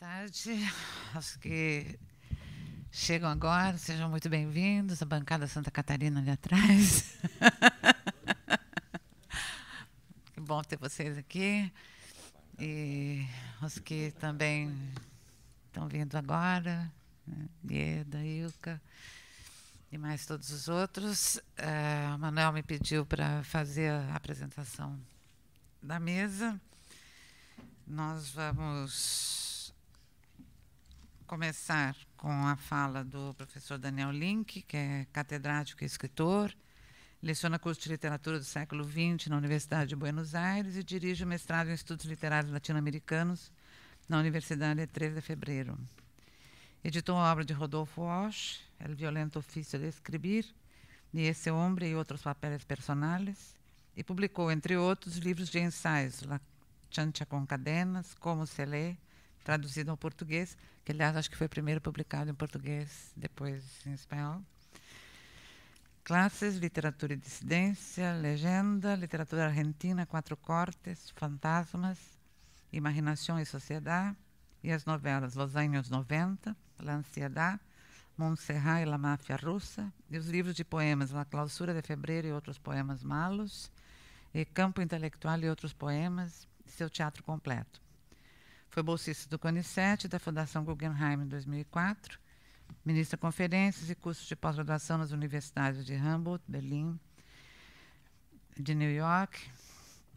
tarde aos que chegam agora, sejam muito bem-vindos. A bancada Santa Catarina ali atrás. que bom ter vocês aqui. E os que também estão vindo agora, né? Ieda, Ilka e mais todos os outros. A eh, Manuel me pediu para fazer a apresentação da mesa. Nós vamos começar com a fala do professor Daniel Link, que é catedrático e escritor, leciona curso de literatura do século XX na Universidade de Buenos Aires e dirige o mestrado em estudos literários latino-americanos na Universidade de é 3 de Fevereiro. Editou a obra de Rodolfo Walsh, El violento ofício de escrever, de esse homem e outros papéis personais, e publicou, entre outros, livros de ensaios, La chancha con cadenas, Como se lê, traduzido ao português, que aliás acho que foi primeiro publicado em português, depois em espanhol. Classes, literatura e dissidência, legenda, literatura argentina, quatro cortes, fantasmas, imaginação e sociedade, e as novelas Los Anos 90, La Ansiedade, Montserrat e La Máfia Russa, e os livros de poemas La Clausura de Fevereiro e outros poemas malos, e Campo Intelectual e outros poemas, seu teatro completo. Foi bolsista do CONICET, da Fundação Guggenheim em 2004, ministra conferências e cursos de pós-graduação nas universidades de Humboldt, Berlim, de New York,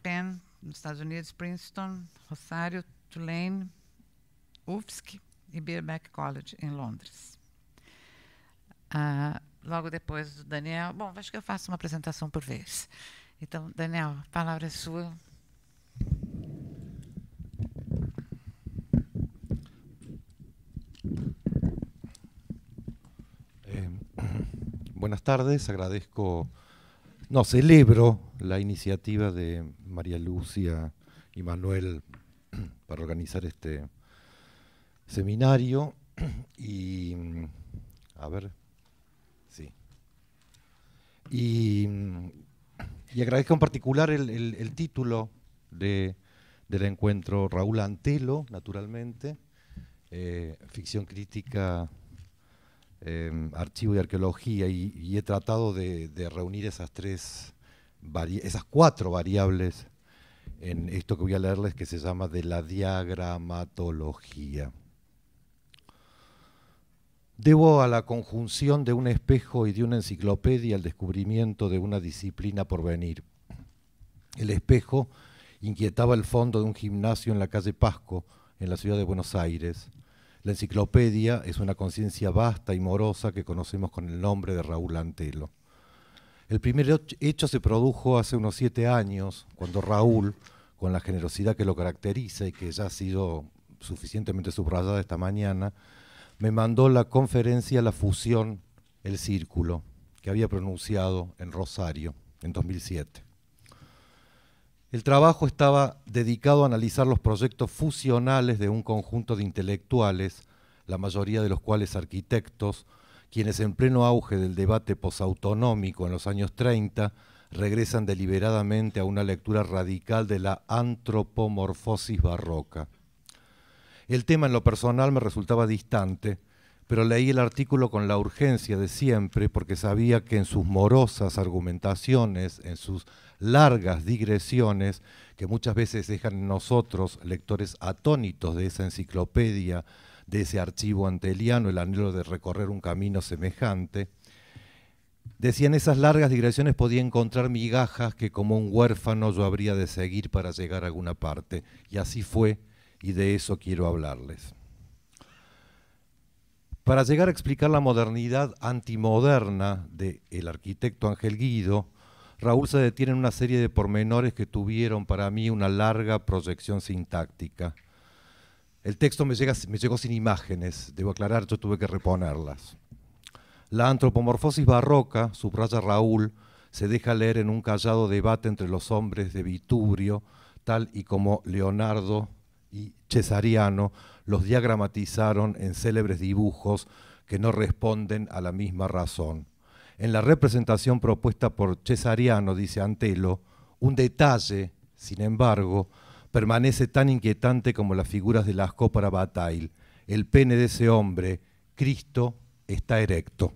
Penn, nos Estados Unidos, Princeton, Rosário, Tulane, UFSC e Birkbeck College, em Londres. Uh, logo depois do Daniel. Bom, acho que eu faço uma apresentação por vez. Então, Daniel, a palavra é sua. buenas tardes. Agradezco, no, celebro la iniciativa de María Lucia y Manuel para organizar este seminario. Y, a ver, sí. Y, agradezco en particular el, título de, del encuentro Raúl Antelo, naturalmente, eh, ficción crítica Em, archivo de arqueología, y, he tratado de, de, reunir esas tres, esas cuatro variables en esto que voy a leerles que se llama de la diagramatología. Debo a la conjunción de un espejo y de una enciclopedia el descubrimiento de una disciplina por venir. El espejo inquietaba el fondo de un gimnasio en la calle Pasco, en la ciudad de Buenos Aires, la enciclopedia es una conciencia vasta y morosa que conocemos con el nombre de Raúl Antelo. El primer hecho se produjo hace unos siete años, cuando Raúl, con la generosidad que lo caracteriza y que ya ha sido suficientemente subrayada esta mañana, me mandó la conferencia La fusión, el círculo, que había pronunciado en Rosario en 2007. El trabajo estaba dedicado a analizar los proyectos fusionales de un conjunto de intelectuales, la mayoría de los cuales arquitectos, quienes en pleno auge del debate posautonómico en los años 30 regresan deliberadamente a una lectura radical de la antropomorfosis barroca. El tema en lo personal me resultaba distante, pero leí el artículo con la urgencia de siempre porque sabía que en sus morosas argumentaciones, en sus largas digresiones, que muchas veces dejan en nosotros, lectores atónitos de esa enciclopedia, de ese archivo anteliano, el anhelo de recorrer un camino semejante, decía en esas largas digresiones podía encontrar migajas que como un huérfano yo habría de seguir para llegar a alguna parte. Y así fue, y de eso quiero hablarles para llegar a explicar la modernidad antimoderna del arquitecto Ángel Guido, Raúl se detiene en una serie de pormenores que tuvieron para mí una larga proyección sintáctica. El texto me, llega, me llegó sin imágenes, debo aclarar, yo tuve que reponerlas. La antropomorfosis barroca, subraya Raúl, se deja leer en un callado debate entre los hombres de Vitubrio, tal y como Leonardo cesariano los diagramatizaron en célebres dibujos que no responden a la misma razón. En la representación propuesta por Cesariano, dice Antelo, un detalle, sin embargo, permanece tan inquietante como las figuras de Lascaux para Bataille. El pene de ese hombre, Cristo, está erecto.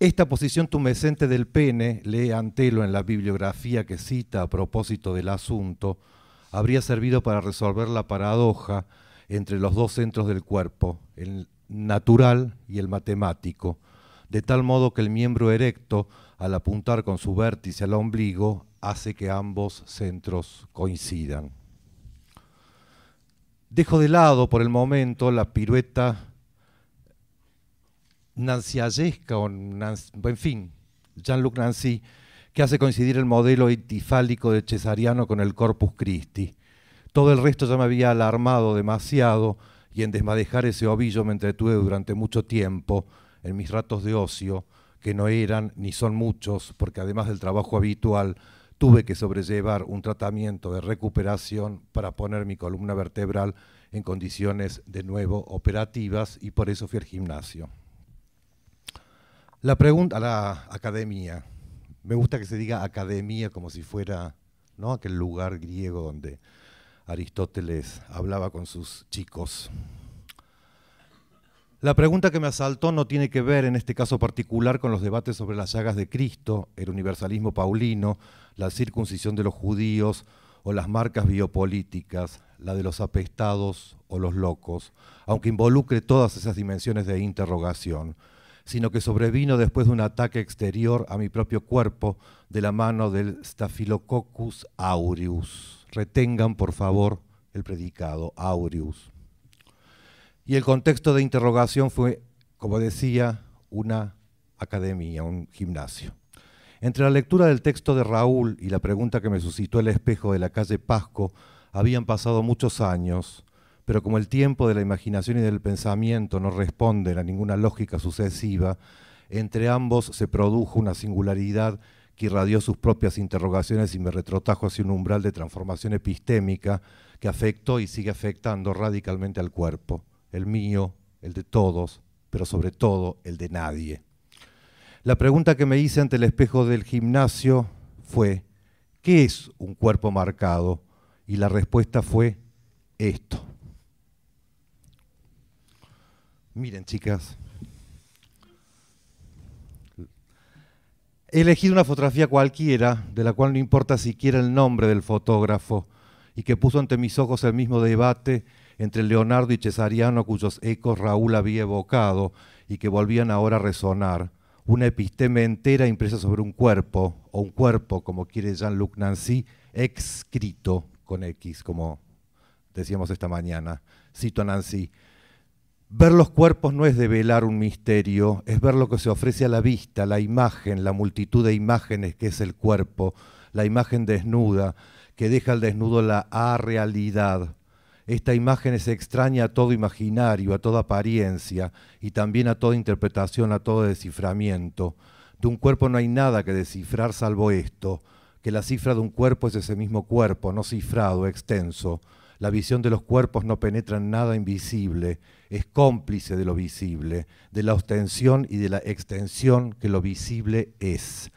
Esta posición tumescente del pene, lee Antelo en la bibliografía que cita a propósito del asunto, habría servido para resolver la paradoja entre los dos centros del cuerpo, el natural y el matemático, de tal modo que el miembro erecto, al apuntar con su vértice al ombligo, hace que ambos centros coincidan. Dejo de lado por el momento la pirueta nanciallesca, o en fin, Jean-Luc Nancy, que hace coincidir el modelo itifálico de Cesariano con el Corpus Christi. Todo el resto ya me había alarmado demasiado y en desmadejar ese ovillo me entretuve durante mucho tiempo en mis ratos de ocio, que no eran ni son muchos, porque además del trabajo habitual, tuve que sobrellevar un tratamiento de recuperación para poner mi columna vertebral en condiciones de nuevo operativas y por eso fui al gimnasio. La pregunta a la academia me gusta que se diga academia como si fuera ¿no? aquel lugar griego donde Aristóteles hablaba con sus chicos. La pregunta que me asaltó no tiene que ver en este caso particular con los debates sobre las llagas de Cristo, el universalismo paulino, la circuncisión de los judíos o las marcas biopolíticas, la de los apestados o los locos, aunque involucre todas esas dimensiones de interrogación sino que sobrevino después de un ataque exterior a mi propio cuerpo de la mano del Staphylococcus aureus. Retengan, por favor, el predicado aureus. Y el contexto de interrogación fue, como decía, una academia, un gimnasio. Entre la lectura del texto de Raúl y la pregunta que me suscitó el espejo de la calle Pasco, habían pasado muchos años pero como el tiempo de la imaginación y del pensamiento no responden a ninguna lógica sucesiva, entre ambos se produjo una singularidad que irradió sus propias interrogaciones y me retrotajo hacia un umbral de transformación epistémica que afectó y sigue afectando radicalmente al cuerpo, el mío, el de todos, pero sobre todo el de nadie. La pregunta que me hice ante el espejo del gimnasio fue, ¿qué es un cuerpo marcado? Y la respuesta fue esto. Miren, chicas. He elegido una fotografía cualquiera, de la cual no importa siquiera el nombre del fotógrafo, y que puso ante mis ojos el mismo debate entre Leonardo y Cesariano, cuyos ecos Raúl había evocado y que volvían ahora a resonar. Una episteme entera impresa sobre un cuerpo, o un cuerpo, como quiere Jean-Luc Nancy, escrito con X, como decíamos esta mañana. Cito a Nancy. Ver los cuerpos no es develar un misterio, es ver lo que se ofrece a la vista, la imagen, la multitud de imágenes que es el cuerpo, la imagen desnuda, que deja al desnudo la a realidad. Esta imagen es extraña a todo imaginario, a toda apariencia y también a toda interpretación, a todo desciframiento. De un cuerpo no hay nada que descifrar salvo esto, que la cifra de un cuerpo es ese mismo cuerpo, no cifrado, extenso. La visión de los cuerpos no penetra en nada invisible, es cómplice de lo visible, de la ostensión y de la extensión que lo visible es.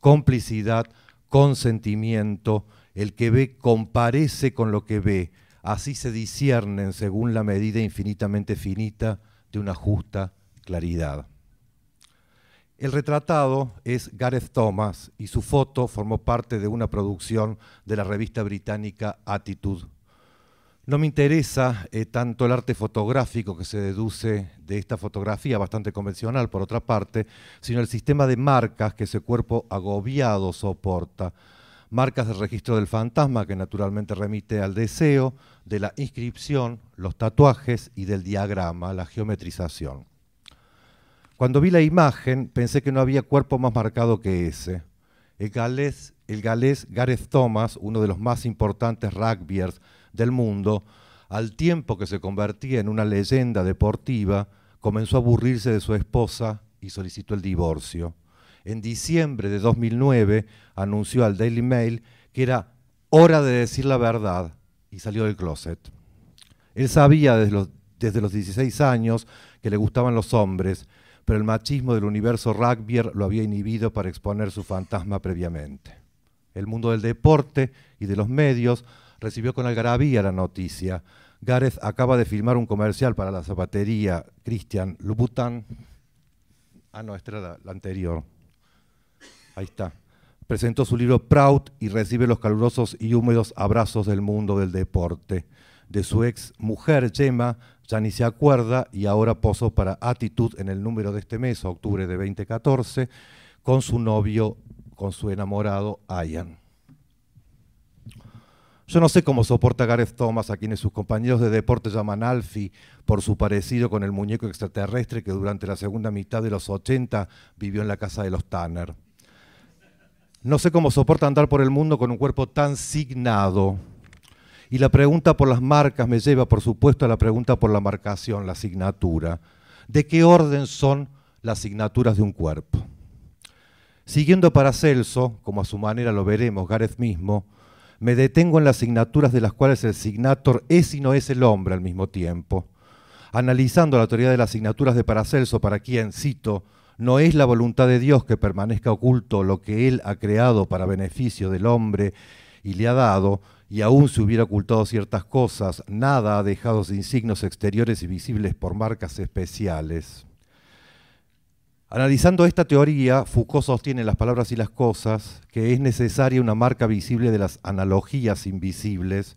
Complicidad, consentimiento, el que ve comparece con lo que ve, así se disciernen según la medida infinitamente finita de una justa claridad. El retratado es Gareth Thomas y su foto formó parte de una producción de la revista británica Attitude no me interesa eh, tanto el arte fotográfico que se deduce de esta fotografía, bastante convencional por otra parte, sino el sistema de marcas que ese cuerpo agobiado soporta. Marcas del registro del fantasma que naturalmente remite al deseo, de la inscripción, los tatuajes y del diagrama, la geometrización. Cuando vi la imagen pensé que no había cuerpo más marcado que ese. El galés, el galés Gareth Thomas, uno de los más importantes rugbyers, del mundo, al tiempo que se convertía en una leyenda deportiva, comenzó a aburrirse de su esposa y solicitó el divorcio. En diciembre de 2009 anunció al Daily Mail que era hora de decir la verdad y salió del closet. Él sabía desde los, 16 años que le gustaban los hombres, pero el machismo del universo rugby lo había inhibido para exponer su fantasma previamente. El mundo del deporte y de los medios recibió con algarabía la noticia. Gareth acaba de filmar un comercial para la zapatería Christian Louboutin. Ah, no, esta la, anterior. Ahí está. Presentó su libro Proud y recibe los calurosos y húmedos abrazos del mundo del deporte. De su ex mujer, Gemma, ya ni se acuerda y ahora posó para Attitude en el número de este mes, octubre de 2014, con su novio, con su enamorado, Ayan. Yo no sé cómo soporta Gareth Thomas, a quienes sus compañeros de deporte llaman Alfie por su parecido con el muñeco extraterrestre que durante la segunda mitad de los 80 vivió en la casa de los Tanner. No sé cómo soporta andar por el mundo con un cuerpo tan signado. Y la pregunta por las marcas me lleva, por supuesto, a la pregunta por la marcación, la asignatura. ¿De qué orden son las asignaturas de un cuerpo? Siguiendo para Celso, como a su manera lo veremos, Gareth mismo, me detengo en las asignaturas de las cuales el signator es y no es el hombre al mismo tiempo, analizando la teoría de las asignaturas de Paracelso para quien, cito, no es la voluntad de Dios que permanezca oculto lo que Él ha creado para beneficio del hombre y le ha dado, y aún si hubiera ocultado ciertas cosas, nada ha dejado sin signos exteriores y visibles por marcas especiales. Analizando esta teoría, Foucault sostiene las palabras y las cosas, que es necesaria una marca visible de las analogías invisibles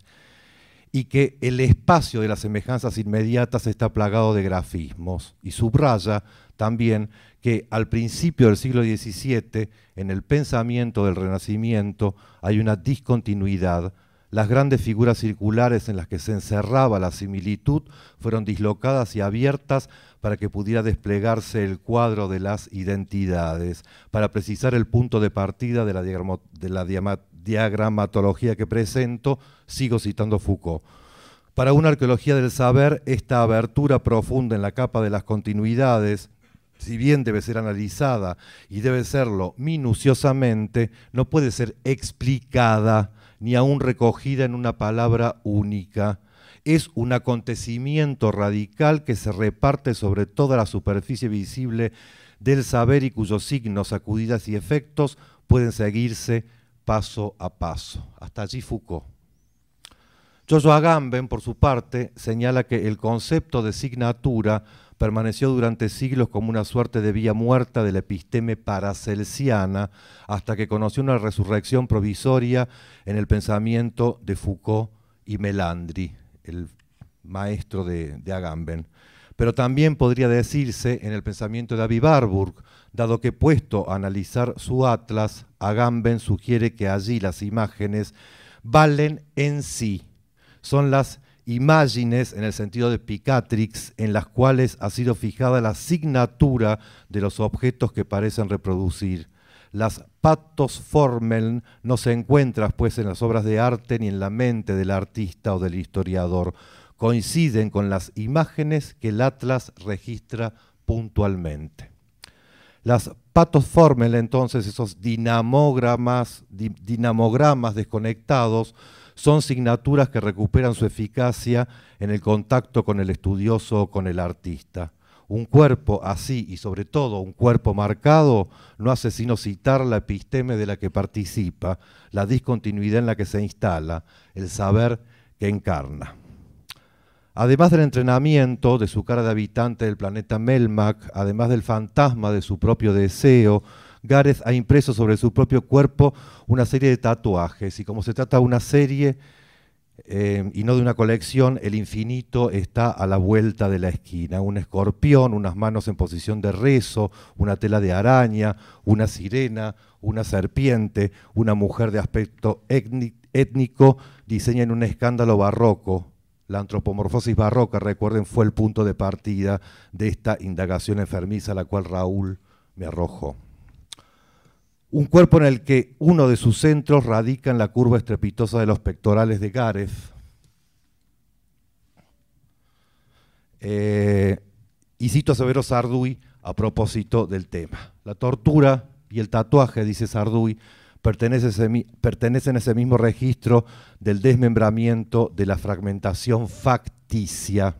y que el espacio de las semejanzas inmediatas está plagado de grafismos. Y subraya también que al principio del siglo XVII, en el pensamiento del Renacimiento, hay una discontinuidad. Las grandes figuras circulares en las que se encerraba la similitud fueron dislocadas y abiertas para que pudiera desplegarse el cuadro de las identidades, para precisar el punto de partida de la, diagramatología que presento, sigo citando Foucault. Para una arqueología del saber, esta abertura profunda en la capa de las continuidades, si bien debe ser analizada y debe serlo minuciosamente, no puede ser explicada ni aún recogida en una palabra única es un acontecimiento radical que se reparte sobre toda la superficie visible del saber y cuyos signos, sacudidas y efectos pueden seguirse paso a paso. Hasta allí Foucault. Jojo Agamben, por su parte, señala que el concepto de signatura permaneció durante siglos como una suerte de vía muerta de la episteme paracelsiana hasta que conoció una resurrección provisoria en el pensamiento de Foucault y Melandri el maestro de, Agamben. Pero también podría decirse en el pensamiento de Avi Barburg, dado que puesto a analizar su atlas, Agamben sugiere que allí las imágenes valen en sí, son las imágenes en el sentido de picatrix en las cuales ha sido fijada la signatura de los objetos que parecen reproducir las patos no se encuentran pues en las obras de arte ni en la mente del artista o del historiador. Coinciden con las imágenes que el Atlas registra puntualmente. Las patos entonces, esos dinamogramas desconectados, son signaturas que recuperan su eficacia en el contacto con el estudioso o con el artista un cuerpo así y sobre todo un cuerpo marcado no hace sino citar la episteme de la que participa, la discontinuidad en la que se instala, el saber que encarna. Además del entrenamiento de su cara de habitante del planeta Melmac, además del fantasma de su propio deseo, Gareth ha impreso sobre su propio cuerpo una serie de tatuajes y como se trata de una serie Em, y no de una colección, el infinito está a la vuelta de la esquina. Un escorpión, unas manos en posición de rezo, una tela de araña, una sirena, una serpiente, una mujer de aspecto étnico, diseñan un escándalo barroco. La antropomorfosis barroca, recuerden, fue el punto de partida de esta indagación enfermiza a la cual Raúl me arrojó un cuerpo en el que uno de sus centros radica en la curva estrepitosa de los pectorales de Gareth. Eh, y cito a Severo Sarduy a propósito del tema. La tortura y el tatuaje, dice Sarduy, pertenecen a ese mismo registro del desmembramiento, de la fragmentación facticia.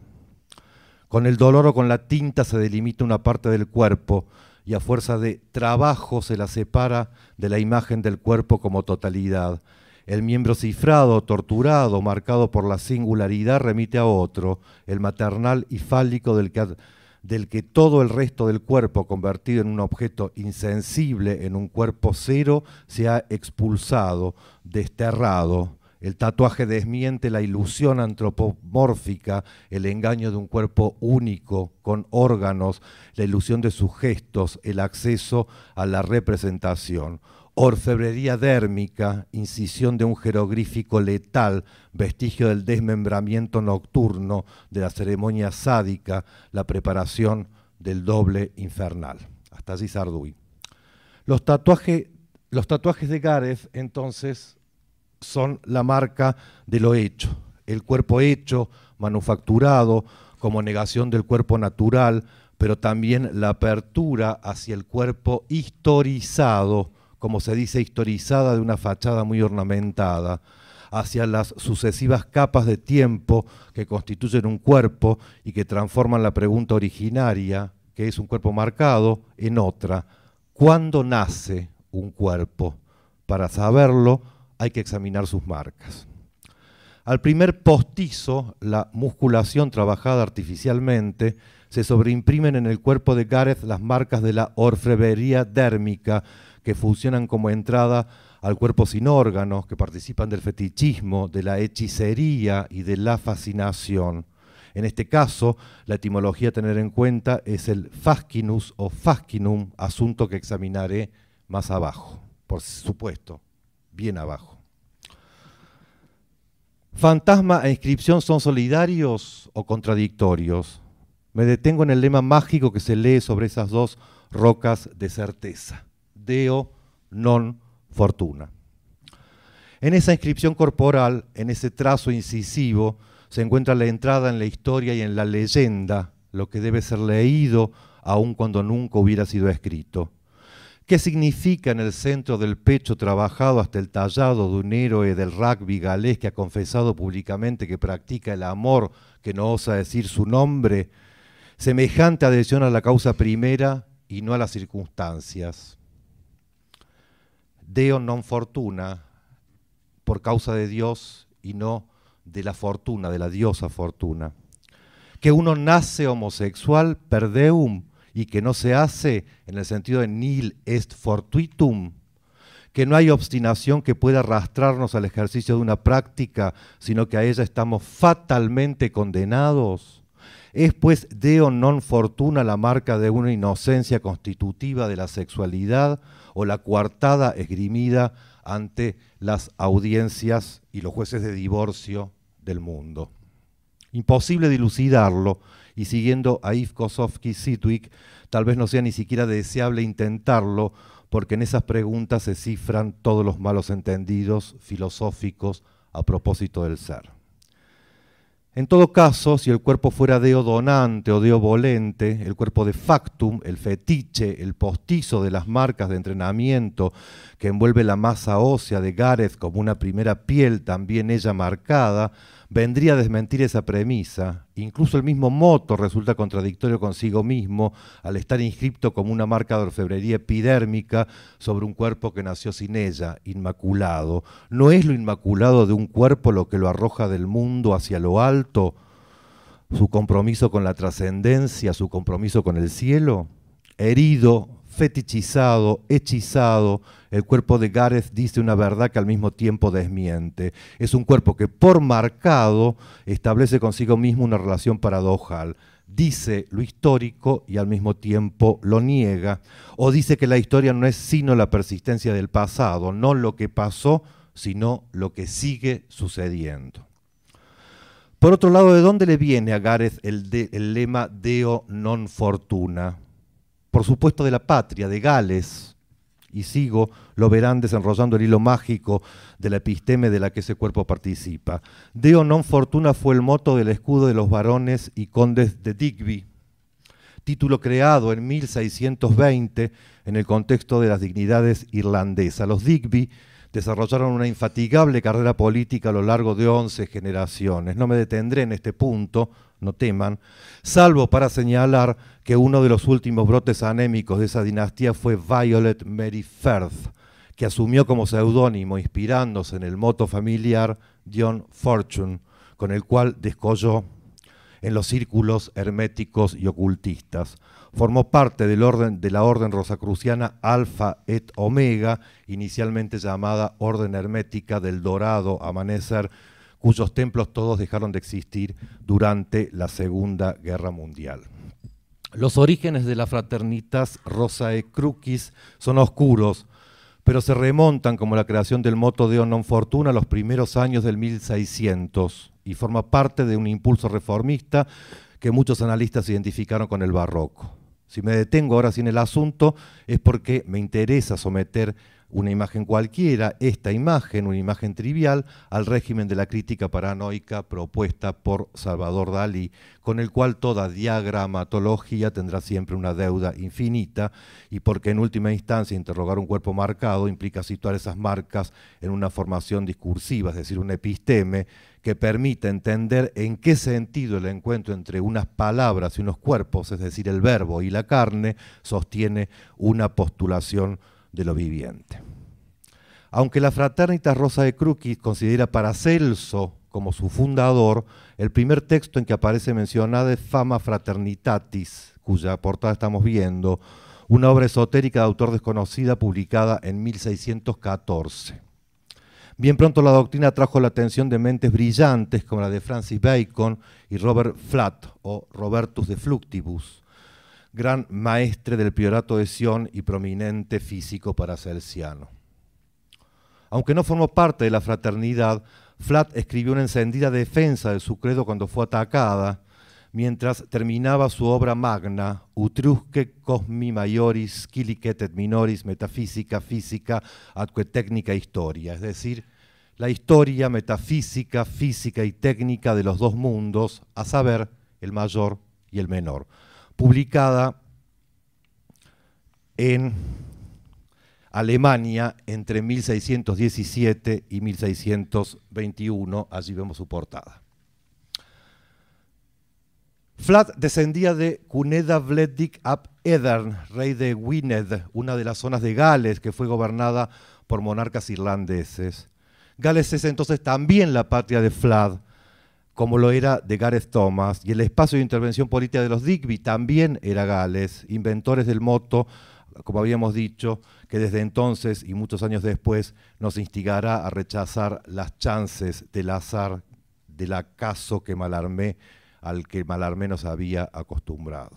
Con el dolor o con la tinta se delimita una parte del cuerpo, y a fuerza de trabajo se la separa de la imagen del cuerpo como totalidad. El miembro cifrado, torturado, marcado por la singularidad, remite a otro, el maternal y fálico del que, del que todo el resto del cuerpo, convertido en un objeto insensible, en un cuerpo cero, se ha expulsado, desterrado. El tatuaje desmiente la ilusión antropomórfica, el engaño de un cuerpo único, con órganos, la ilusión de sus gestos, el acceso a la representación. Orfebrería dérmica, incisión de un jeroglífico letal, vestigio del desmembramiento nocturno, de la ceremonia sádica, la preparación del doble infernal. Hasta allí Sarduy. Los, los tatuajes de Gareth, entonces, son la marca de lo hecho, el cuerpo hecho, manufacturado, como negación del cuerpo natural, pero también la apertura hacia el cuerpo historizado, como se dice, historizada de una fachada muy ornamentada, hacia las sucesivas capas de tiempo que constituyen un cuerpo y que transforman la pregunta originaria, que es un cuerpo marcado, en otra. ¿Cuándo nace un cuerpo? Para saberlo, hay que examinar sus marcas. Al primer postizo, la musculación trabajada artificialmente, se sobreimprimen en el cuerpo de Gareth las marcas de la orfebrería dérmica que funcionan como entrada al cuerpo sin órganos, que participan del fetichismo, de la hechicería y de la fascinación. En este caso, la etimología a tener en cuenta es el fascinus o fascinum, asunto que examinaré más abajo, por supuesto bien abajo. Fantasma e inscripción son solidarios o contradictorios. Me detengo en el lema mágico que se lee sobre esas dos rocas de certeza. Deo non fortuna. En esa inscripción corporal, en ese trazo incisivo, se encuentra la entrada en la historia y en la leyenda, lo que debe ser leído aun cuando nunca hubiera sido escrito. ¿Qué significa en el centro del pecho trabajado hasta el tallado de un héroe del rugby galés que ha confesado públicamente que practica el amor, que no osa decir su nombre? Semejante adhesión a la causa primera y no a las circunstancias. Deo non fortuna, por causa de Dios y no de la fortuna, de la diosa fortuna. Que uno nace homosexual, perde un y que no se hace en el sentido de nil est fortuitum, que no hay obstinación que pueda arrastrarnos al ejercicio de una práctica, sino que a ella estamos fatalmente condenados. Es pues o non fortuna la marca de una inocencia constitutiva de la sexualidad o la coartada esgrimida ante las audiencias y los jueces de divorcio del mundo. Imposible dilucidarlo y siguiendo a kosovsky Sitwick, tal vez no sea ni siquiera deseable intentarlo, porque en esas preguntas se cifran todos los malos entendidos filosóficos a propósito del ser. En todo caso, si el cuerpo fuera deodonante o deo volente, el cuerpo de factum, el fetiche, el postizo de las marcas de entrenamiento que envuelve la masa ósea de Gareth como una primera piel también ella marcada, vendría a desmentir esa premisa. Incluso el mismo moto resulta contradictorio consigo mismo al estar inscripto como una marca de orfebrería epidérmica sobre un cuerpo que nació sin ella, inmaculado. ¿No es lo inmaculado de un cuerpo lo que lo arroja del mundo hacia lo alto? ¿Su compromiso con la trascendencia, su compromiso con el cielo? Herido, fetichizado, hechizado, el cuerpo de Gareth dice una verdad que al mismo tiempo desmiente. Es un cuerpo que por marcado establece consigo mismo una relación paradojal. Dice lo histórico y al mismo tiempo lo niega. O dice que la historia no es sino la persistencia del pasado, no lo que pasó, sino lo que sigue sucediendo. Por otro lado, ¿de dónde le viene a Gareth el, el lema Deo non fortuna? Por supuesto de la patria, de Gales, y sigo, lo verán desenrollando el hilo mágico de la episteme de la que ese cuerpo participa. Deo non fortuna fue el moto del escudo de los varones y condes de Digby, título creado en 1620 en el contexto de las dignidades irlandesas. Los Digby desarrollaron una infatigable carrera política a lo largo de 11 generaciones. No me detendré en este punto, no teman, salvo para señalar que uno de los últimos brotes anémicos de esa dinastía fue Violet Mary Firth, que asumió como seudónimo, inspirándose en el moto familiar Dion Fortune, con el cual descolló en los círculos herméticos y ocultistas formó parte de la orden rosacruciana Alfa et Omega, inicialmente llamada Orden Hermética del Dorado Amanecer, cuyos templos todos dejaron de existir durante la Segunda Guerra Mundial. Los orígenes de la fraternitas Rosae Crucis son oscuros, pero se remontan como la creación del moto de Non Fortuna a los primeros años del 1600 y forma parte de un impulso reformista que muchos analistas identificaron con el barroco. Si me detengo ahora sin el asunto, es porque me interesa someter una imagen cualquiera, esta imagen, una imagen trivial, al régimen de la crítica paranoica propuesta por Salvador Dalí, con el cual toda diagramatología tendrá siempre una deuda infinita, y porque en última instancia interrogar un cuerpo marcado implica situar esas marcas en una formación discursiva, es decir, un episteme que permita entender en qué sentido el encuentro entre unas palabras y unos cuerpos, es decir, el verbo y la carne, sostiene una postulación de lo viviente. Aunque la fraternita Rosa de Crucis considera Paracelso como su fundador, el primer texto en que aparece mencionada es Fama Fraternitatis, cuya portada estamos viendo, una obra esotérica de autor desconocida publicada en 1614. Bien pronto la doctrina atrajo la atención de mentes brillantes como la de Francis Bacon y Robert Flatt o Robertus de Fluctibus, gran maestre del priorato de Sion y prominente físico para paracelsiano. Aunque no formó parte de la fraternidad, Flat escribió una encendida defensa de su credo cuando fue atacada, mientras terminaba su obra magna, Utrusque Cosmi Maioris, et Minoris, Metafísica, Física, Adquetécnica Historia, es decir, la historia metafísica, física y técnica de los dos mundos, a saber, el mayor y el menor publicada en Alemania entre 1617 y 1621. Allí vemos su portada. Flat descendía de Cuneda Vledig ap Edern, rey de Gwynedd, una de las zonas de Gales que fue gobernada por monarcas irlandeses. Gales es entonces también la patria de Flad, como lo era de Gareth Thomas, y el espacio de intervención política de los Digby también era Gales, inventores del moto, como habíamos dicho, que desde entonces y muchos años después nos instigará a rechazar las chances del azar, del acaso que Malarmé, al que Malarmé nos había acostumbrado.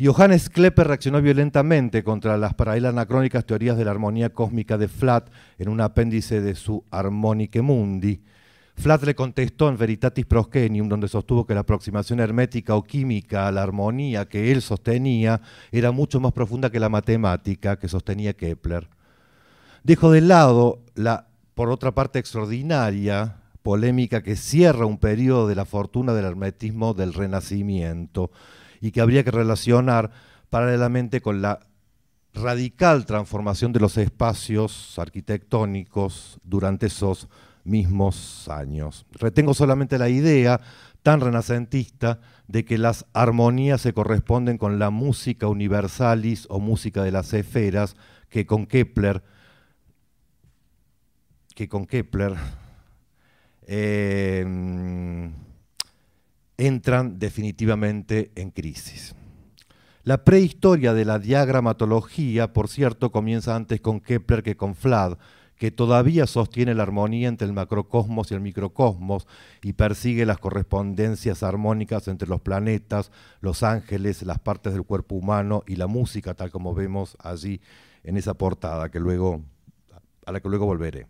Johannes Klepper reaccionó violentamente contra las paralelas anacrónicas teorías de la armonía cósmica de Flat en un apéndice de su Armonique Mundi, Flat le contestó en Veritatis Proscenium, donde sostuvo que la aproximación hermética o química a la armonía que él sostenía era mucho más profunda que la matemática que sostenía Kepler. Dejó de lado la, por otra parte, extraordinaria polémica que cierra un periodo de la fortuna del hermetismo del Renacimiento y que habría que relacionar paralelamente con la radical transformación de los espacios arquitectónicos durante esos mismos años. Retengo solamente la idea tan renacentista de que las armonías se corresponden con la música universalis o música de las esferas que con Kepler que con Kepler eh, entran definitivamente en crisis. La prehistoria de la diagramatología, por cierto, comienza antes con Kepler que con Flad, que todavía sostiene la armonía entre el macrocosmos y el microcosmos y persigue las correspondencias armónicas entre los planetas, los ángeles, las partes del cuerpo humano y la música, tal como vemos allí en esa portada que luego, a la que luego volveré.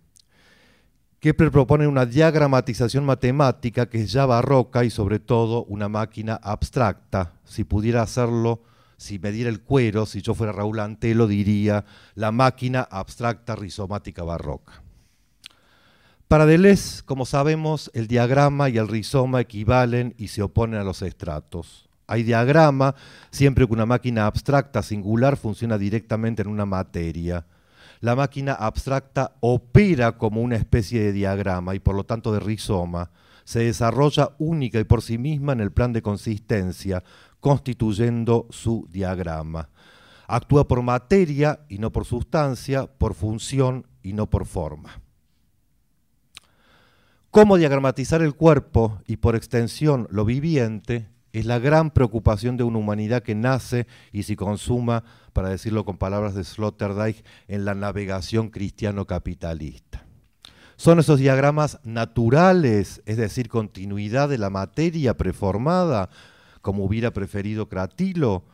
Kepler propone una diagramatización matemática que es ya barroca y sobre todo una máquina abstracta. Si pudiera hacerlo si me diera el cuero, si yo fuera Raúl Antelo, diría la máquina abstracta rizomática barroca. Para Deleuze, como sabemos, el diagrama y el rizoma equivalen y se oponen a los estratos. Hay diagrama siempre que una máquina abstracta singular funciona directamente en una materia. La máquina abstracta opera como una especie de diagrama y por lo tanto de rizoma. Se desarrolla única y por sí misma en el plan de consistencia, constituyendo su diagrama. Actúa por materia y no por sustancia, por función y no por forma. Cómo diagramatizar el cuerpo y por extensión lo viviente es la gran preocupación de una humanidad que nace y se consuma, para decirlo con palabras de Sloterdijk, en la navegación cristiano-capitalista. Son esos diagramas naturales, es decir, continuidad de la materia preformada, como hubiera preferido Cratilo,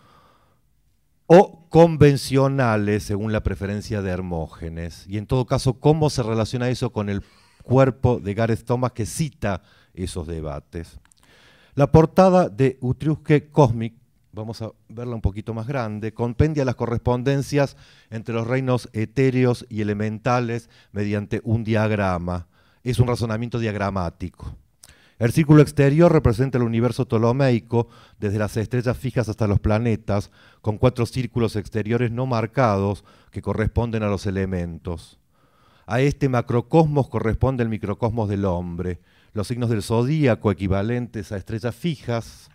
o convencionales, según la preferencia de Hermógenes. Y en todo caso, ¿cómo se relaciona eso con el cuerpo de Gareth Thomas que cita esos debates? La portada de Utriusque Cosmic, vamos a verla un poquito más grande, compendia las correspondencias entre los reinos etéreos y elementales mediante un diagrama. Es un razonamiento diagramático. El círculo exterior representa el universo ptolomeico, desde las estrellas fijas hasta los planetas, con cuatro círculos exteriores no marcados que corresponden a los elementos. A este macrocosmos corresponde el microcosmos del hombre. Los signos del zodíaco, equivalentes a estrellas fijas,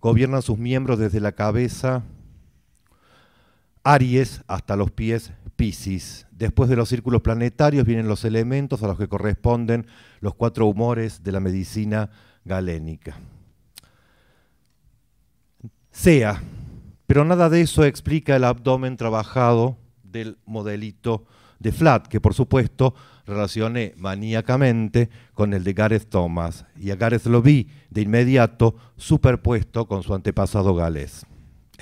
gobiernan sus miembros desde la cabeza Aries hasta los pies Piscis. Después de los círculos planetarios vienen los elementos a los que corresponden los cuatro humores de la medicina galénica. Sea, pero nada de eso explica el abdomen trabajado del modelito de Flat, que por supuesto relacioné maníacamente con el de Gareth Thomas, y a Gareth lo vi de inmediato superpuesto con su antepasado galés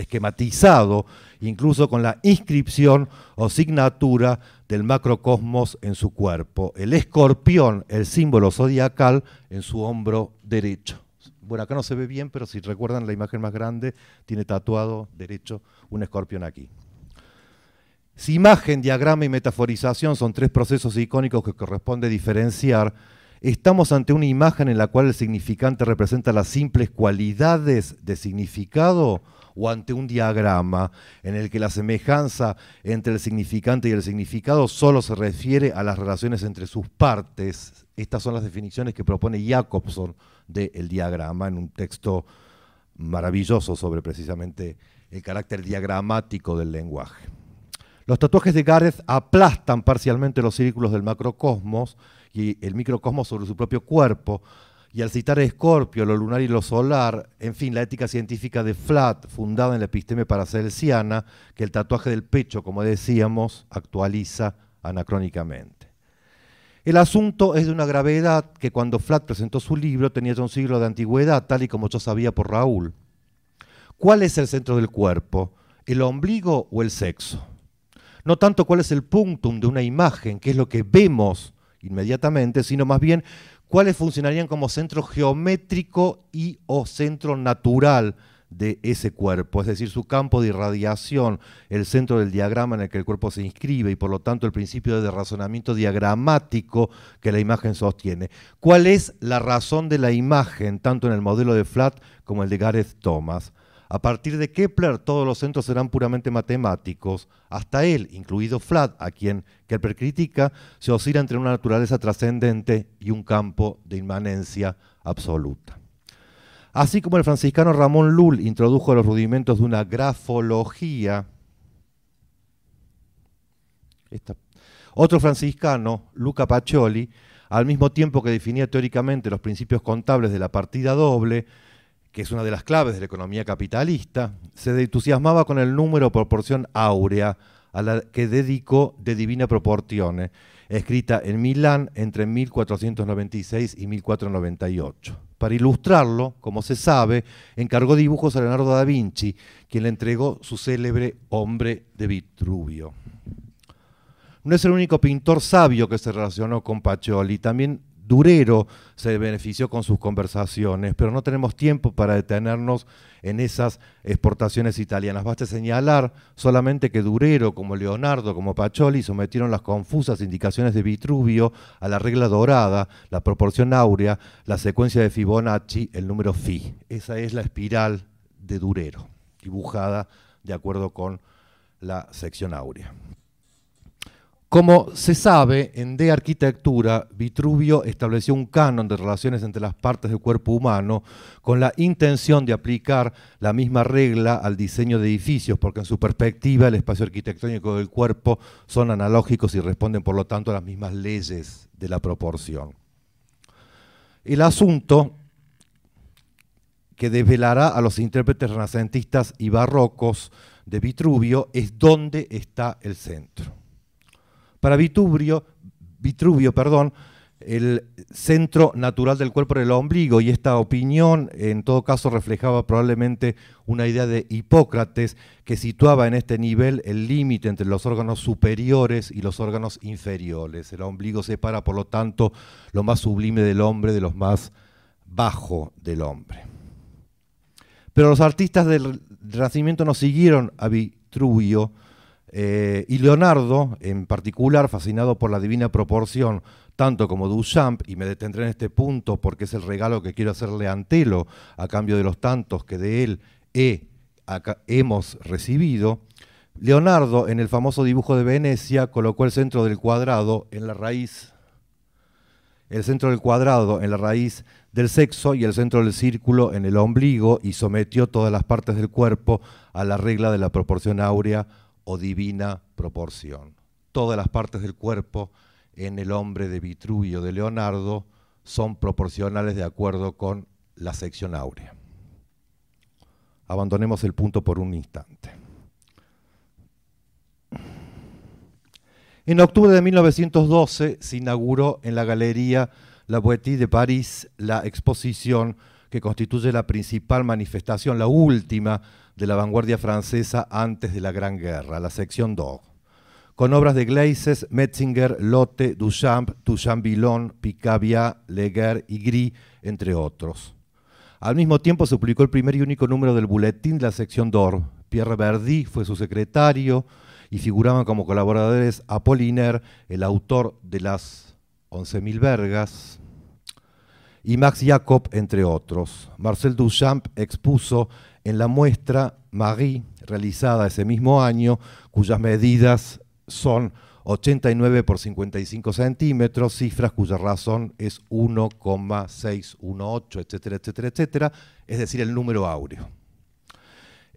esquematizado, incluso con la inscripción o signatura del macrocosmos en su cuerpo. El escorpión, el símbolo zodiacal, en su hombro derecho. Bueno, acá no se ve bien, pero si recuerdan la imagen más grande, tiene tatuado derecho un escorpión aquí. Si imagen, diagrama y metaforización son tres procesos icónicos que corresponde diferenciar, estamos ante una imagen en la cual el significante representa las simples cualidades de significado o ante un diagrama en el que la semejanza entre el significante y el significado solo se refiere a las relaciones entre sus partes. Estas son las definiciones que propone Jacobson del diagrama en un texto maravilloso sobre precisamente el carácter diagramático del lenguaje. Los tatuajes de Gareth aplastan parcialmente los círculos del macrocosmos y el microcosmos sobre su propio cuerpo, y al citar a Escorpio, lo lunar y lo solar, en fin, la ética científica de Flat, fundada en la episteme paracelsiana, que el tatuaje del pecho, como decíamos, actualiza anacrónicamente. El asunto es de una gravedad que cuando Flat presentó su libro tenía ya un siglo de antigüedad, tal y como yo sabía por Raúl. ¿Cuál es el centro del cuerpo? ¿El ombligo o el sexo? No tanto cuál es el punctum de una imagen, que es lo que vemos inmediatamente, sino más bien cuáles funcionarían como centro geométrico y o centro natural de ese cuerpo, es decir, su campo de irradiación, el centro del diagrama en el que el cuerpo se inscribe y por lo tanto el principio de razonamiento diagramático que la imagen sostiene. ¿Cuál es la razón de la imagen, tanto en el modelo de Flat como el de Gareth Thomas? A partir de Kepler todos los centros serán puramente matemáticos. Hasta él, incluido Flat, a quien Kepler critica, se oscila entre una naturaleza trascendente y un campo de inmanencia absoluta. Así como el franciscano Ramón Lull introdujo los rudimentos de una grafología, otro franciscano, Luca Pacioli, al mismo tiempo que definía teóricamente los principios contables de la partida doble, que es una de las claves de la economía capitalista, se entusiasmaba con el número proporción áurea a la que dedicó De Divina Proportione, escrita en Milán entre 1496 y 1498. Para ilustrarlo, como se sabe, encargó dibujos a Leonardo da Vinci, quien le entregó su célebre Hombre de Vitruvio. No es el único pintor sabio que se relacionó con Pacioli, también Durero se benefició con sus conversaciones, pero no tenemos tiempo para detenernos en esas exportaciones italianas. Basta señalar solamente que Durero, como Leonardo, como Pacholi, sometieron las confusas indicaciones de Vitruvio a la regla dorada, la proporción áurea, la secuencia de Fibonacci, el número phi. Esa es la espiral de Durero, dibujada de acuerdo con la sección áurea. Como se sabe, en De Arquitectura, Vitruvio estableció un canon de relaciones entre las partes del cuerpo humano con la intención de aplicar la misma regla al diseño de edificios, porque en su perspectiva el espacio arquitectónico del cuerpo son analógicos y responden por lo tanto a las mismas leyes de la proporción. El asunto que desvelará a los intérpretes renacentistas y barrocos de Vitruvio es dónde está el centro. Para Vitruvio, perdón, el centro natural del cuerpo era el ombligo y esta opinión en todo caso reflejaba probablemente una idea de Hipócrates que situaba en este nivel el límite entre los órganos superiores y los órganos inferiores. El ombligo separa por lo tanto lo más sublime del hombre de lo más bajo del hombre. Pero los artistas del Renacimiento no siguieron a Vitruvio, eh, y Leonardo, en particular, fascinado por la divina proporción, tanto como Duchamp, y me detendré en este punto porque es el regalo que quiero hacerle a Antelo a cambio de los tantos que de él hemos recibido, Leonardo, en el famoso dibujo de Venecia, colocó el centro del cuadrado en la raíz, el centro del cuadrado en la raíz del sexo y el centro del círculo en el ombligo y sometió todas las partes del cuerpo a la regla de la proporción áurea o divina proporción. Todas las partes del cuerpo en el hombre de Vitruvio de Leonardo son proporcionales de acuerdo con la sección áurea. Abandonemos el punto por un instante. En octubre de 1912 se inauguró en la Galería La Boétie de París la exposición que constituye la principal manifestación, la última de la vanguardia francesa antes de la Gran Guerra, la sección d'Or, con obras de Gleises, Metzinger, Lotte, Duchamp, Duchamp-Villon, Picabia, Leguer y Gris, entre otros. Al mismo tiempo se publicó el primer y único número del boletín de la sección d'Or. Pierre Verdi fue su secretario y figuraban como colaboradores Apollinaire, el autor de las 11.000 vergas, y Max Jacob, entre otros. Marcel Duchamp expuso en la muestra Marie, realizada ese mismo año, cuyas medidas son 89 por 55 centímetros, cifras cuya razón es 1,618, etcétera, etcétera, etcétera, es decir, el número áureo.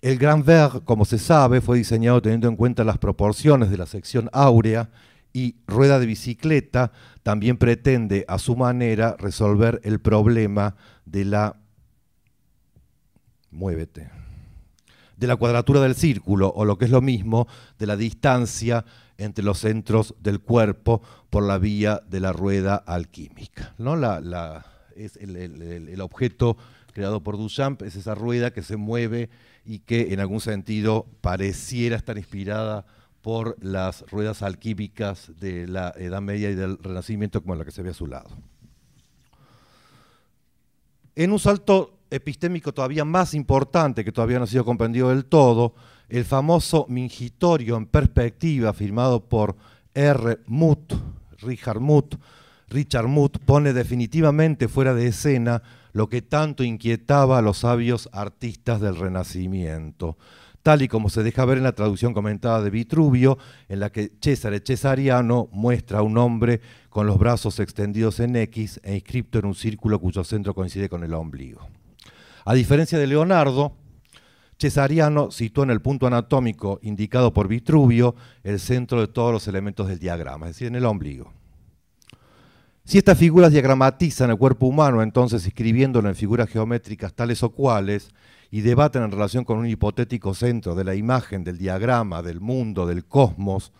El Gran Ver, como se sabe, fue diseñado teniendo en cuenta las proporciones de la sección áurea y Rueda de Bicicleta también pretende, a su manera, resolver el problema de la muévete. De la cuadratura del círculo, o lo que es lo mismo, de la distancia entre los centros del cuerpo por la vía de la rueda alquímica. ¿no? La, es el, el objeto creado por Duchamp es esa rueda que se mueve y que en algún sentido pareciera estar inspirada por las ruedas alquímicas de la Edad Media y del Renacimiento como la que se ve a su lado. En un salto epistémico todavía más importante, que todavía no ha sido comprendido del todo, el famoso Mingitorio en perspectiva, firmado por R. Muth, Richard Muth, Richard pone definitivamente fuera de escena lo que tanto inquietaba a los sabios artistas del Renacimiento tal y como se deja ver en la traducción comentada de Vitruvio, en la que César Cesariano muestra a un hombre con los brazos extendidos en X e inscripto en un círculo cuyo centro coincide con el ombligo. A diferencia de Leonardo, Cesariano sitúa en el punto anatómico indicado por Vitruvio el centro de todos los elementos del diagrama, es decir, en el ombligo. Si estas figuras diagramatizan el cuerpo humano, entonces escribiéndolo en figuras geométricas tales o cuales, y debaten en relación con un hipotético centro de la imagen, del diagrama, del mundo, del cosmos,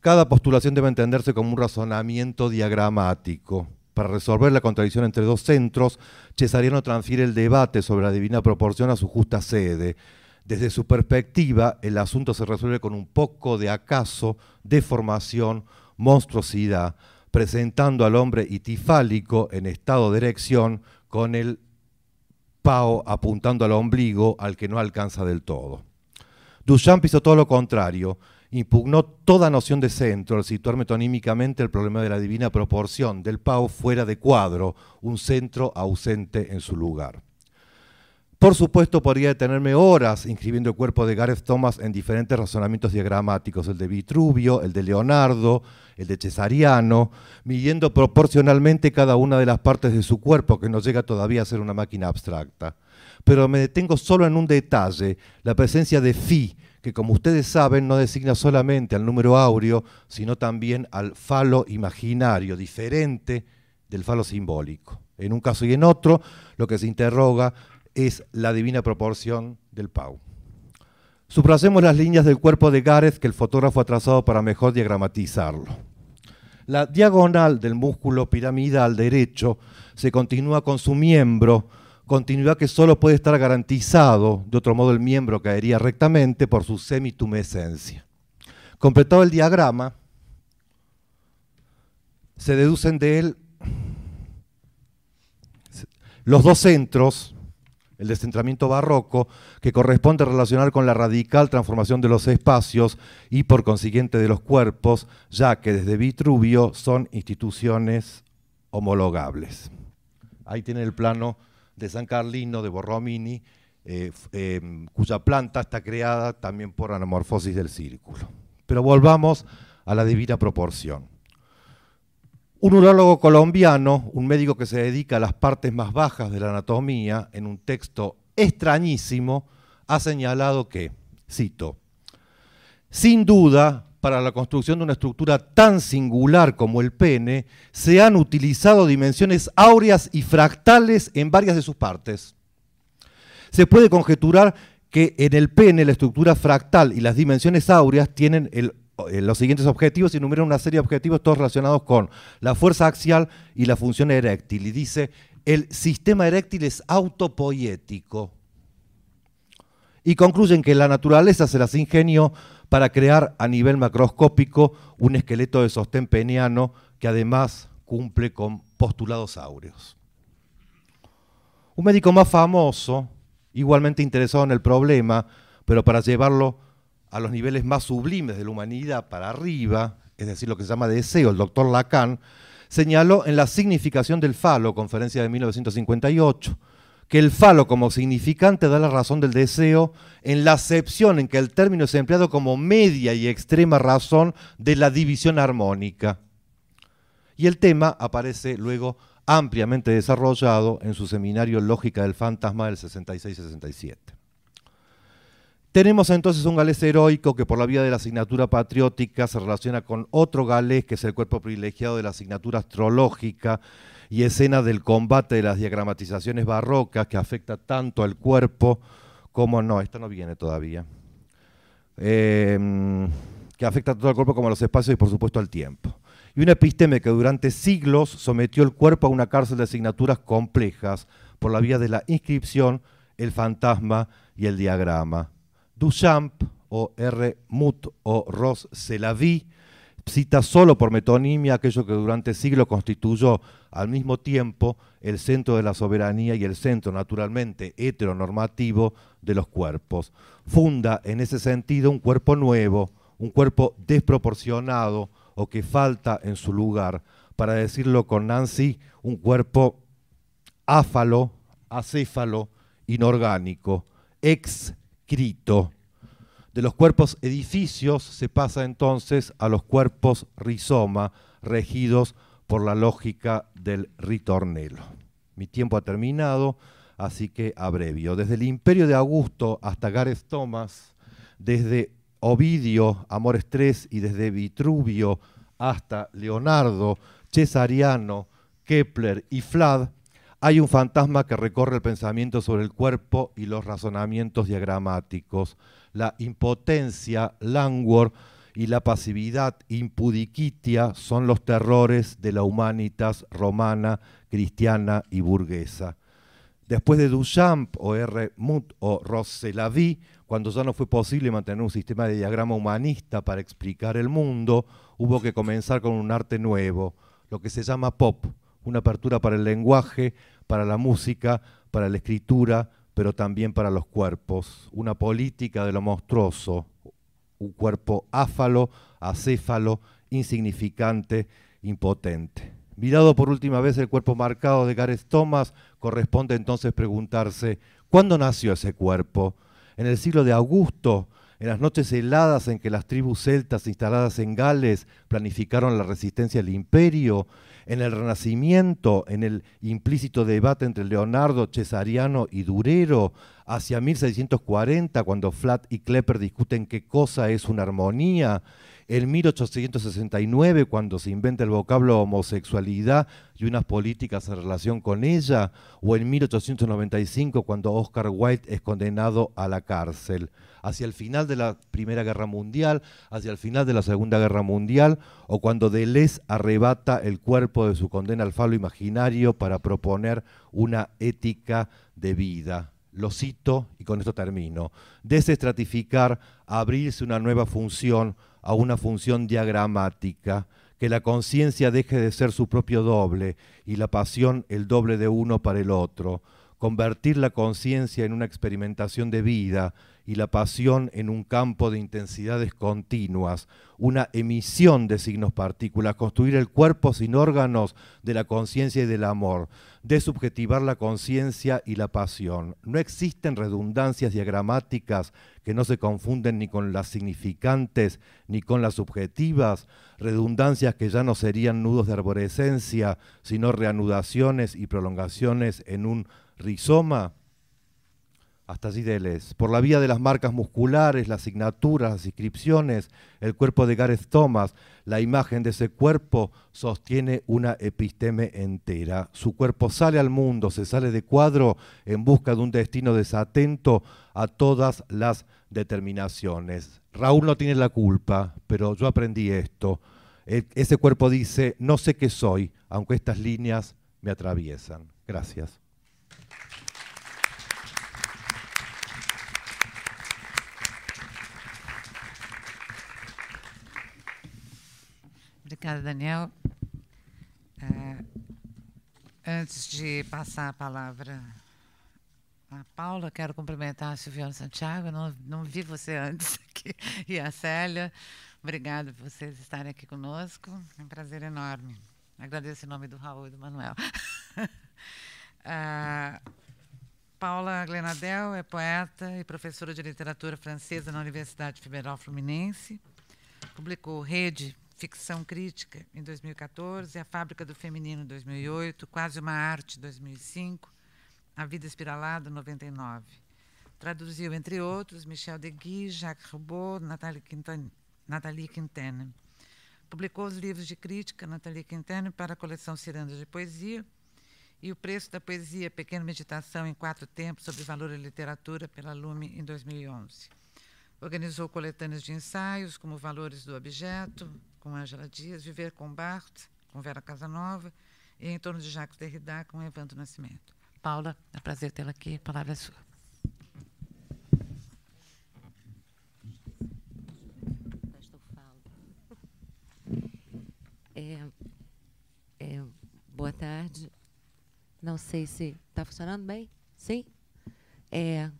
cada postulación debe entenderse como un razonamiento diagramático para resolver la contradicción entre dos centros, Cesariano transfiere el debate sobre la divina proporción a su justa sede. Desde su perspectiva, el asunto se resuelve con un poco de acaso, deformación, monstruosidad, presentando al hombre itifálico en estado de erección con el pao apuntando al ombligo al que no alcanza del todo. Duchamp hizo todo lo contrario impugnó toda noción de centro al situar metonímicamente el problema de la divina proporción del Pau fuera de cuadro, un centro ausente en su lugar. Por supuesto, podría detenerme horas inscribiendo el cuerpo de Gareth Thomas en diferentes razonamientos diagramáticos, el de Vitruvio, el de Leonardo, el de Cesariano, midiendo proporcionalmente cada una de las partes de su cuerpo, que no llega todavía a ser una máquina abstracta. Pero me detengo solo en un detalle, la presencia de phi, que como ustedes saben no designa solamente al número áureo, sino también al falo imaginario, diferente del falo simbólico. En un caso y en otro, lo que se interroga es la divina proporción del Pau. Supracemos las líneas del cuerpo de Gareth que el fotógrafo ha trazado para mejor diagramatizarlo. La diagonal del músculo piramidal derecho se continúa con su miembro, continuidad que solo puede estar garantizado, de otro modo el miembro caería rectamente por su semitumescencia. Completado el diagrama, se deducen de él los dos centros, el descentramiento barroco, que corresponde relacionar con la radical transformación de los espacios y por consiguiente de los cuerpos, ya que desde Vitruvio son instituciones homologables. Ahí tiene el plano de San Carlino, de Borromini, eh, em, cuya planta está creada también por anamorfosis del círculo. Pero volvamos a la divina proporción. Un urólogo colombiano, un médico que se dedica a las partes más bajas de la anatomía, en un texto extrañísimo, ha señalado que, cito, sin duda, para la construcción de una estructura tan singular como el pene, se han utilizado dimensiones áureas y fractales en varias de sus partes. Se puede conjeturar que en el pene la estructura fractal y las dimensiones áureas tienen eh, los siguientes objetivos y enumeran una serie de objetivos todos relacionados con la fuerza axial y la función eréctil. Y dice, el sistema eréctil es autopoético. Y concluyen que la naturaleza se las ingenio para crear a nivel macroscópico un esqueleto de sostén peniano que además cumple con postulados áureos. Un médico más famoso, igualmente interesado en el problema, pero para llevarlo a los niveles más sublimes de la humanidad para arriba, es decir, lo que se llama deseo, el doctor Lacan, señaló en la significación del falo, conferencia de 1958, que el falo como significante da la razón del deseo en la acepción en que el término es empleado como media y extrema razón de la división armónica. Y el tema aparece luego ampliamente desarrollado en su seminario Lógica del Fantasma del 66-67. Tenemos entonces un galés heroico que por la vía de la asignatura patriótica se relaciona con otro galés que es el cuerpo privilegiado de la asignatura astrológica y escena del combate de las diagramatizaciones barrocas que afecta tanto al cuerpo como no, esta no viene todavía. Em, que afecta a todo el cuerpo como los espacios y por supuesto al tiempo. Y una episteme que durante siglos sometió el cuerpo a una cárcel de asignaturas complejas por la vía de la inscripción, el fantasma y el diagrama. Duchamp o R. Mut o Ross vi cita solo por metonimia aquello que durante siglos constituyó al mismo tiempo el centro de la soberanía y el centro naturalmente heteronormativo de los cuerpos. Funda en ese sentido un cuerpo nuevo, un cuerpo desproporcionado o que falta en su lugar, para decirlo con Nancy, un cuerpo áfalo, acéfalo, inorgánico, excrito. De los cuerpos edificios se pasa entonces a los cuerpos rizoma, regidos por la lógica del ritornelo. Mi tiempo ha terminado, así que abrevio. Desde el imperio de Augusto hasta Gareth Thomas, desde Ovidio, Amores III y desde Vitruvio hasta Leonardo, Cesariano, Kepler y Flad, hay un fantasma que recorre el pensamiento sobre el cuerpo y los razonamientos diagramáticos, la impotencia, languor, y la pasividad impudiquitia son los terrores de la humanitas romana, cristiana y burguesa. Después de Duchamp o R. Mutt o Rosselavi, cuando ya no fue posible mantener un sistema de diagrama humanista para explicar el mundo, hubo que comenzar con un arte nuevo, lo que se llama pop, una apertura para el lenguaje, para la música, para la escritura, pero también para los cuerpos, una política de lo monstruoso, un cuerpo áfalo, acéfalo, insignificante, impotente. Mirado por última vez el cuerpo marcado de Gareth Thomas, corresponde entonces preguntarse, ¿cuándo nació ese cuerpo? En el siglo de Augusto, en las noches heladas en que las tribus celtas instaladas en Gales planificaron la resistencia al imperio, en el Renacimiento, en el implícito debate entre Leonardo, Cesariano y Durero, hacia 1640, cuando Flat y Klepper discuten qué cosa es una armonía, en 1869, cuando se inventa el vocablo homosexualidad y unas políticas en relación con ella, o en 1895, cuando Oscar Wilde es condenado a la cárcel. Hacia el final de la Primera Guerra Mundial, hacia el final de la Segunda Guerra Mundial, o cuando Deleuze arrebata el cuerpo de su condena al falo imaginario para proponer una ética de vida lo cito y con esto termino, desestratificar, abrirse una nueva función a una función diagramática, que la conciencia deje de ser su propio doble y la pasión el doble de uno para el otro, convertir la conciencia en una experimentación de vida y la pasión en un campo de intensidades continuas, una emisión de signos partículas, construir el cuerpo sin órganos de la conciencia y del amor, desubjetivar la conciencia y la pasión. No existen redundancias diagramáticas que no se confunden ni con las significantes ni con las subjetivas, redundancias que ya no serían nudos de arborescencia, sino reanudaciones y prolongaciones en un rizoma hasta Gideles, por la vía de las marcas musculares, las asignaturas, las inscripciones, el cuerpo de Gareth Thomas, la imagen de ese cuerpo sostiene una episteme entera. Su cuerpo sale al mundo, se sale de cuadro en busca de un destino desatento a todas las determinaciones. Raúl no tiene la culpa, pero yo aprendí esto. E, ese cuerpo dice, no sé qué soy, aunque estas líneas me atraviesan. Gracias. Obrigada, Daniel. Ah, antes de passar a palavra a Paula, quero cumprimentar a Silviana Santiago, não, não vi você antes aqui, e a Célia. Obrigada por vocês estarem aqui conosco, é um prazer enorme. Agradeço em nome do Raul e do Manuel. Ah, Paula Glenadel é poeta e professora de literatura francesa na Universidade Federal Fluminense. Publicou Rede Ficção Crítica, em 2014, A Fábrica do Feminino, em 2008, Quase uma Arte, 2005, A Vida Espiralada, 99. Traduziu, entre outros, Michel Degui, Jacques Roubaud, Nathalie Quintana. Publicou os livros de crítica Nathalie Quintana para a coleção Ciranda de Poesia e O Preço da Poesia, Pequena Meditação em Quatro Tempos sobre Valor e Literatura, pela Lume, em 2011. Organizou coletâneas de ensaios como Valores do Objeto, com Angela Dias, Viver com Barthes, com Vera Casanova, e em torno de Jacques Derrida, com Evandro Nascimento. Paula, é um prazer tê-la aqui. A palavra é sua. É, é, boa tarde. Não sei se está funcionando bem. Sim? É,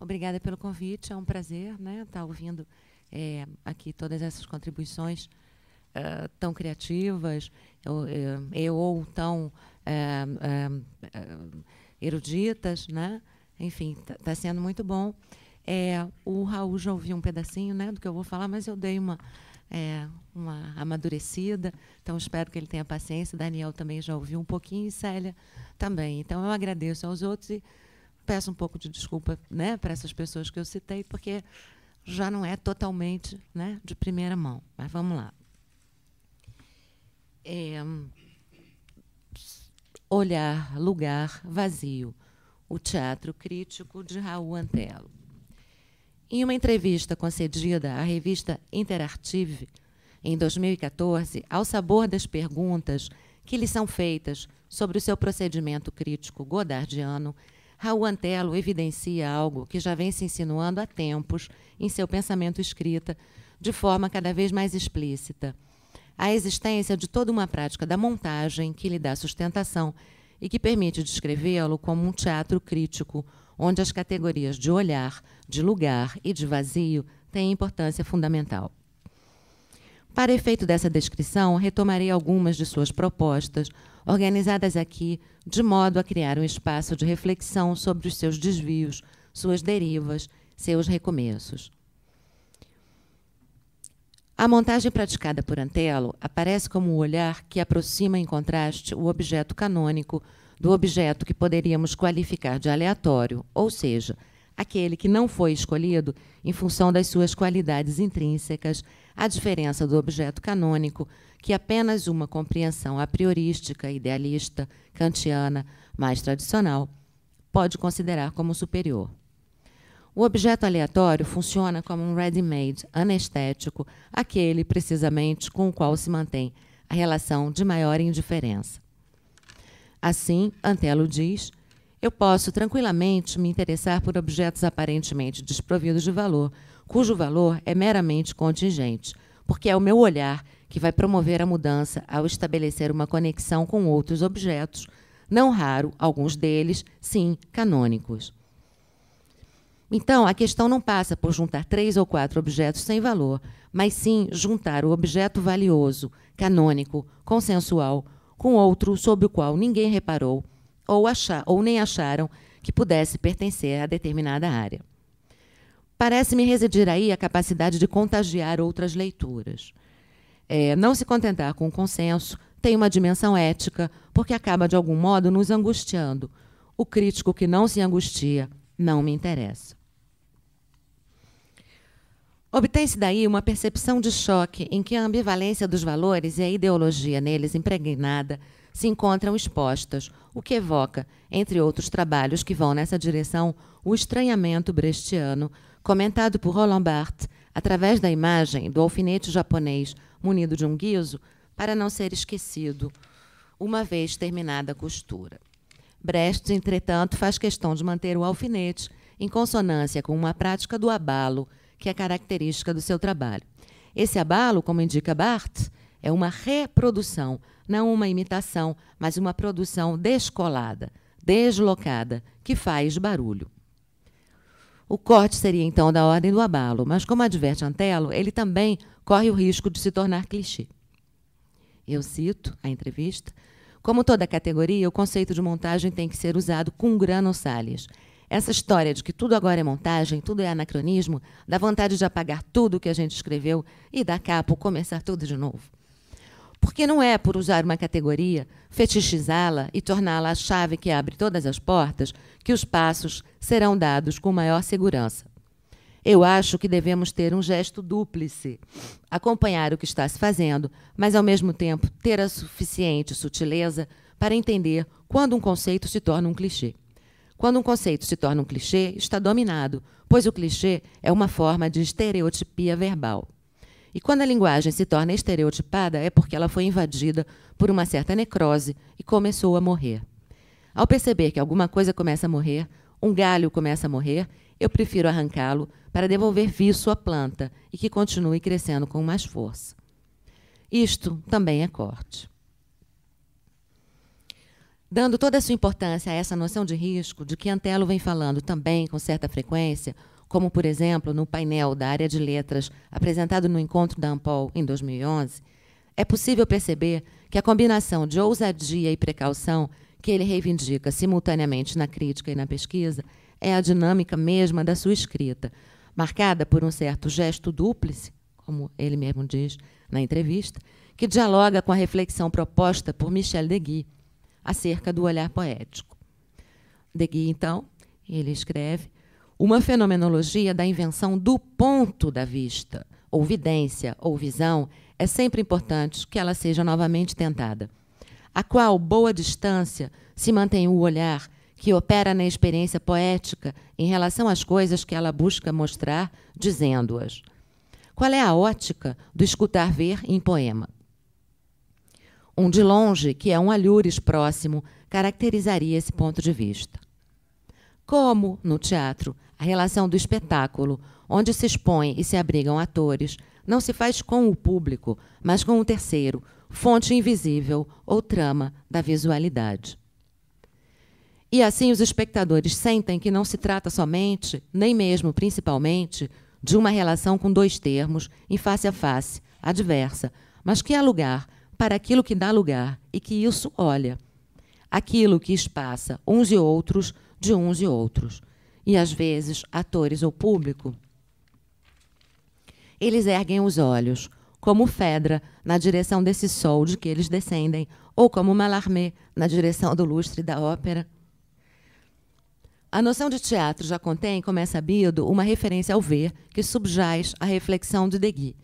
obrigada pelo convite. É um prazer né, estar tá ouvindo é, aqui todas essas contribuições ah, tão criativas eu, eh, ou tão eh, eh, eruditas, né? Enfim, está tá sendo muito bom. É, o Raul já ouviu um pedacinho né, do que eu vou falar, mas eu dei uma, é, uma amadurecida, então espero que ele tenha paciência. Daniel também já ouviu um pouquinho e Célia também. Então eu agradeço aos outros e peço um pouco de desculpa né, para essas pessoas que eu citei, porque já não é totalmente né, de primeira mão. Mas vamos lá. É, olhar Lugar Vazio, o teatro crítico de Raul Antelo. Em uma entrevista concedida à revista Interactive, em 2014, ao sabor das perguntas que lhe são feitas sobre o seu procedimento crítico godardiano, Raul Antelo evidencia algo que já vem se insinuando há tempos em seu pensamento escrita, de forma cada vez mais explícita. A existência de toda uma prática da montagem que lhe dá sustentação e que permite descrevê-lo como um teatro crítico, onde as categorias de olhar, de lugar e de vazio têm importância fundamental. Para efeito dessa descrição, retomarei algumas de suas propostas organizadas aqui de modo a criar um espaço de reflexão sobre os seus desvios, suas derivas, seus recomeços. A montagem praticada por Antelo aparece como um olhar que aproxima em contraste o objeto canônico do objeto que poderíamos qualificar de aleatório, ou seja, aquele que não foi escolhido em função das suas qualidades intrínsecas, à diferença do objeto canônico, que apenas uma compreensão a priorística, idealista, kantiana, mais tradicional, pode considerar como superior. O objeto aleatório funciona como um ready-made anestético, aquele precisamente com o qual se mantém a relação de maior indiferença. Assim, Antelo diz, eu posso tranquilamente me interessar por objetos aparentemente desprovidos de valor, cujo valor é meramente contingente, porque é o meu olhar que vai promover a mudança ao estabelecer uma conexão com outros objetos, não raro alguns deles, sim, canônicos. Então, a questão não passa por juntar três ou quatro objetos sem valor, mas sim juntar o objeto valioso, canônico, consensual, com outro sobre o qual ninguém reparou ou, achar, ou nem acharam que pudesse pertencer a determinada área. Parece-me residir aí a capacidade de contagiar outras leituras é, não se contentar com o consenso, tem uma dimensão ética, porque acaba, de algum modo, nos angustiando. O crítico que não se angustia não me interessa. Obtém-se daí uma percepção de choque em que a ambivalência dos valores e a ideologia neles impregnada se encontram expostas, o que evoca, entre outros trabalhos que vão nessa direção, o estranhamento brechtiano, comentado por Roland Barthes através da imagem do alfinete japonês munido de um guiso, para não ser esquecido, uma vez terminada a costura. Brecht, entretanto, faz questão de manter o alfinete em consonância com uma prática do abalo, que é característica do seu trabalho. Esse abalo, como indica Barthes, é uma reprodução, não uma imitação, mas uma produção descolada, deslocada, que faz barulho. O corte seria então da ordem do abalo, mas como adverte Antelo, ele também corre o risco de se tornar clichê. Eu cito a entrevista. Como toda categoria, o conceito de montagem tem que ser usado com grano sales. Essa história de que tudo agora é montagem, tudo é anacronismo, dá vontade de apagar tudo o que a gente escreveu e dar capo começar tudo de novo. Porque não é por usar uma categoria, fetichizá-la e torná-la a chave que abre todas as portas que os passos serão dados com maior segurança. Eu acho que devemos ter um gesto dúplice: acompanhar o que está se fazendo, mas ao mesmo tempo ter a suficiente sutileza para entender quando um conceito se torna um clichê. Quando um conceito se torna um clichê, está dominado, pois o clichê é uma forma de estereotipia verbal. E quando a linguagem se torna estereotipada, é porque ela foi invadida por uma certa necrose e começou a morrer. Ao perceber que alguma coisa começa a morrer, um galho começa a morrer, eu prefiro arrancá-lo para devolver viço à planta e que continue crescendo com mais força. Isto também é corte. Dando toda a sua importância a essa noção de risco, de que Antelo vem falando também com certa frequência, como, por exemplo, no painel da área de letras apresentado no encontro da Ampol em 2011, é possível perceber que a combinação de ousadia e precaução que ele reivindica simultaneamente na crítica e na pesquisa é a dinâmica mesma da sua escrita, marcada por um certo gesto dúplice, como ele mesmo diz na entrevista, que dialoga com a reflexão proposta por Michel Deguy acerca do olhar poético. Deguy, então, ele escreve, uma fenomenologia da invenção do ponto da vista, ou vidência, ou visão, é sempre importante que ela seja novamente tentada, a qual boa distância se mantém o olhar que opera na experiência poética em relação às coisas que ela busca mostrar, dizendo-as. Qual é a ótica do escutar-ver em poema? Um de longe, que é um alhures próximo, caracterizaria esse ponto de vista. Como, no teatro, a relação do espetáculo, onde se expõem e se abrigam atores, não se faz com o público, mas com o terceiro, fonte invisível ou trama da visualidade. E assim os espectadores sentem que não se trata somente, nem mesmo principalmente, de uma relação com dois termos, em face a face, adversa, mas que há lugar para aquilo que dá lugar e que isso olha. Aquilo que espaça uns e outros de uns e outros e às vezes atores ou público, eles erguem os olhos, como Fedra, na direção desse sol de que eles descendem, ou como Mallarmé, na direção do lustre da ópera. A noção de teatro já contém, como é sabido, uma referência ao ver que subjaz à reflexão de Degui.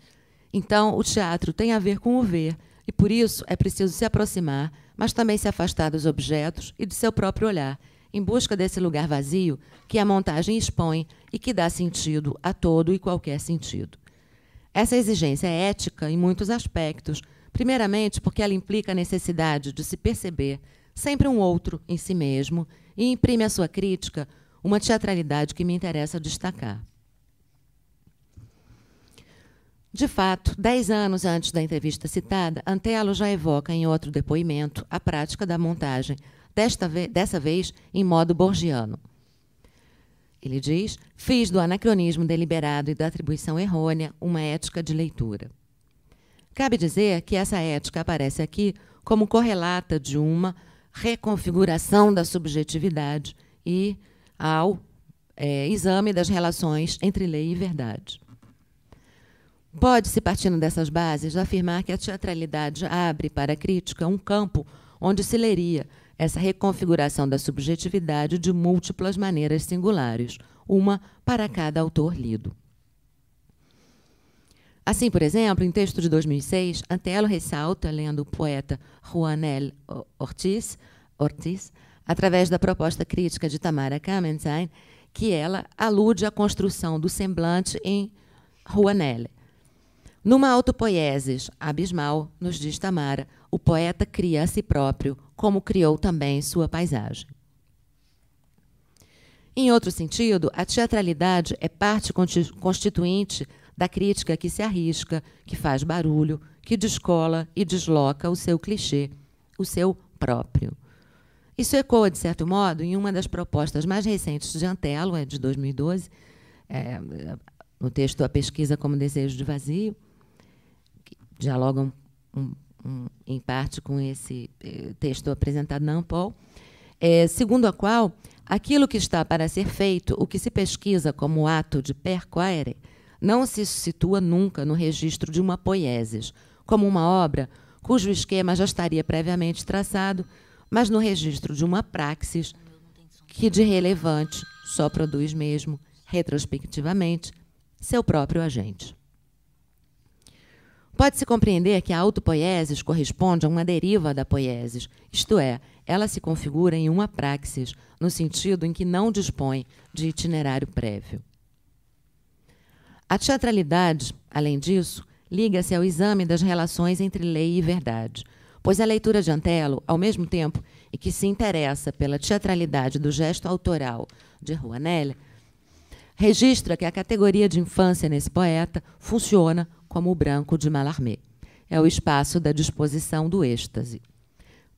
Então, o teatro tem a ver com o ver, e por isso é preciso se aproximar, mas também se afastar dos objetos e de seu próprio olhar, em busca desse lugar vazio que a montagem expõe e que dá sentido a todo e qualquer sentido. Essa exigência é ética em muitos aspectos, primeiramente porque ela implica a necessidade de se perceber sempre um outro em si mesmo e imprime à sua crítica uma teatralidade que me interessa destacar. De fato, dez anos antes da entrevista citada, Antelo já evoca em outro depoimento a prática da montagem desta ve dessa vez em modo borgiano. Ele diz: fiz do anacronismo deliberado e da atribuição errônea uma ética de leitura. Cabe dizer que essa ética aparece aqui como correlata de uma reconfiguração da subjetividade e ao é, exame das relações entre lei e verdade. Pode-se, partindo dessas bases, afirmar que a teatralidade abre para a crítica um campo onde se leria essa reconfiguração da subjetividade de múltiplas maneiras singulares, uma para cada autor lido. Assim, por exemplo, em texto de 2006, Antelo ressalta, lendo o poeta Juanel Ortiz, Ortiz, através da proposta crítica de Tamara Kamenstein, que ela alude à construção do semblante em Juanel. Numa autopoiesis abismal, nos diz Tamara, o poeta cria a si próprio, como criou também sua paisagem. Em outro sentido, a teatralidade é parte constituinte da crítica que se arrisca, que faz barulho, que descola e desloca o seu clichê, o seu próprio. Isso ecoa, de certo modo, em uma das propostas mais recentes de Antelo, é de 2012, é, no texto A Pesquisa como Desejo de Vazio, que dialogam um, em parte com esse eh, texto apresentado na Ampol, é, segundo a qual aquilo que está para ser feito, o que se pesquisa como ato de perquire, não se situa nunca no registro de uma poiesis como uma obra cujo esquema já estaria previamente traçado, mas no registro de uma praxis que de relevante só produz mesmo, retrospectivamente, seu próprio agente. Pode-se compreender que a autopoiesis corresponde a uma deriva da poiesis, isto é, ela se configura em uma praxis, no sentido em que não dispõe de itinerário prévio. A teatralidade, além disso, liga-se ao exame das relações entre lei e verdade, pois a leitura de Antelo, ao mesmo tempo em que se interessa pela teatralidade do gesto autoral de Ruanelli, registra que a categoria de infância nesse poeta funciona como o branco de Mallarmé. É o espaço da disposição do êxtase.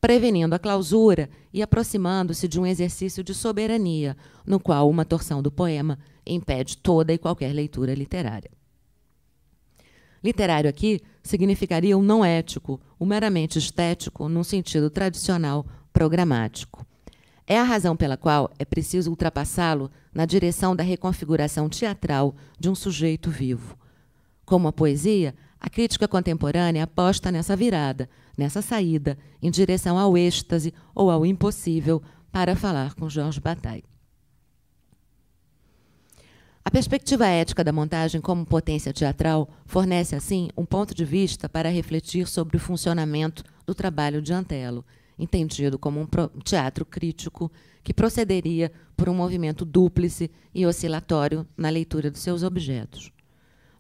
Prevenindo a clausura e aproximando-se de um exercício de soberania, no qual uma torção do poema impede toda e qualquer leitura literária. Literário aqui significaria o não ético, o meramente estético, num sentido tradicional programático. É a razão pela qual é preciso ultrapassá-lo na direção da reconfiguração teatral de um sujeito vivo, como a poesia, a crítica contemporânea aposta nessa virada, nessa saída, em direção ao êxtase ou ao impossível, para falar com Jorge Bataille. A perspectiva ética da montagem como potência teatral fornece, assim, um ponto de vista para refletir sobre o funcionamento do trabalho de Antelo, entendido como um teatro crítico que procederia por um movimento dúplice e oscilatório na leitura dos seus objetos.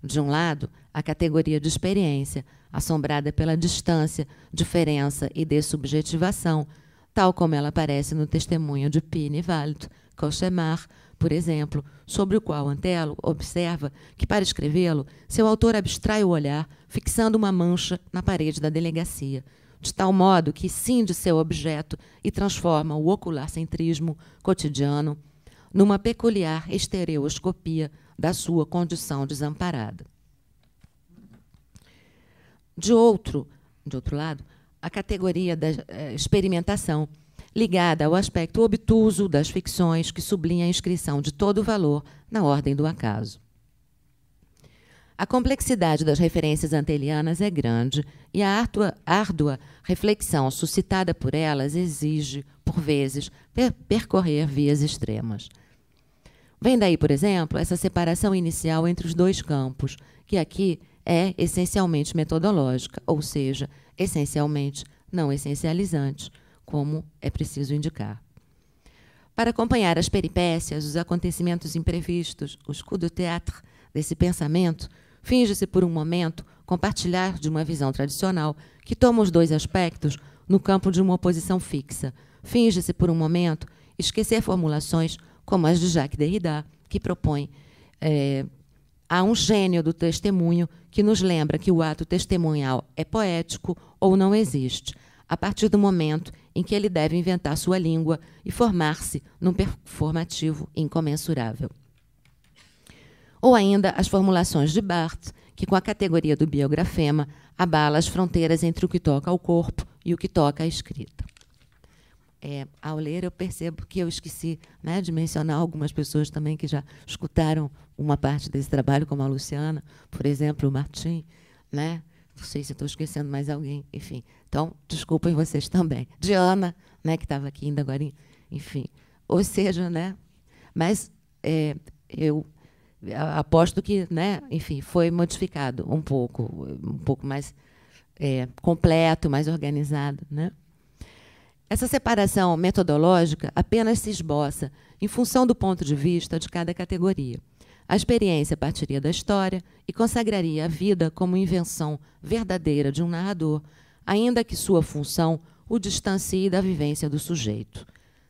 De um lado, a categoria de experiência, assombrada pela distância, diferença e dessubjetivação, tal como ela aparece no testemunho de Pinevald, Cochemar, por exemplo, sobre o qual Antelo observa que, para escrevê-lo, seu autor abstrai o olhar, fixando uma mancha na parede da delegacia, de tal modo que cinde seu objeto e transforma o ocularcentrismo cotidiano numa peculiar estereoscopia da sua condição desamparada. De outro, de outro lado, a categoria da eh, experimentação, ligada ao aspecto obtuso das ficções que sublinha a inscrição de todo o valor na ordem do acaso. A complexidade das referências antelianas é grande e a árdua, árdua reflexão suscitada por elas exige, por vezes, per percorrer vias extremas. Vem daí, por exemplo, essa separação inicial entre os dois campos, que aqui é essencialmente metodológica, ou seja, essencialmente não essencializante, como é preciso indicar. Para acompanhar as peripécias, os acontecimentos imprevistos, os coups de théâtre desse pensamento, finge-se por um momento compartilhar de uma visão tradicional que toma os dois aspectos no campo de uma oposição fixa. Finge-se por um momento esquecer formulações como as de Jacques Derrida, que propõe é, há um gênio do testemunho que nos lembra que o ato testemunhal é poético ou não existe, a partir do momento em que ele deve inventar sua língua e formar-se num performativo incomensurável. Ou ainda as formulações de Barthes, que com a categoria do biografema abala as fronteiras entre o que toca ao corpo e o que toca à escrita é, ao ler, eu percebo que eu esqueci né, de mencionar algumas pessoas também que já escutaram uma parte desse trabalho, como a Luciana, por exemplo, o Martim, né? Não sei se estou esquecendo mais alguém, enfim. Então, desculpem vocês também. Diana, né, que estava aqui ainda agora, enfim. Ou seja, né? Mas é, eu aposto que, né, enfim, foi modificado um pouco, um pouco mais é, completo, mais organizado, né? Essa separação metodológica apenas se esboça em função do ponto de vista de cada categoria. A experiência partiria da história e consagraria a vida como invenção verdadeira de um narrador, ainda que sua função o distancie da vivência do sujeito.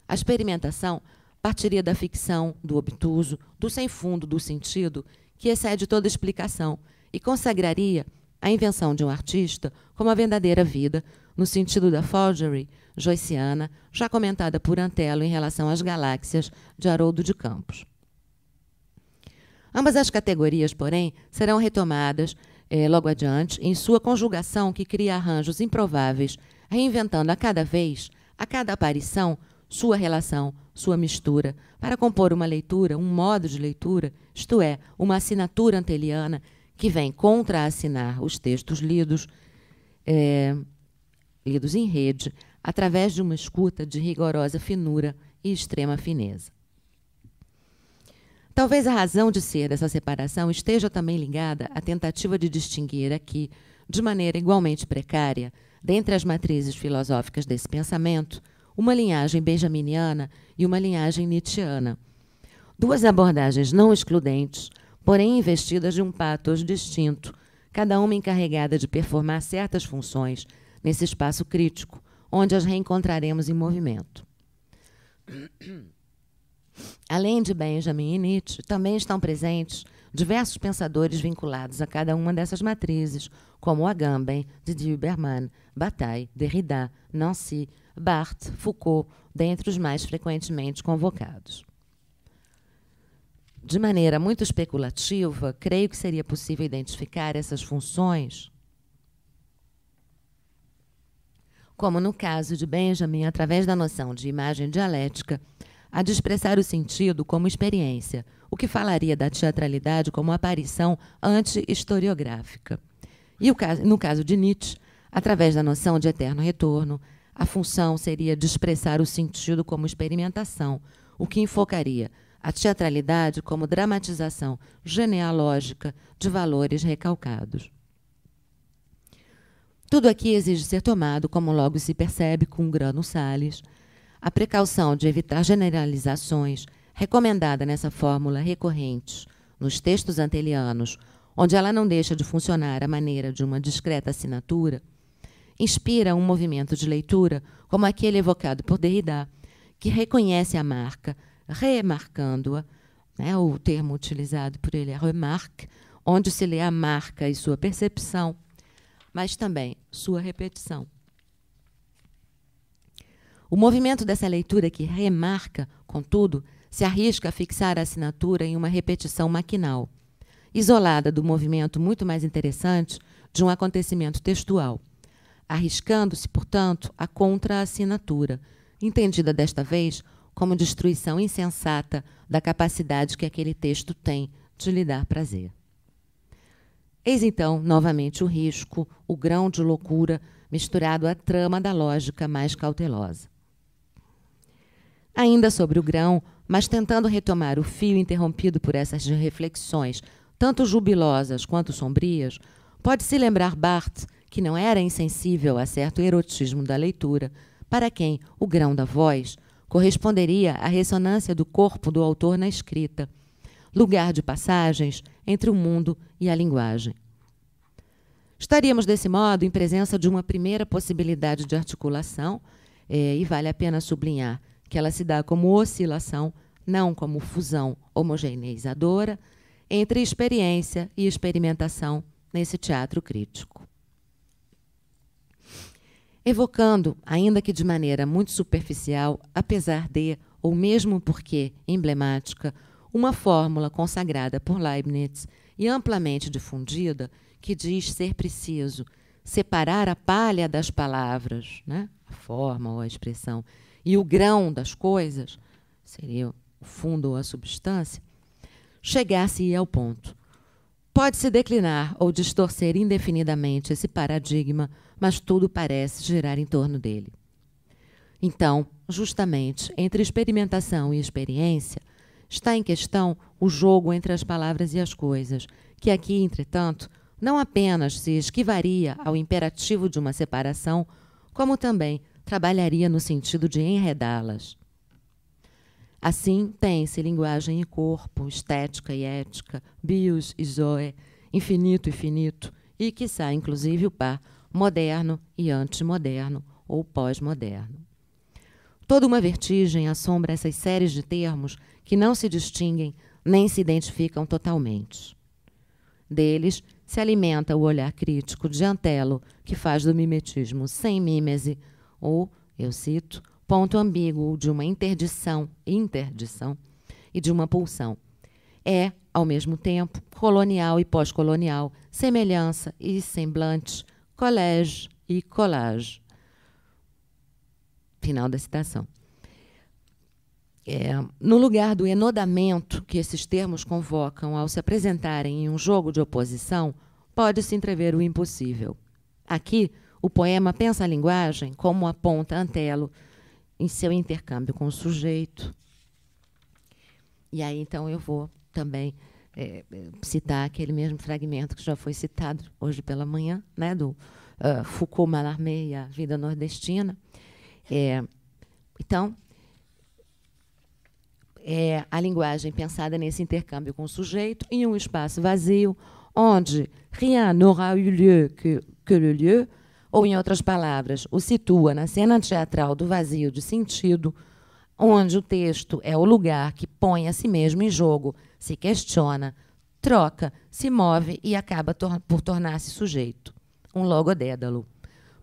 A experimentação partiria da ficção, do obtuso, do sem fundo, do sentido, que excede toda explicação, e consagraria a invenção de um artista como a verdadeira vida, no sentido da forgery joiciana, já comentada por Antelo em relação às galáxias de Haroldo de Campos. Ambas as categorias, porém, serão retomadas eh, logo adiante em sua conjugação que cria arranjos improváveis, reinventando a cada vez, a cada aparição, sua relação, sua mistura, para compor uma leitura, um modo de leitura, isto é, uma assinatura anteliana que vem contra-assinar os textos lidos. Eh, lidos em rede, através de uma escuta de rigorosa finura e extrema fineza. Talvez a razão de ser dessa separação esteja também ligada à tentativa de distinguir aqui, de maneira igualmente precária, dentre as matrizes filosóficas desse pensamento, uma linhagem benjaminiana e uma linhagem nietzschiana. Duas abordagens não excludentes, porém investidas de um patos distinto, cada uma encarregada de performar certas funções nesse espaço crítico, onde as reencontraremos em movimento. Além de Benjamin e Nietzsche, também estão presentes diversos pensadores vinculados a cada uma dessas matrizes, como Agamben, Didier Berman, Bataille, Derrida, Nancy, Barthes, Foucault, dentre os mais frequentemente convocados. De maneira muito especulativa, creio que seria possível identificar essas funções como no caso de Benjamin, através da noção de imagem dialética, a de expressar o sentido como experiência, o que falaria da teatralidade como aparição anti-historiográfica. E no caso de Nietzsche, através da noção de eterno retorno, a função seria de expressar o sentido como experimentação, o que enfocaria a teatralidade como dramatização genealógica de valores recalcados. Tudo aqui exige ser tomado, como logo se percebe com Grano Salles, a precaução de evitar generalizações, recomendada nessa fórmula recorrente nos textos antelianos, onde ela não deixa de funcionar à maneira de uma discreta assinatura, inspira um movimento de leitura como aquele evocado por Derrida, que reconhece a marca, remarcando-a, né, o termo utilizado por ele é remarque, onde se lê a marca e sua percepção mas também sua repetição. O movimento dessa leitura que remarca, contudo, se arrisca a fixar a assinatura em uma repetição maquinal, isolada do movimento muito mais interessante de um acontecimento textual, arriscando-se, portanto, a contra-assinatura, entendida desta vez como destruição insensata da capacidade que aquele texto tem de lhe dar prazer. Eis então, novamente, o risco, o grão de loucura, misturado à trama da lógica mais cautelosa. Ainda sobre o grão, mas tentando retomar o fio interrompido por essas reflexões, tanto jubilosas quanto sombrias, pode-se lembrar Barthes, que não era insensível a certo erotismo da leitura, para quem o grão da voz corresponderia à ressonância do corpo do autor na escrita, lugar de passagens entre o mundo e a linguagem. Estaríamos, desse modo, em presença de uma primeira possibilidade de articulação, eh, e vale a pena sublinhar que ela se dá como oscilação, não como fusão homogeneizadora, entre experiência e experimentação nesse teatro crítico. Evocando, ainda que de maneira muito superficial, apesar de, ou mesmo porque emblemática, uma fórmula consagrada por Leibniz e amplamente difundida que diz ser preciso separar a palha das palavras, né? a forma ou a expressão, e o grão das coisas, seria o fundo ou a substância, chegar-se ao ponto. Pode-se declinar ou distorcer indefinidamente esse paradigma, mas tudo parece girar em torno dele. Então, justamente entre experimentação e experiência, está em questão o jogo entre as palavras e as coisas, que aqui, entretanto, não apenas se esquivaria ao imperativo de uma separação, como também trabalharia no sentido de enredá-las. Assim, tem-se linguagem e corpo, estética e ética, bios e zoe, infinito e finito, e, quiçá, inclusive o par moderno e antimoderno ou pós-moderno. Toda uma vertigem assombra essas séries de termos que não se distinguem nem se identificam totalmente. Deles se alimenta o olhar crítico de Antelo, que faz do mimetismo sem mímese, ou, eu cito, ponto ambíguo de uma interdição, interdição e de uma pulsão. É, ao mesmo tempo, colonial e pós-colonial, semelhança e semblante, colégio e colage. Final da citação. É, no lugar do enodamento que esses termos convocam ao se apresentarem em um jogo de oposição, pode-se entrever o impossível. Aqui, o poema pensa a linguagem como aponta Antelo em seu intercâmbio com o sujeito. E aí, então, eu vou também é, citar aquele mesmo fragmento que já foi citado hoje pela manhã, né, do uh, Foucault Mallarmé e a Vida Nordestina, é, então, é a linguagem pensada nesse intercâmbio com o sujeito em um espaço vazio, onde rien n'aura eu lieu que, que le lieu, ou, em outras palavras, o situa na cena teatral do vazio de sentido, onde o texto é o lugar que põe a si mesmo em jogo, se questiona, troca, se move e acaba tor por tornar-se sujeito. Um logodédalo.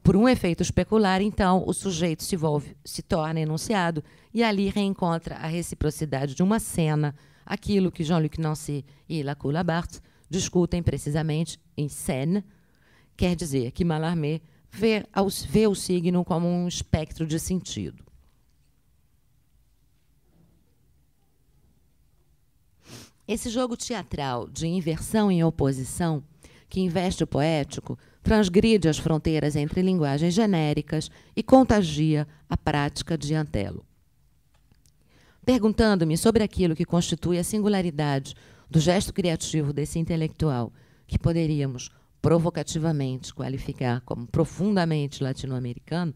Por um efeito especular, então, o sujeito se, envolve, se torna enunciado e ali reencontra a reciprocidade de uma cena, aquilo que Jean-Luc Nancy e Lacou Labarthe discutem precisamente em scène, quer dizer que Mallarmé vê, vê o signo como um espectro de sentido. Esse jogo teatral de inversão e oposição, que investe o poético, transgride as fronteiras entre linguagens genéricas e contagia a prática de Antelo. Perguntando-me sobre aquilo que constitui a singularidade do gesto criativo desse intelectual, que poderíamos provocativamente qualificar como profundamente latino-americano,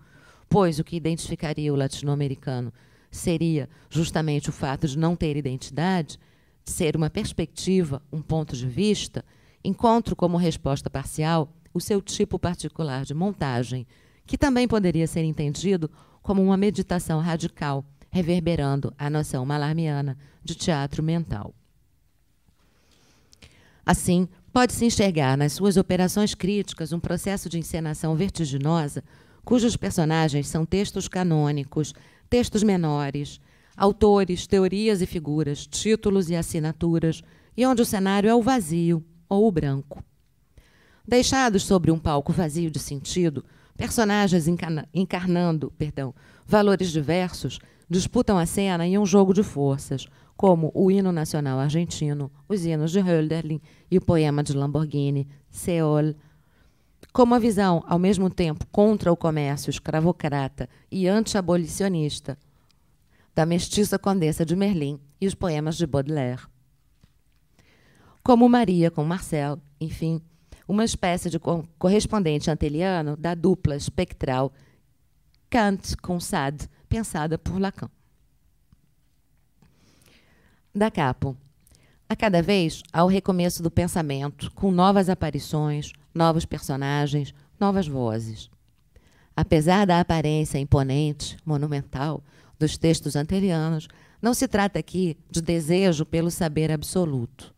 pois o que identificaria o latino-americano seria justamente o fato de não ter identidade, de ser uma perspectiva, um ponto de vista, encontro como resposta parcial o seu tipo particular de montagem, que também poderia ser entendido como uma meditação radical, reverberando a noção malarmiana de teatro mental. Assim, pode-se enxergar nas suas operações críticas um processo de encenação vertiginosa, cujos personagens são textos canônicos, textos menores, autores, teorias e figuras, títulos e assinaturas, e onde o cenário é o vazio ou o branco deixados sobre um palco vazio de sentido, personagens encarnando perdão, valores diversos disputam a cena em um jogo de forças, como o hino nacional argentino, os hinos de Hölderlin e o poema de Lamborghini, Seol. Como a visão, ao mesmo tempo, contra o comércio escravocrata e anti-abolicionista da mestiça condessa de Merlin e os poemas de Baudelaire. Como Maria com Marcel, enfim, uma espécie de correspondente anteliano da dupla espectral Kant com Sade, pensada por Lacan. Da Capo. A cada vez há o recomeço do pensamento, com novas aparições, novos personagens, novas vozes. Apesar da aparência imponente, monumental, dos textos antelianos, não se trata aqui de desejo pelo saber absoluto.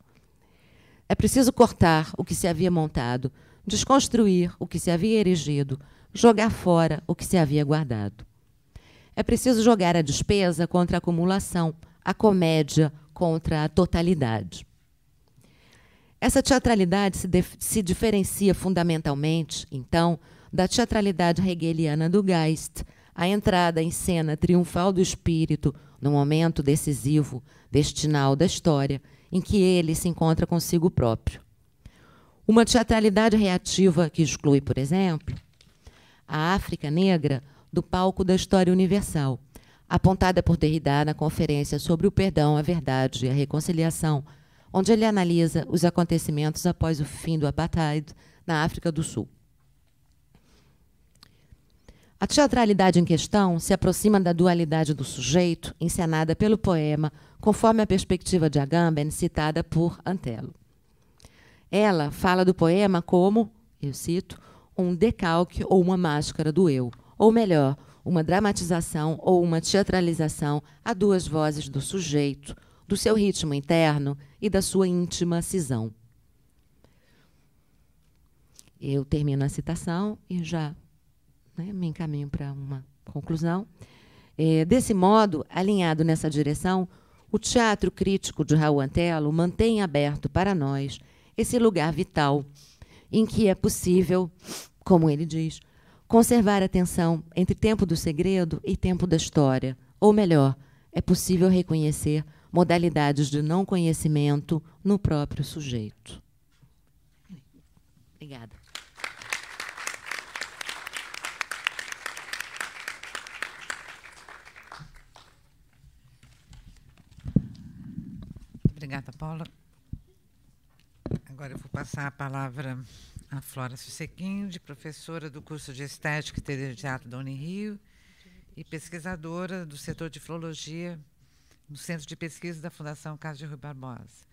É preciso cortar o que se havia montado, desconstruir o que se havia erigido, jogar fora o que se havia guardado. É preciso jogar a despesa contra a acumulação, a comédia contra a totalidade. Essa teatralidade se, se diferencia fundamentalmente, então, da teatralidade hegeliana do Geist, a entrada em cena triunfal do espírito no momento decisivo, destinal da história, em que ele se encontra consigo próprio. Uma teatralidade reativa que exclui, por exemplo, a África negra do palco da história universal, apontada por Derrida na conferência sobre o perdão, a verdade e a reconciliação, onde ele analisa os acontecimentos após o fim do apartheid na África do Sul. A teatralidade em questão se aproxima da dualidade do sujeito encenada pelo poema, conforme a perspectiva de Agamben citada por Antelo. Ela fala do poema como, eu cito, um decalque ou uma máscara do eu, ou melhor, uma dramatização ou uma teatralização a duas vozes do sujeito, do seu ritmo interno e da sua íntima cisão. Eu termino a citação e já né? Me encaminho para uma conclusão. É, desse modo, alinhado nessa direção, o teatro crítico de Raul Antelo mantém aberto para nós esse lugar vital em que é possível, como ele diz, conservar a tensão entre tempo do segredo e tempo da história. Ou melhor, é possível reconhecer modalidades de não conhecimento no próprio sujeito. Obrigada. Obrigada, Paula. Agora eu vou passar a palavra à Flora Sequinde, professora do curso de Estética e Teatro da Unirio e pesquisadora do setor de Filologia no Centro de Pesquisa da Fundação Casa de Rui Barbosa.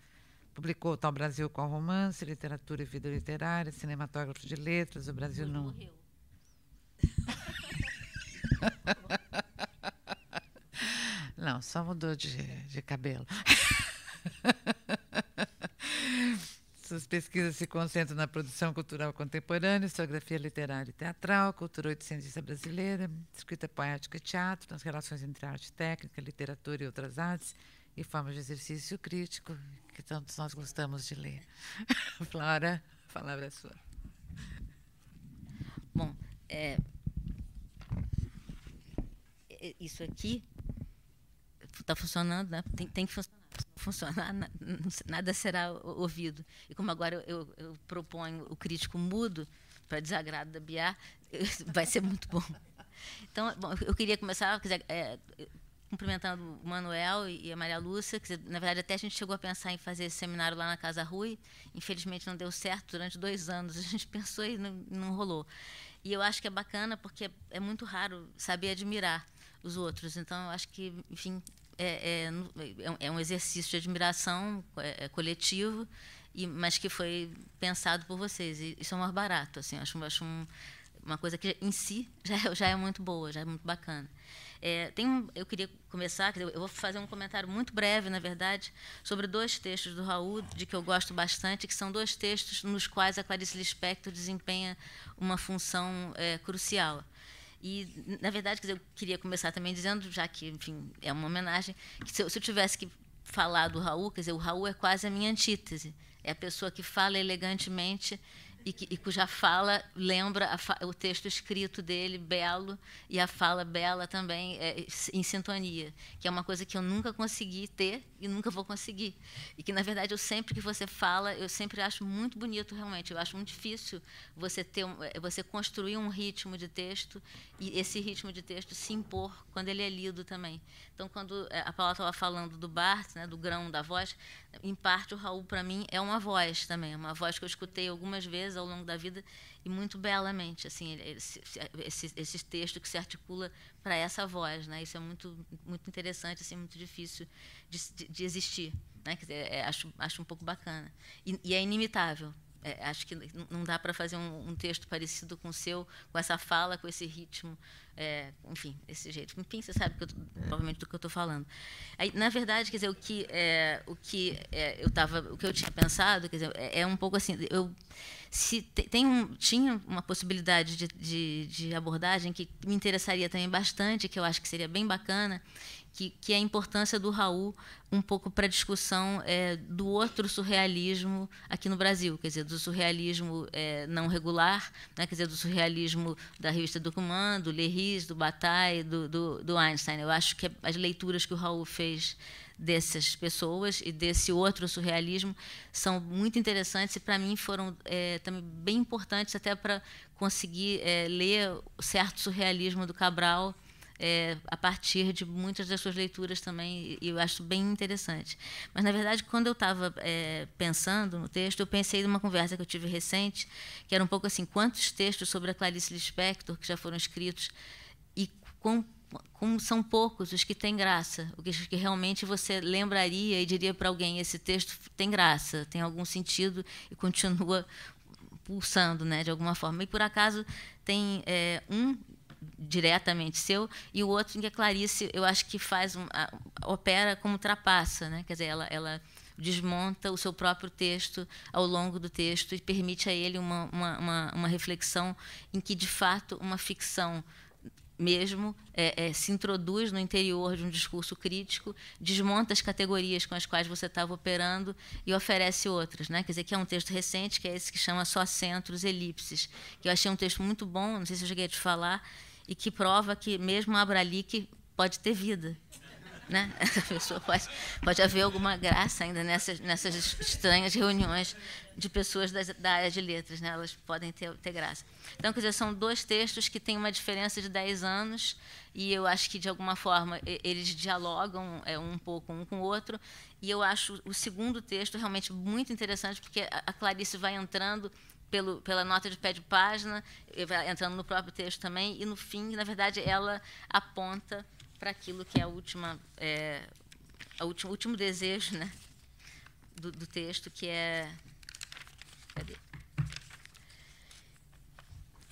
Publicou Tal Brasil com Romance, Literatura e Vida Literária, Cinematógrafo de Letras, O Brasil Não... Morreu. Não, só mudou de, de cabelo. Suas pesquisas se concentram na produção cultural contemporânea, historiografia literária e teatral, cultura oitocentista brasileira, escrita poética e teatro, nas então, relações entre arte técnica, literatura e outras artes, e formas de exercício crítico, que tantos nós gostamos de ler. Flora, a palavra é sua. Bom, é, é isso aqui está funcionando, né? tem, tem que funcionar funcionar, nada será ouvido. E como agora eu, eu proponho o crítico mudo, para desagrado da Biar, vai ser muito bom. Então, bom, eu queria começar, quiser, é, cumprimentando o Manuel e a Maria Lúcia. Que, na verdade, até a gente chegou a pensar em fazer esse seminário lá na Casa Rui. Infelizmente, não deu certo durante dois anos. A gente pensou e não, não rolou. E eu acho que é bacana porque é, é muito raro saber admirar os outros. Então, eu acho que, enfim, é, é, é, é um exercício de admiração é, é coletivo, e, mas que foi pensado por vocês. E isso é mais barato, assim, acho, acho um, uma coisa que em si já, já é muito boa, já é muito bacana. É, tem um, eu queria começar, eu vou fazer um comentário muito breve, na verdade, sobre dois textos do Raul, de que eu gosto bastante, que são dois textos nos quais a Clarice Lispector desempenha uma função é, crucial. E, na verdade, eu queria começar também dizendo, já que, enfim, é uma homenagem, que se eu, se eu tivesse que falar do Raul, quer dizer, o Raul é quase a minha antítese. É a pessoa que fala elegantemente e, que, e cuja fala lembra fa o texto escrito dele, belo, e a fala bela também é, em sintonia, que é uma coisa que eu nunca consegui ter e nunca vou conseguir. E que, na verdade, eu sempre que você fala, eu sempre acho muito bonito, realmente. Eu acho muito difícil você, ter é, você construir um ritmo de texto e esse ritmo de texto se impor quando ele é lido também. Então, quando é, a Paula estava falando do Barthes, né, do grão da voz, em parte o Raul para mim é uma voz também, é uma voz que eu escutei algumas vezes ao longo da vida e muito belamente, assim, esse, esse, esse texto que se articula para essa voz, né? Isso é muito muito interessante, assim, muito difícil de, de, de existir, né? Quer dizer, é, acho acho um pouco bacana e, e é inimitável, é, acho que não dá para fazer um, um, texto parecido com o seu, com essa fala, com esse ritmo, é, enfim, esse jeito. Enfim, você sabe que eu, é. provavelmente do que eu estou falando. Aí, na verdade, quer dizer, o que, é, o que é, eu tava, o que eu tinha pensado, quer dizer, é, é um pouco assim, eu se tem um, tinha uma possibilidade de, de, de abordagem que me interessaria também bastante, que eu acho que seria bem bacana, que, que é a importância do Raul um pouco para a discussão é, do outro surrealismo aqui no Brasil, quer dizer, do surrealismo é, não regular, né, quer dizer, do surrealismo da revista Documã, do Lerris, do Bataille, do, do, do Einstein. Eu acho que é, as leituras que o Raul fez dessas pessoas e desse outro surrealismo são muito interessantes e para mim foram é, também bem importantes até para conseguir é, ler certo surrealismo do Cabral é, a partir de muitas das suas leituras também, e eu acho bem interessante. Mas, na verdade, quando eu estava é, pensando no texto, eu pensei numa conversa que eu tive recente, que era um pouco assim: quantos textos sobre a Clarice Lispector que já foram escritos e como são poucos os que têm graça, os que realmente você lembraria e diria para alguém esse texto tem graça, tem algum sentido e continua pulsando, né, de alguma forma. E por acaso tem é, um diretamente seu, e o outro em que a Clarice, eu acho que faz um, a, opera como trapaça, né? quer dizer, ela, ela desmonta o seu próprio texto ao longo do texto e permite a ele uma, uma, uma, uma reflexão em que, de fato, uma ficção mesmo é, é, se introduz no interior de um discurso crítico, desmonta as categorias com as quais você estava operando e oferece outras, né? Quer dizer, que é um texto recente, que é esse que chama Só Centros Elipses, que eu achei um texto muito bom, não sei se eu cheguei a te falar, e que prova que mesmo a Abralique pode ter vida. Né? Essa pessoa pode, pode haver alguma graça ainda nessas, nessas estranhas reuniões de pessoas da, da área de letras, né? elas podem ter, ter graça. Então, quer dizer, são dois textos que têm uma diferença de 10 anos e eu acho que, de alguma forma, eles dialogam é, um pouco um com o outro. E eu acho o segundo texto realmente muito interessante, porque a Clarice vai entrando pelo, pela nota de pé de página, entrando no próprio texto também, e no fim, na verdade, ela aponta para aquilo que é a última, é, o último desejo né, do, do texto, que é. Cadê?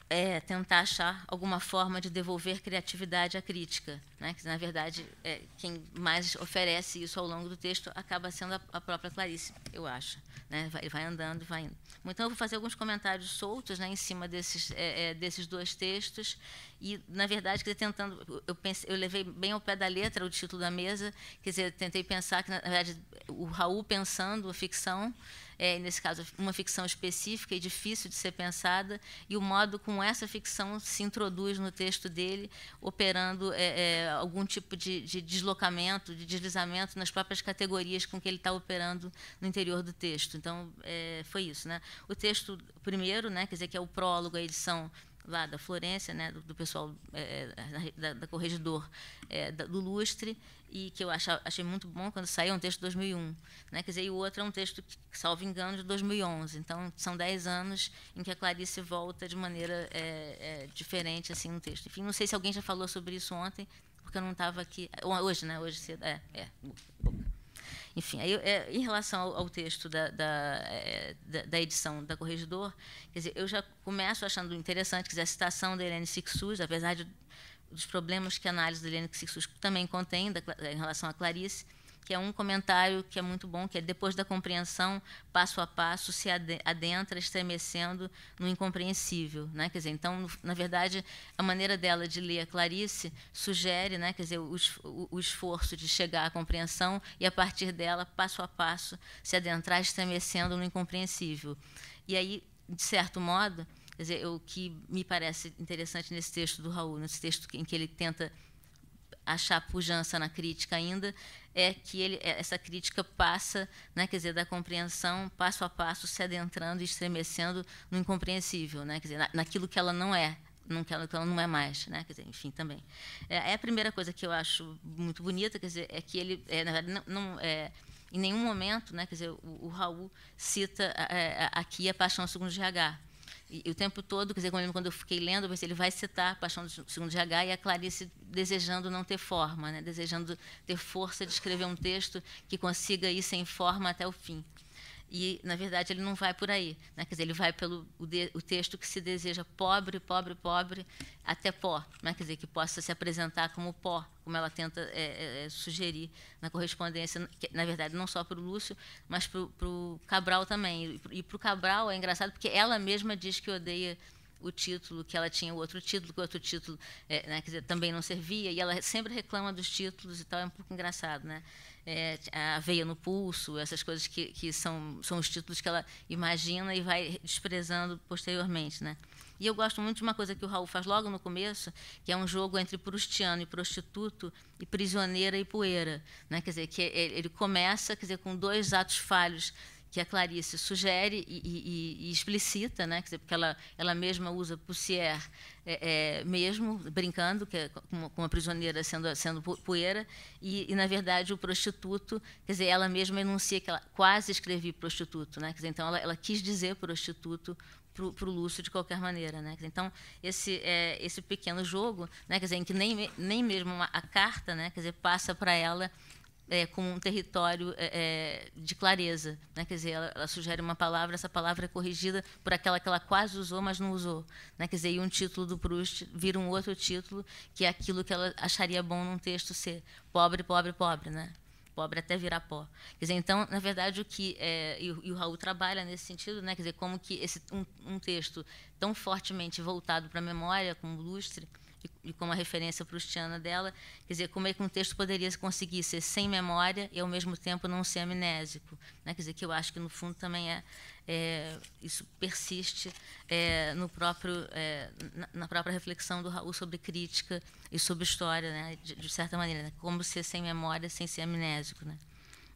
é, tentar achar alguma forma de devolver criatividade à crítica, né? que na verdade é, quem mais oferece isso ao longo do texto acaba sendo a, a própria Clarice, eu acho. Né? Vai, vai andando, vai indo. Então eu vou fazer alguns comentários soltos né, em cima desses, é, é desses dois textos e na verdade quer dizer, tentando, eu, pensei, eu levei bem ao pé da letra o título da mesa, quer dizer, tentei pensar que na verdade o Raul pensando a ficção, é, nesse caso, uma ficção específica e difícil de ser pensada, e o modo como essa ficção se introduz no texto dele, operando é, é, algum tipo de, de, deslocamento, de deslizamento nas próprias categorias com que ele está operando no interior do texto. Então, é, foi isso. Né? O texto primeiro, né, quer dizer, que é o prólogo, a edição lá da Florência, né, do, do pessoal é, é da, da Corregedor é, da, do Lustre, e que eu achava, achei muito bom quando saiu é um texto de 2001. Né, quer dizer, e o outro é um texto, salvo engano, de 2011. Então, são dez anos em que a Clarice volta de maneira é, é diferente assim um texto. Enfim, não sei se alguém já falou sobre isso ontem, porque eu não estava aqui. Hoje, né? Hoje cedo. É, é. Enfim, aí, é, em relação ao, ao texto da, da, é, da, da, edição da Corregidor, quer dizer, eu já começo achando interessante que a citação da Helene Sixus, apesar de, dos problemas que a análise da Helene Sixus também contém da, em relação a Clarice, que é um comentário que é muito bom, que é depois da compreensão, passo a passo, se adentra, estremecendo no incompreensível. Né? Quer dizer, então, na verdade, a maneira dela de ler a Clarice sugere né, quer dizer, o, o esforço de chegar à compreensão e, a partir dela, passo a passo, se adentrar, estremecendo no incompreensível. E aí, de certo modo, quer dizer, o que me parece interessante nesse texto do Raul, nesse texto em que ele tenta achar pujança na crítica ainda, é que ele, é, essa crítica passa, né, quer dizer, da compreensão passo a passo, se adentrando e estremecendo no incompreensível, né, quer dizer, na, naquilo que ela não é, não que ela, que ela não é mais, né? Quer dizer, enfim, também. É, é, a primeira coisa que eu acho muito bonita, quer dizer, é que ele, é, na verdade, não, não é, em nenhum momento, né? Quer dizer, o, o Raul cita é, é aqui a paixão segundo GH, e, e o tempo todo, quer dizer, quando eu fiquei lendo, ele vai citar Paixão do Segundo de H e a Clarice desejando não ter forma, né? desejando ter força de escrever um texto que consiga ir sem forma até o fim. E, na verdade, ele não vai por aí. Né? Quer dizer, ele vai pelo o, de, o texto que se deseja pobre, pobre, pobre, até pó. Né? Quer dizer, que possa se apresentar como pó, como ela tenta é, é, é sugerir na correspondência, que, na verdade, não só para o Lúcio, mas para o Cabral também. E para o Cabral é engraçado porque ela mesma diz que odeia o título, que ela tinha o outro título, que o outro título é, né, quer dizer, também não servia, e ela sempre reclama dos títulos e tal, é um pouco engraçado. Né? é, a veia no pulso, essas coisas que, que são, são os títulos que ela imagina e vai desprezando posteriormente. Né? E eu gosto muito de uma coisa que o Raul faz logo no começo, que é um jogo entre prustiano e prostituto, e prisioneira e poeira. Né? Quer dizer, que ele, ele começa quer dizer, com dois atos falhos que a Clarice sugere e, e, e explicita, né? Dizer, porque ela, ela mesma usa Poussière é, é, mesmo, brincando, que é com, com prisioneira sendo, sendo poeira, e, e, na verdade, o prostituto, quer dizer, ela mesma enuncia que ela quase escreveu prostituto, né? quer dizer, então ela, ela quis dizer prostituto para o Lúcio de qualquer maneira, né? Então esse é, esse pequeno jogo, né? Quer dizer, em que nem nem mesmo a carta, né? Quer dizer, passa para ela é, com um território é, é, de clareza. Né? Quer dizer, ela, ela, sugere uma palavra, essa palavra é corrigida por aquela que ela quase usou, mas não usou. Né? Quer dizer, e um título do Proust vira um outro título, que é aquilo que ela acharia bom num texto ser pobre, pobre, pobre. Né? Pobre até virar pó. Quer dizer, então, na verdade, o que. É, e, o, e, o Raul trabalha nesse sentido, né? quer dizer, como que esse, um, um texto tão fortemente voltado para a memória, como lustre e, como a referência prustiana dela, quer dizer, como é que um texto poderia conseguir ser sem memória e ao mesmo tempo não ser amnésico, né? quer dizer, que eu acho que no fundo também é, é isso persiste é, no próprio é, na, na, própria reflexão do Raul sobre crítica e sobre história, né? de, de certa maneira, né? como ser sem memória sem ser amnésico, né?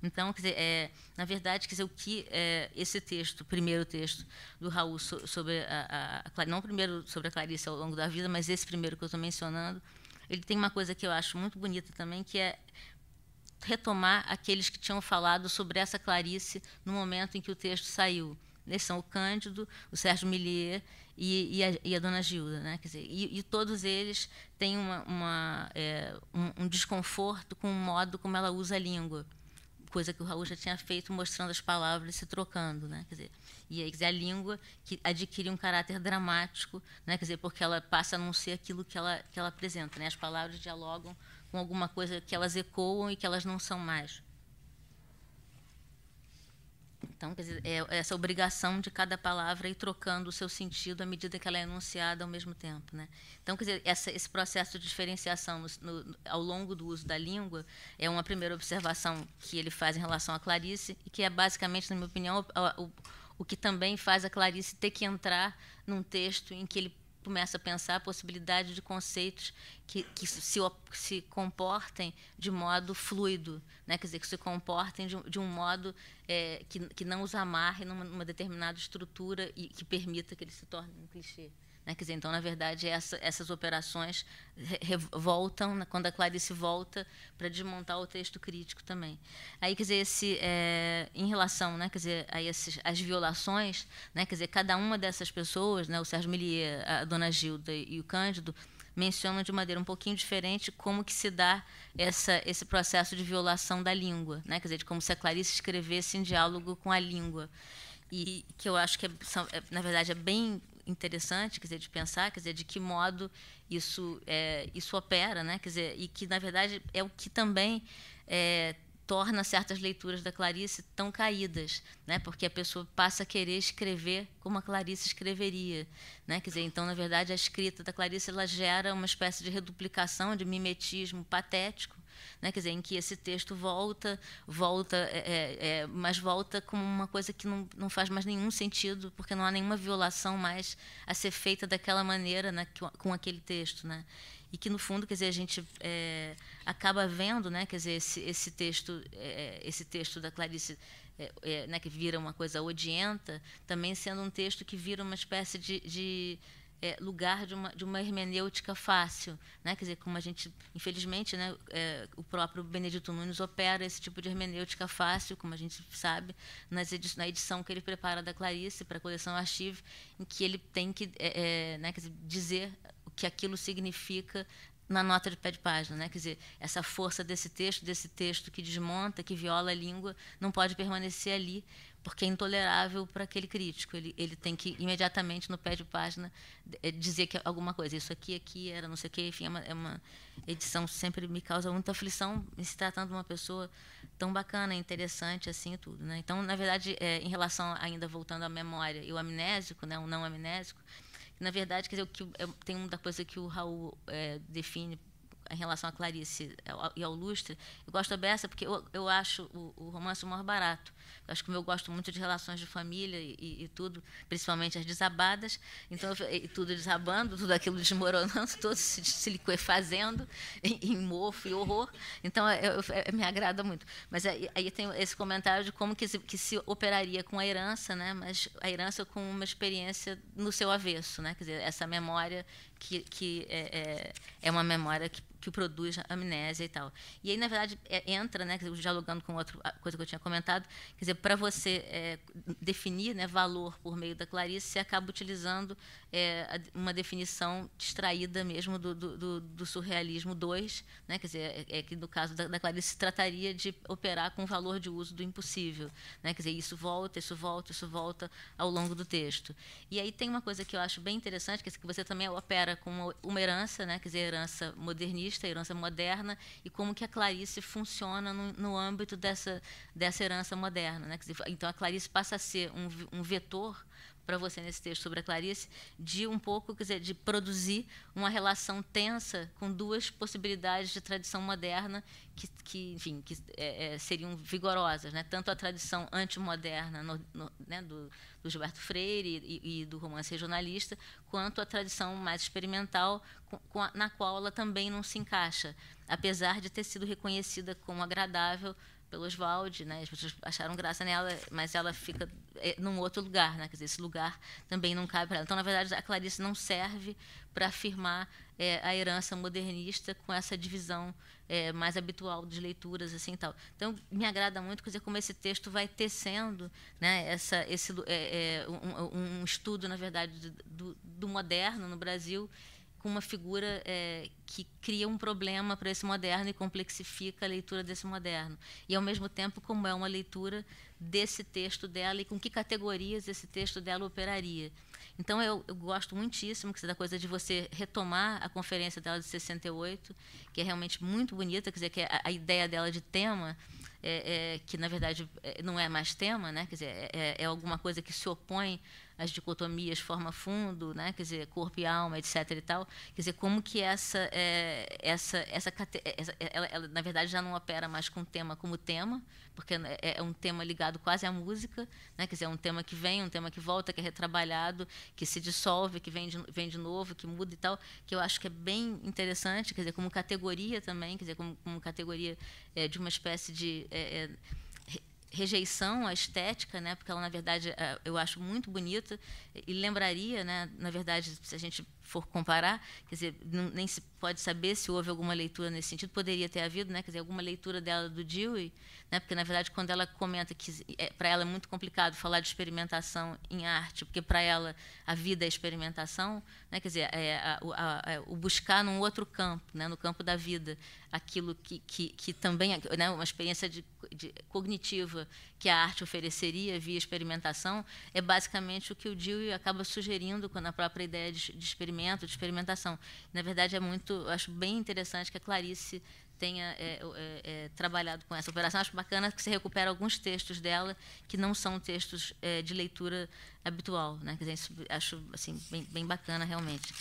Então, dizer, é, na verdade, quer dizer, o que é, esse texto, primeiro texto do Raul so, sobre a, a, a, não primeiro sobre a Clarice ao longo da vida, mas esse primeiro que eu estou mencionando, ele tem uma coisa que eu acho muito bonita também, que é retomar aqueles que tinham falado sobre essa Clarice no momento em que o texto saiu. Eles né? são o Cândido, o Sérgio Millier e, e, a, e a, Dona Gilda. Né? Quer dizer, e, e todos eles têm uma, uma, é, um, um desconforto com o modo como ela usa a língua coisa que o Raul já tinha feito mostrando as palavras se trocando, né? Quer dizer, e aí, quer dizer, a língua que adquire um caráter dramático, né? Quer dizer, porque ela passa a não ser aquilo que ela que ela apresenta, né? As palavras dialogam com alguma coisa que elas ecoam e que elas não são mais. Então, quer dizer, é, é essa obrigação de cada palavra ir trocando o seu sentido à medida que ela é enunciada ao mesmo tempo. Né? Então, quer dizer, essa, esse processo de diferenciação no, no, ao longo do uso da língua é uma primeira observação que ele faz em relação à Clarice, e que é basicamente, na minha opinião, o, o, o que também faz a Clarice ter que entrar num texto em que ele começa a pensar a possibilidade de conceitos que, que se, se comportem de modo fluido, né? quer dizer, que se comportem de, de um modo é, que, que não os amarre numa, numa determinada estrutura e que permita que eles se tornem um clichê. Né? Quer dizer, então, na verdade, essa, essas operações voltam, né? quando a Clarice volta, para desmontar o texto crítico também. Aí, quer dizer, esse, é, em relação né, quer dizer, a esses, as violações, né, quer dizer, cada uma dessas pessoas, né, o Sérgio Millier, a dona Gilda e o Cândido, mencionam de maneira um pouquinho diferente como que se dá essa, esse processo de violação da língua, né? quer dizer, de como se a Clarice escrevesse em diálogo com a língua. E que eu acho que, é, é na verdade, é bem interessante, quer dizer, de pensar, quer dizer, de que modo isso é, isso opera, né? Quer dizer, e que na verdade é o que também é, torna certas leituras da Clarice tão caídas, né? Porque a pessoa passa a querer escrever como a Clarice escreveria, né? Quer dizer, então na verdade a escrita da Clarice ela gera uma espécie de reduplicação, de mimetismo patético, né? quer dizer, em que esse texto volta, volta, é, é, é mas volta como uma coisa que não, não faz mais nenhum sentido, porque não há nenhuma violação mais a ser feita daquela maneira, né? com aquele texto, né? e que no fundo, quer dizer, a gente é, acaba vendo, né? Quer dizer, esse, esse texto, é, é, esse texto da Clarice é, é, né, que vira uma coisa odienta, também sendo um texto que vira uma espécie de, de é, lugar de uma, de uma hermenêutica fácil. Né? Quer dizer, como a gente, infelizmente, né, é, o próprio Benedito Nunes opera esse tipo de hermenêutica fácil, como a gente sabe, nas edi na edição que ele prepara da Clarice para a coleção Archive, em que ele tem que é, é né, dizer, dizer o que aquilo significa na nota de pé de página, né? Quer dizer, essa força desse texto, desse texto que desmonta, que viola a língua, não pode permanecer ali porque é intolerável para aquele crítico. Ele, ele tem que, imediatamente, no pé de página, eh, dizer que é alguma coisa, isso aqui, aqui, era não sei o quê. Enfim, é uma, é uma edição que sempre me causa muita aflição, se tratando de uma pessoa tão bacana, interessante, assim, tudo. Né? Então, na verdade, é, em relação, ainda voltando à memória, e o amnésico, né, o não amnésico, na verdade, quer dizer, que, é, tem uma coisa que o Raul é, define em relação a Clarice e ao Lustre, eu gosto dessa porque eu, eu acho o, o romance o mais barato acho que eu gosto muito de relações de família e, e tudo, principalmente as desabadas, então tudo desabando, tudo aquilo desmoronando, todo se, se liquefazendo em, em mofo e horror. Então é, eu, eu, é, me agrada muito. Mas aí, aí, tem esse comentário de como que se, que se operaria com a herança, né? Mas a herança com uma experiência no seu avesso, né? Quer dizer, essa memória que, que é, é, é uma memória que que produz amnésia e tal. E aí, na verdade, é, entra, né, dialogando com outra coisa que eu tinha comentado, quer dizer, para você é, definir né, valor por meio da Clarice, você acaba utilizando é, uma definição distraída mesmo do, do, do surrealismo 2, né, quer dizer, é, é, que no caso da, da, Clarice se trataria de operar com o valor de uso do impossível. Né, quer dizer, isso volta, isso volta, isso volta ao longo do texto. E aí tem uma coisa que eu acho bem interessante, que, é que você também opera com uma, uma herança, né, quer dizer, herança modernista, marxista, a herança moderna, e como que a Clarice funciona no, no âmbito dessa, dessa herança moderna. Né? Dizer, então, a Clarice passa a ser um, um vetor para você nesse texto sobre a Clarice, de um pouco, quer dizer, de produzir uma relação tensa com duas possibilidades de tradição moderna que, que enfim, que é, é, seriam vigorosas, né? Tanto a tradição antimoderna no, no, né, do, do Gilberto Freire e, e, do romance regionalista, quanto a tradição mais experimental, com, com a, na qual ela também não se encaixa, apesar de ter sido reconhecida como agradável pelo Oswald, né? As pessoas acharam graça nela, mas ela fica é, num outro lugar, né? Quer dizer, esse lugar também não cabe para ela. Então, na verdade, a Clarice não serve para afirmar é, a herança modernista com essa divisão é, mais habitual de leituras, assim, tal. Então, me agrada muito, quer dizer, como esse texto vai tecendo, né? Essa, esse é, é um, um, estudo, na verdade, do, do moderno no Brasil com uma figura é, que cria um problema para esse moderno e complexifica a leitura desse moderno. E, ao mesmo tempo, como é uma leitura desse texto dela e com que categorias esse texto dela operaria. Então, eu, eu gosto muitíssimo que da coisa de você retomar a conferência dela de 68, que é realmente muito bonita, quer dizer, que é a, a ideia dela de tema é, é, que na verdade é, não é mais tema, né? Quer dizer, é, é, é alguma coisa que se opõe as dicotomias forma fundo, né? quer dizer, corpo e alma, etc. e tal. Quer dizer, como que essa, é, essa, essa, é, essa é, ela, ela, na verdade, já não opera mais com o tema como tema, porque né, é, é, um tema ligado quase à música, né? quer dizer, é um tema que vem, um tema que volta, que é retrabalhado, que se dissolve, que vem de, vem de novo, que muda e tal, que eu acho que é bem interessante, quer dizer, como categoria também, quer dizer, como, como categoria é, de uma espécie de... É, é rejeição à estética, né? Porque ela na verdade é, eu acho muito bonita e lembraria, né? Na verdade, se a gente for comparar, quer dizer, não, nem se pode saber se houve alguma leitura nesse sentido, poderia ter havido, né? quer dizer, alguma leitura dela do Dewey, né? porque, na verdade, quando ela comenta que é, para ela é muito complicado falar de experimentação em arte, porque para ela a vida é experimentação, né? quer dizer, é, a, a, a, é, o buscar num outro campo, né? no campo da vida, aquilo que, que, que também né? uma experiência de, de cognitiva que a arte ofereceria via experimentação é basicamente o que o Dewey acaba sugerindo com a própria ideia de, de experimento, de experimentação. Na verdade, é muito, acho bem interessante que a Clarice tenha é, é, é, trabalhado com essa operação. Acho bacana que se recupera alguns textos dela que não são textos é, de leitura habitual. Né? Quer dizer, isso, acho assim, bem, bem, bacana, realmente.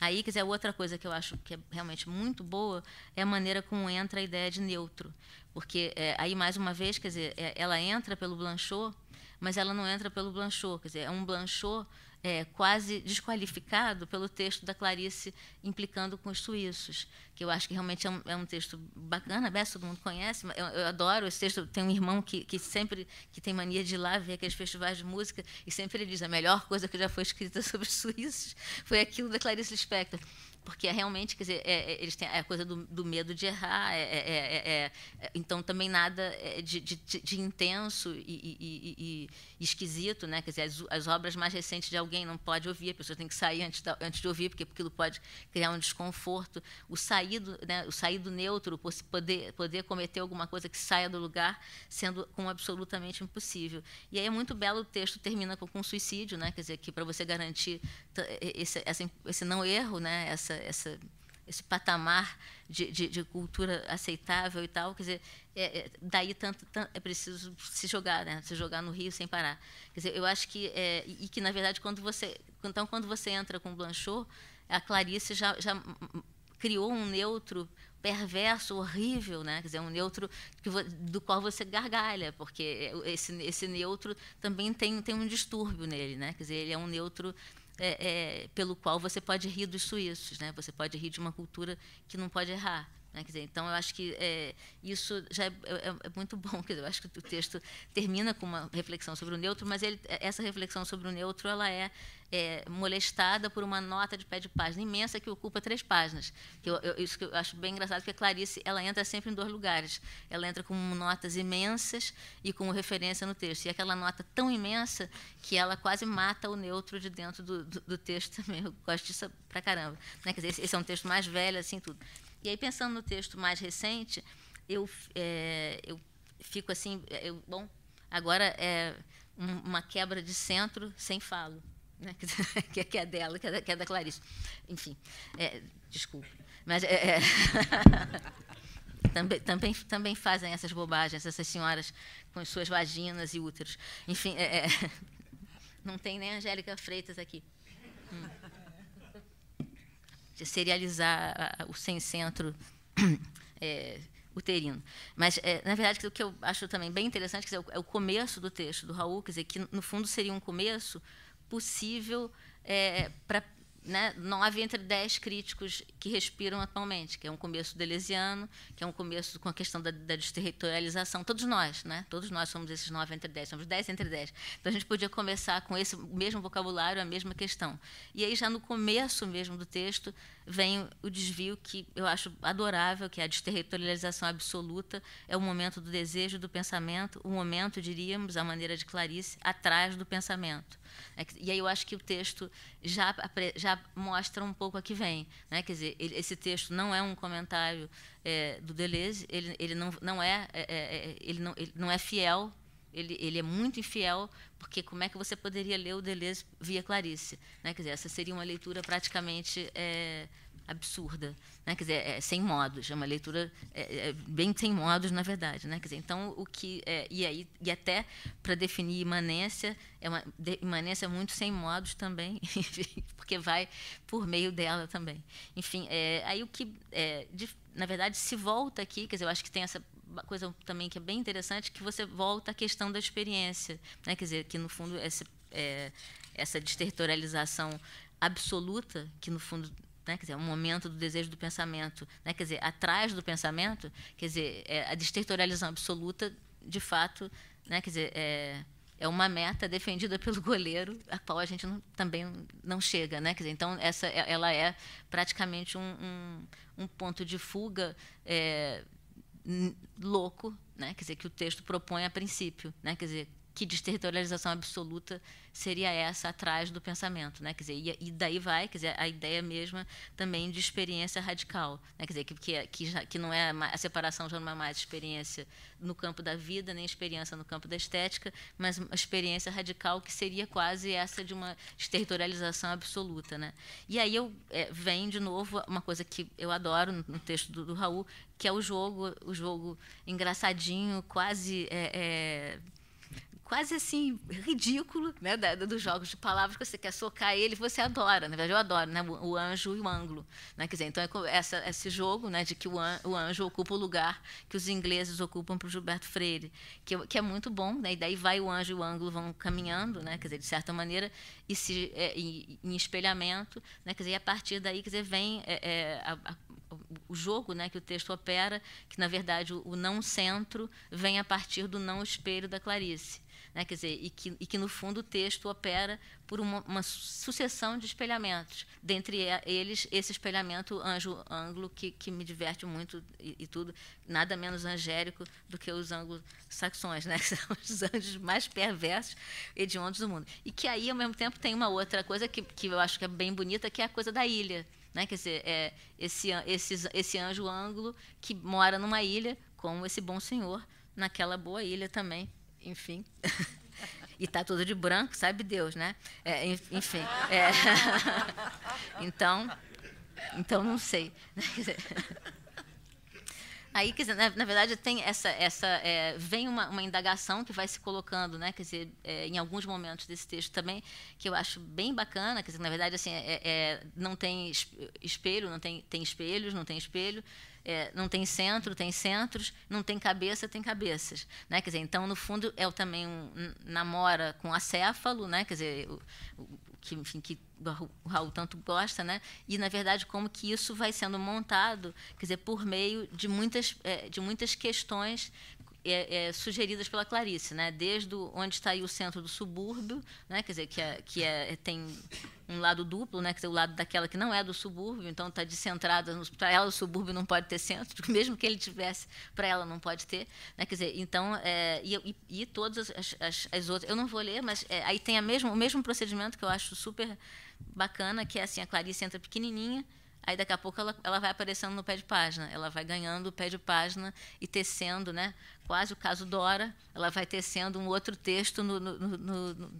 Aí, quer dizer, outra coisa que eu acho que é realmente muito boa é a maneira como entra a ideia de neutro. Porque é, aí, mais uma vez, quer dizer, é, ela entra pelo Blanchot, mas ela não entra pelo Blanchot. Quer dizer, é um Blanchot é, quase desqualificado pelo texto da Clarice implicando com os suíços, que eu acho que realmente é um, é um texto bacana, Bessa, né? todo mundo conhece, eu, eu, adoro esse texto. Tem um irmão que, que sempre que tem mania de ir lá ver aqueles festivais de música e sempre ele diz a melhor coisa que já foi escrita sobre os suíços foi aquilo da Clarice Lispector porque é realmente, quer dizer, é, é eles têm é a coisa do, do medo de errar, é, então também nada de, de, de intenso e, e, e, e, esquisito, né? Quer dizer, as, as, obras mais recentes de alguém não pode ouvir, a pessoa tem que sair antes, da, antes de ouvir, porque aquilo pode criar um desconforto. O saído, né? O saído neutro, poder, poder cometer alguma coisa que saia do lugar, sendo com absolutamente impossível. E aí é muito belo o texto termina com, com suicídio, né? Quer dizer, que para você garantir esse, esse não erro, né? Essa essa, esse patamar de, de, de, cultura aceitável e tal, quer dizer, é, é, daí tanto, tanto, é preciso se jogar, né? se jogar no rio sem parar. Quer dizer, eu acho que é, e que na verdade quando você então quando você entra com Blanchot, a Clarice já, já criou um neutro perverso, horrível, né? Quer dizer, um neutro que, do qual você gargalha, porque é, esse, esse neutro também tem, tem um distúrbio nele, né? Quer dizer, ele é um neutro é, é, pelo qual você pode rir dos suíços, né? Você pode rir de uma cultura que não pode errar. Né? Dizer, então, eu acho que é, isso já é, é, é, é muito bom. Quer dizer, eu acho que o texto termina com uma reflexão sobre o neutro, mas ele, essa reflexão sobre o neutro ela é, é, molestada por uma nota de pé de página imensa que ocupa três páginas. Que eu, eu, isso que eu acho bem engraçado, porque a Clarice ela entra sempre em dois lugares. Ela entra com notas imensas e com referência no texto. E aquela nota tão imensa que ela quase mata o neutro de dentro do, do, do texto também. Eu gosto disso pra caramba. Né? Quer dizer, esse, esse é um texto mais velho, assim, tudo. E aí, pensando no texto mais recente, eu, é, eu fico assim, eu, bom, agora é um, uma quebra de centro sem falo, né? que, que, é dela, que é da, que é da Clarice. Enfim, é, desculpa. Mas, é, é. também, também, também fazem essas bobagens, essas senhoras com suas vaginas e úteros. Enfim, é, é. não tem nem Angélica Freitas aqui. Hum serializar o sem centro é, uterino. Mas, é, na verdade, o que eu acho também bem interessante dizer, é, é o começo do texto do Raul, quer dizer, que, no fundo, seria um começo possível é, para né, nove entre dez críticos que respiram atualmente, que é um começo delesiano, que é um começo com a questão da, da desterritorialização. Todos nós, né? Todos nós somos esses nove entre dez, somos dez entre dez. Então a gente podia começar com esse mesmo vocabulário, a mesma questão. E aí já no começo mesmo do texto vem o desvio que eu acho adorável, que é a desterritorialização absoluta, é o momento do desejo, do pensamento, o momento, diríamos, a maneira de Clarice, atrás do pensamento. É e aí eu acho que o texto já, já mostra um pouco a que vem. Né? Quer dizer, ele, esse texto não é um comentário é, do Deleuze, ele, ele não, não, é, é, é, é ele não, ele não é fiel ele, ele é muito infiel, porque como é que você poderia ler o Deleuze via Clarice? Né? Quer dizer, essa seria uma leitura praticamente é, absurda, né? Quer dizer, é, é sem modos, é uma leitura é, é, bem sem modos, na verdade, né? Quer dizer, então o que é, e aí e até para definir imanência é uma de, imanência é muito sem modos também, porque vai por meio dela também. Enfim, aí o que de, na verdade se volta aqui, quer dizer, eu acho que tem essa coisa também que é bem interessante, que você volta à questão da experiência. Né? Quer dizer, que, no fundo, essa é, essa desterritorialização absoluta, que, no fundo, né? quer dizer, é um momento do desejo do pensamento, né? quer dizer, atrás do pensamento, quer dizer, é, a desterritorialização absoluta, de fato, né? quer dizer, é, é uma meta defendida pelo goleiro, a qual a gente não, também não chega, né? Quer dizer, então essa é, ela é praticamente um, um, um ponto de fuga é, louco, né? quer dizer, que o texto propõe a princípio, né? quer dizer, que desterritorialização absoluta seria essa atrás do pensamento, né? Quer dizer, e, e daí vai, quer dizer, a ideia mesma também de experiência radical, né? Quer dizer, que que, é, que, já, que não é a separação já não é mais experiência no campo da vida nem experiência no campo da estética, mas uma experiência radical que seria quase essa de uma desterritorialização absoluta, né? E aí eu é, vem de novo uma coisa que eu adoro no, no texto do, do Raul, que é o jogo, o jogo engraçadinho, quase é, é, quase assim ridículo, né, da, dos jogos de palavras que você quer socar ele, você adora, na verdade eu adoro, né, o, o anjo e o ângulo, né, quer dizer, então é essa, esse jogo, né, de que o, an, o anjo ocupa o lugar que os ingleses ocupam para o Gilberto Freire, que, que é muito bom, né, e daí vai o anjo e o ângulo vão caminhando, né, quer dizer, de certa maneira e se é, em, em espelhamento, né, quer dizer, e a partir daí, quer dizer, vem é, é, a, a o jogo né, que o texto opera, que na verdade o, não centro vem a partir do não espelho da Clarice. Né, quer dizer, e que, e que no fundo o texto opera por uma, uma sucessão de espelhamentos, dentre eles esse espelhamento anjo ângulo que, que me diverte muito e, e, tudo, nada menos angélico do que os anglo-saxões, né, que são os anjos mais perversos e hediondos do mundo. E que aí, ao mesmo tempo, tem uma outra coisa que, que eu acho que é bem bonita, que é a coisa da ilha. Né? Quer dizer, é esse, esse, esse anjo ângulo que mora numa ilha, como esse bom senhor, naquela boa ilha também, enfim. e está todo de branco, sabe Deus, né? É, enfim. É. então, então não sei. Aí, quer dizer, na, na verdade, tem essa, essa é, vem uma, uma, indagação que vai se colocando, né? Quer dizer, é, em alguns momentos desse texto também, que eu acho bem bacana. Quer dizer, na verdade, assim, é, é, é não tem espelho, não tem, tem espelhos, não tem espelho. É, não tem centro, tem centros, não tem cabeça, tem cabeças. Né? Quer dizer, então, no fundo, é também um, um namora com acéfalo, né? quer dizer, o, o, que, enfim, que o Raul tanto gosta, né? E na verdade como que isso vai sendo montado, quer dizer, por meio de muitas é, de muitas questões é, é, sugeridas pela Clarice, né? Desde onde está aí o centro do subúrbio, né? Quer dizer que é, que é, tem um lado duplo, né? Quer dizer, o lado daquela que não é do subúrbio, então está descentrada. Para ela, o subúrbio não pode ter centro, mesmo que ele tivesse, para ela não pode ter. Né? Quer dizer, então, é, e, e, e todas as, as, as, outras. Eu não vou ler, mas é, aí tem mesmo o mesmo procedimento que eu acho super bacana, que é assim, a Clarice entra pequenininha, aí daqui a pouco ela, ela vai aparecendo no pé de página, ela vai ganhando o pé de página e tecendo né, quase o caso Dora, ela vai tecendo um outro texto no, no, no,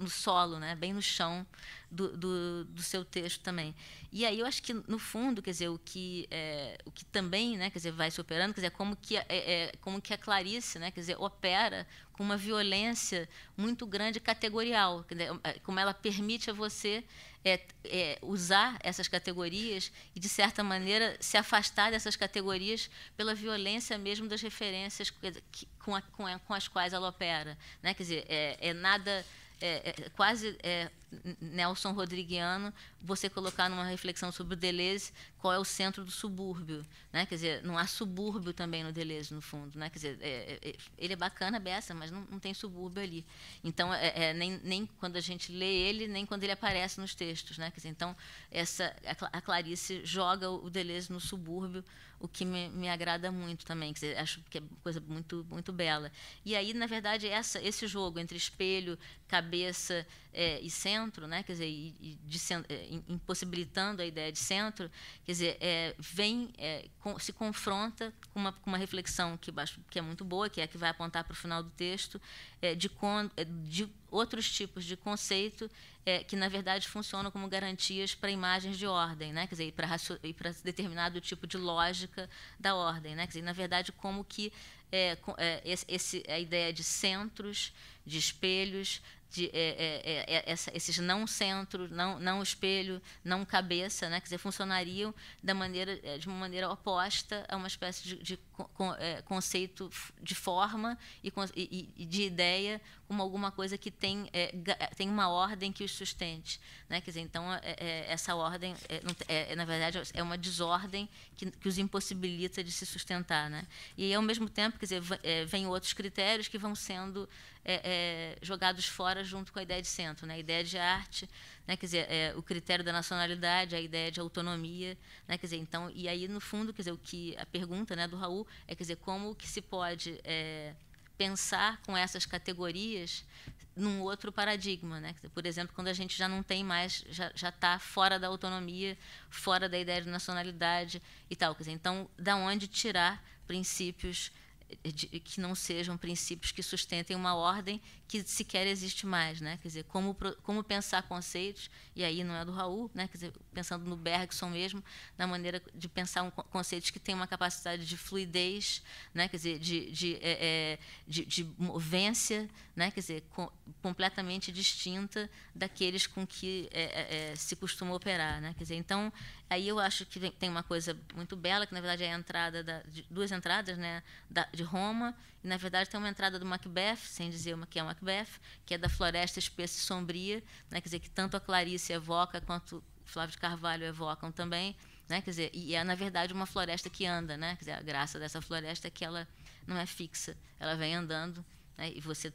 no solo, né? bem no chão do, do, do, seu texto também. E aí eu acho que, no fundo, quer dizer, o que, é, o que também né, quer dizer, vai operando quer dizer, como que, é, é, como que a Clarice né, quer dizer, opera com uma violência muito grande categorial, dizer, é, como ela permite a você é, é, usar essas categorias e, de certa maneira, se afastar dessas categorias pela violência mesmo das referências que, com, a, com, a, com, as quais ela opera. Né? Quer dizer, é, é nada. É, é quase é, Nelson Rodriguiano você colocar numa reflexão sobre o Deleuze qual é o centro do subúrbio. Né? Quer dizer, não há subúrbio também no Deleuze, no fundo. Né? Quer dizer, é, é, é ele é bacana, beça, mas não, não tem subúrbio ali. Então, é, é, nem, nem quando a gente lê ele, nem quando ele aparece nos textos. Né? Quer dizer, então, essa, a Clarice joga o Deleuze no subúrbio, o que me, me agrada muito também. Quer dizer, acho que é coisa muito, muito bela. E aí, na verdade, essa, esse jogo entre espelho, cabeça é, e centro, né? quer dizer, e, e de, impossibilitando a ideia de centro, quer dizer, é, vem, é, com, se confronta com uma, com uma reflexão que, que, é muito boa, que é a que vai apontar para o final do texto, é, de, con, é, de, outros tipos de conceito é, que, na verdade, funcionam como garantias para imagens de ordem, né? quer dizer, para, e para determinado tipo de lógica da ordem. Né? Quer dizer, na verdade, como que é, esse, a ideia de centros, de espelhos, de, é, é, é, é esses não centro, não, não espelho, não cabeça, né? quer dizer, funcionariam da maneira, é, de uma maneira oposta a uma espécie de, de con, é, conceito de forma e, e, de ideia como alguma coisa que tem, tem uma ordem que os sustente. Né? Quer dizer, então, essa ordem, na verdade, é uma desordem que, que, os impossibilita de se sustentar. Né? E, ao mesmo tempo, quer dizer, vem outros critérios que vão sendo é, é, jogados fora junto com a ideia de centro, né? a ideia de arte, né? quer dizer, é, o critério da nacionalidade, a ideia de autonomia, né? quer dizer, então, e aí, no fundo, quer dizer, o que, a pergunta né, do Raul é, quer dizer, como que se pode é, pensar com essas categorias num outro paradigma, né? Por exemplo, quando a gente já não tem mais, já está fora da autonomia, fora da ideia de nacionalidade e tal. Quer dizer, então, da onde tirar princípios que não sejam princípios que sustentem uma ordem que sequer existe mais, né? Quer dizer, como, como pensar conceitos, e aí não é do Raul, né? Quer dizer, pensando no Bergson mesmo, na maneira de pensar um, conceitos que têm uma capacidade de fluidez, né? Quer dizer, de, de, é, é de, de movência, né? Quer dizer, com, completamente distinta daqueles com que é, é, é, se costuma operar, né? Quer dizer, então, aí eu acho que tem uma coisa muito bela, que na verdade é a entrada, da, de, duas entradas, né? Da, de Roma na verdade, tem uma entrada do Macbeth, sem dizer uma que é Macbeth, que é da floresta espessa e sombria, né? quer dizer, que tanto a Clarice evoca quanto Flávio de Carvalho evocam também. Né? Quer dizer, e é, na verdade, uma floresta que anda. Né? Quer dizer, a graça dessa floresta é que ela não é fixa, ela vem andando né? e você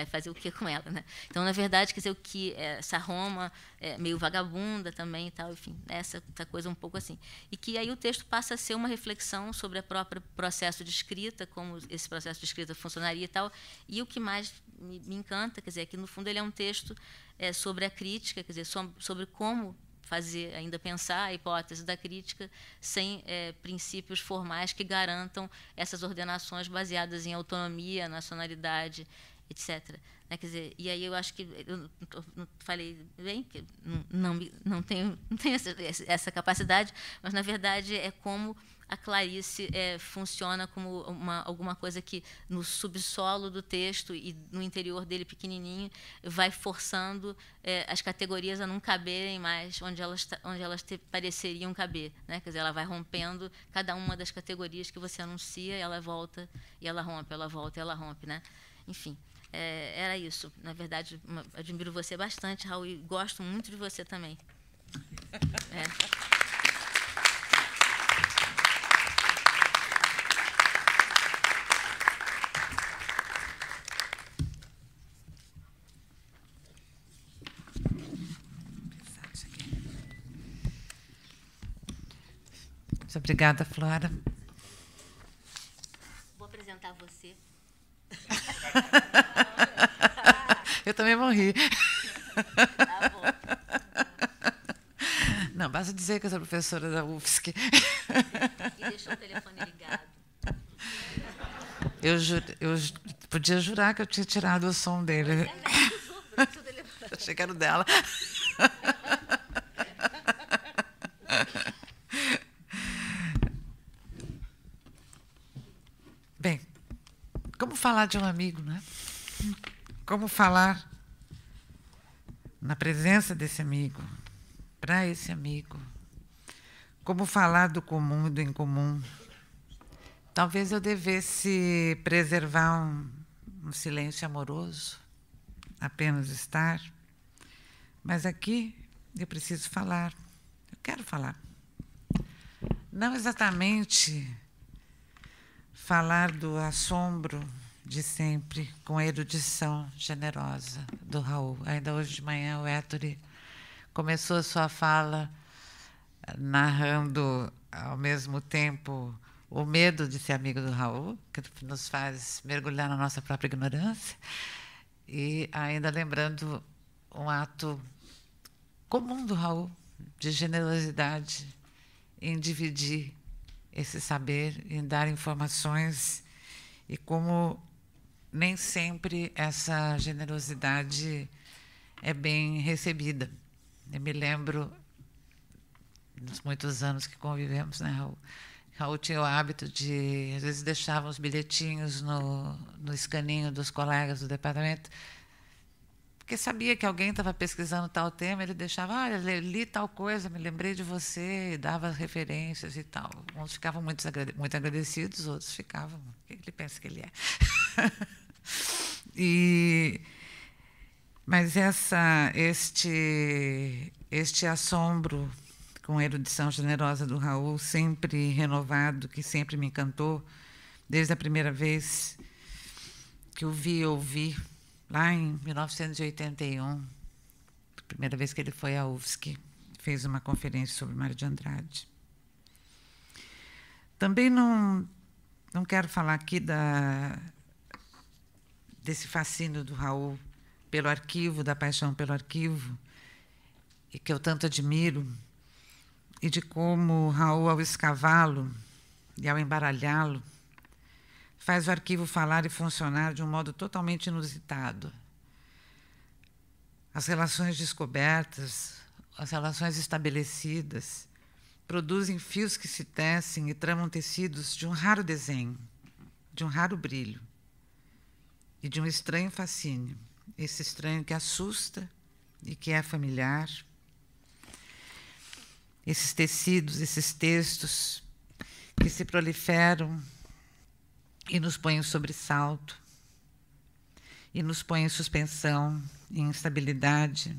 vai é fazer o que com ela, né? Então, na verdade, quer dizer, o que é, essa Roma é meio vagabunda também e tal, enfim, né, essa, essa, coisa um pouco assim. E que aí o texto passa a ser uma reflexão sobre o próprio processo de escrita, como esse processo de escrita funcionaria e tal. E o que mais me, me encanta, quer dizer, é que no fundo ele é um texto é, sobre a crítica, quer dizer, sobre, sobre como fazer ainda pensar a hipótese da crítica sem é, princípios formais que garantam essas ordenações baseadas em autonomia, nacionalidade etc. Né? Quer dizer, e aí eu acho que eu não falei bem que não não tenho não tenho essa, essa capacidade, mas na verdade é como a Clarice é, funciona como uma, alguma coisa que no subsolo do texto e no interior dele pequenininho vai forçando é, as categorias a não caberem mais onde elas, onde elas te, pareceriam caber. Né? Quer dizer, ela vai rompendo cada uma das categorias que você anuncia, ela volta e ela rompe, ela volta e ela rompe. Né? Enfim. É, era isso. Na verdade, admiro você bastante, Raul, e gosto muito de você também. É. Muito obrigada, Flora. Vou apresentar você. Eu também morri. Tá bom. Não, basta dizer que eu sou professora da UFSC. E deixou o telefone ligado. Eu, eu podia jurar que eu tinha tirado o som dele. Achei que era o dela. Bem, como falar de um amigo, né? como falar na presença desse amigo, para esse amigo. Como falar do comum e do incomum. Talvez eu devesse preservar um, um silêncio amoroso, apenas estar. Mas aqui eu preciso falar. Eu quero falar. Não exatamente falar do assombro de sempre, com a erudição generosa do Raul. Ainda hoje de manhã, o Héctor começou a sua fala eh, narrando ao mesmo tempo o medo de ser amigo do Raul, que nos faz mergulhar na nossa própria ignorância, e ainda lembrando um ato comum do Raul, de generosidade em dividir esse saber, em dar informações, e como nem sempre essa generosidade é bem recebida. Eu me lembro dos muitos anos que convivemos, né, Raul? Raul tinha o hábito de, às vezes, deixava os bilhetinhos no, no escaninho dos colegas do departamento porque sabia que alguém estava pesquisando tal tema, ele deixava, olha, li tal coisa, me lembrei de você, e dava referências e tal. Uns ficavam muito, muito agradecidos, outros ficavam, o que ele pensa que ele é? e, mas essa, este, este assombro com a erudição generosa do Raul, sempre renovado, que sempre me encantou, desde a primeira vez que o vi e ouvi lá em 1981, primeira vez que ele foi à UFSC, fez uma conferência sobre Mário de Andrade. Também não, não quero falar aqui da, desse fascínio do Raul pelo arquivo, da paixão pelo arquivo, e que eu tanto admiro, e de como Raul, ao escavá-lo e ao embaralhá-lo, faz o arquivo falar e funcionar de um modo totalmente inusitado. As relações descobertas, as relações estabelecidas, produzem fios que se tecem e tramam tecidos de um raro desenho, de um raro brilho e de um estranho fascínio. Esse estranho que assusta e que é familiar. Esses tecidos, esses textos que se proliferam e nos põe em sobressalto, e nos põe em suspensão, em instabilidade,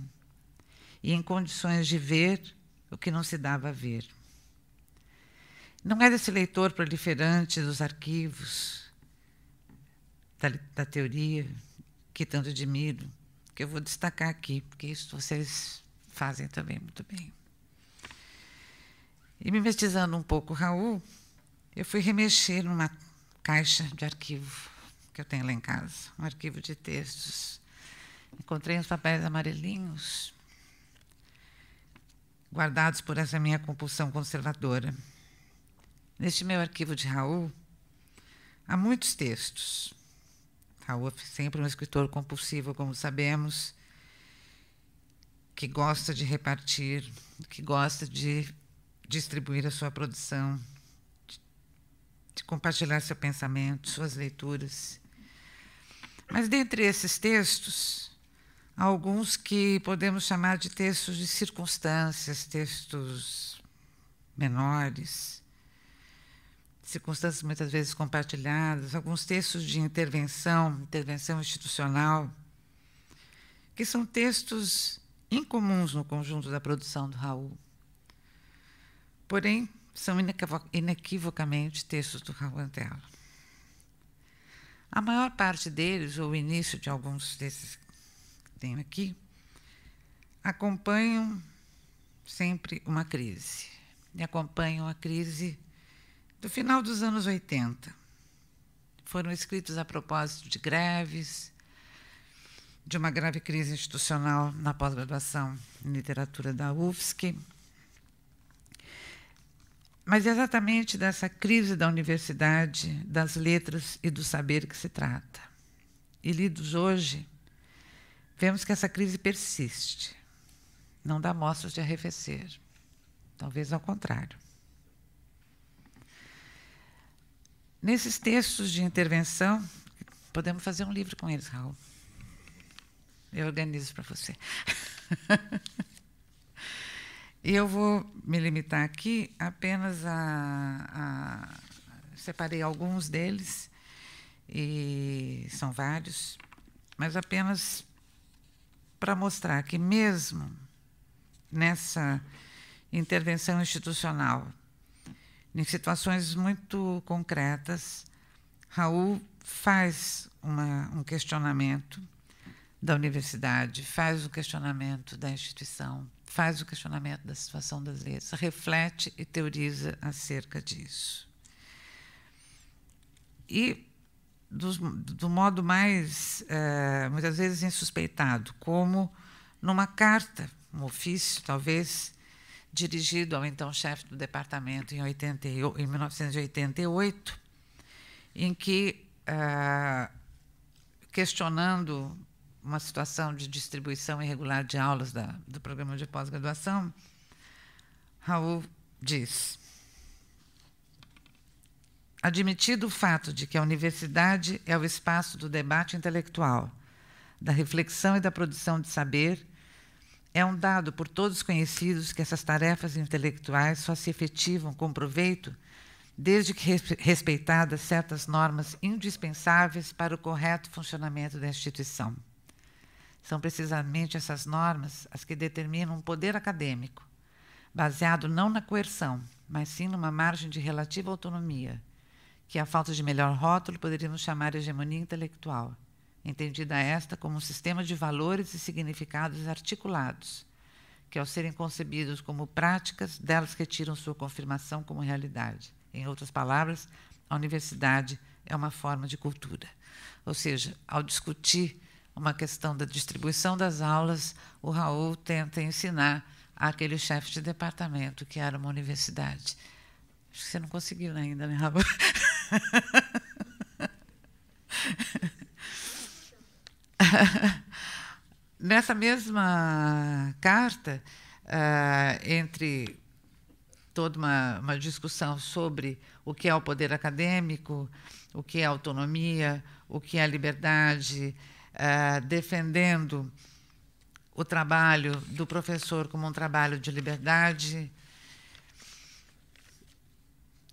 e em condições de ver o que não se dava a ver. Não é desse leitor proliferante dos arquivos, da, da teoria, que tanto admiro, que eu vou destacar aqui, porque isso vocês fazem também muito bem. E me mimetizando um pouco Raul, eu fui remexer numa caixa de arquivo que eu tenho lá em casa, um arquivo de textos. Encontrei uns papéis amarelinhos guardados por essa minha compulsão conservadora. Neste meu arquivo de Raul, há muitos textos. Raul é sempre um escritor compulsivo, como sabemos, que gosta de repartir, que gosta de distribuir a sua produção de compartilhar seu pensamento, suas leituras. Mas dentre esses textos, há alguns que podemos chamar de textos de circunstâncias, textos menores, circunstâncias muitas vezes compartilhadas, alguns textos de intervenção, intervenção institucional, que são textos incomuns no conjunto da produção do Raul. Porém, são inequivocamente textos do Raul Antelo. A maior parte deles, ou o início de alguns desses que tenho aqui, acompanham sempre uma crise. E acompanham a crise do final dos anos 80. Foram escritos a propósito de greves, de uma grave crise institucional na pós-graduação em literatura da UFSC, mas é exatamente dessa crise da universidade, das letras e do saber que se trata. E lidos hoje, vemos que essa crise persiste, não dá mostras de arrefecer, talvez ao contrário. Nesses textos de intervenção, podemos fazer um livro com eles, Raul. Eu organizo para você. Eu vou me limitar aqui apenas a, a separei alguns deles e são vários, mas apenas para mostrar que mesmo nessa intervenção institucional, em situações muito concretas, Raul faz uma, um questionamento da universidade, faz o um questionamento da instituição, faz o questionamento da situação das leis, reflete e teoriza acerca disso. E do, do modo mais, é, muitas vezes, insuspeitado, como numa carta, um ofício, talvez, dirigido ao então chefe do departamento em, 80, em 1988, em que, é, questionando uma situação de distribuição irregular de aulas da, do programa de pós-graduação, Raul diz: Admitido o fato de que a universidade é o espaço do debate intelectual, da reflexão e da produção de saber, é um dado por todos conhecidos que essas tarefas intelectuais só se efetivam com proveito desde que respeitadas certas normas indispensáveis para o correto funcionamento da instituição. São precisamente essas normas as que determinam um poder acadêmico, baseado não na coerção, mas sim numa margem de relativa autonomia, que a falta de melhor rótulo poderíamos chamar hegemonia intelectual, entendida esta como um sistema de valores e significados articulados, que ao serem concebidos como práticas, delas retiram sua confirmação como realidade. Em outras palavras, a universidade é uma forma de cultura. Ou seja, ao discutir uma questão da distribuição das aulas, o Raul tenta ensinar aquele chefe de departamento que era uma universidade. Acho que você não conseguiu né, ainda, né, Raul? Nessa mesma carta, eh, entre toda uma, uma, discussão sobre o que é o poder acadêmico, o que é autonomia, o que é liberdade, eh, defendendo o trabalho do professor como um trabalho de liberdade,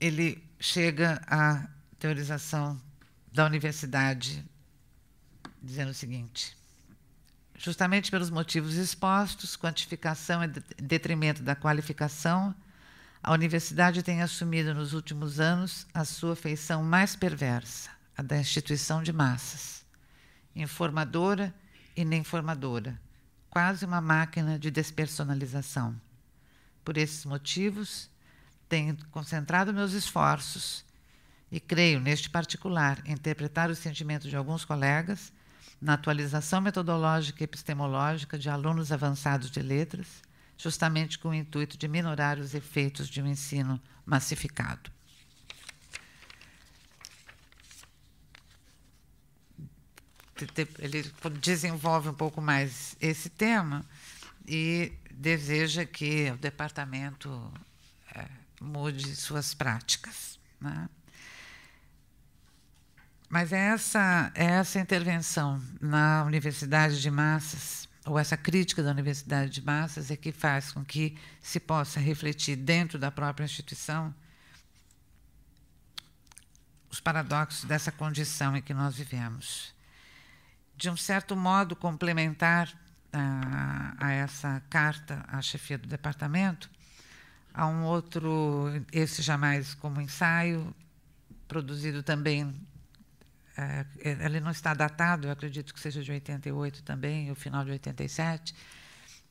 ele chega à teorização da universidade dizendo o seguinte: justamente pelos motivos expostos, quantificação em detrimento da qualificação, a universidade tem assumido nos últimos anos a sua feição mais perversa, a da instituição de massas informadora e nem formadora, quase uma máquina de despersonalização. Por esses motivos, tenho concentrado meus esforços e creio, neste particular, interpretar os sentimentos de alguns colegas na atualização metodológica e epistemológica de alunos avançados de letras, justamente com o intuito de minorar os efeitos de um ensino massificado. ele desenvolve um pouco mais esse tema e deseja que o departamento é, mude suas práticas. Né? Mas é essa, é essa intervenção na universidade de massas, ou essa crítica da universidade de massas, é que faz com que se possa refletir dentro da própria instituição os paradoxos dessa condição em que nós vivemos de um certo modo complementar a, a essa carta à chefia do departamento, há um outro, esse jamais como ensaio, produzido também. É, ele não está datado, eu acredito que seja de 88 também, o final de 87,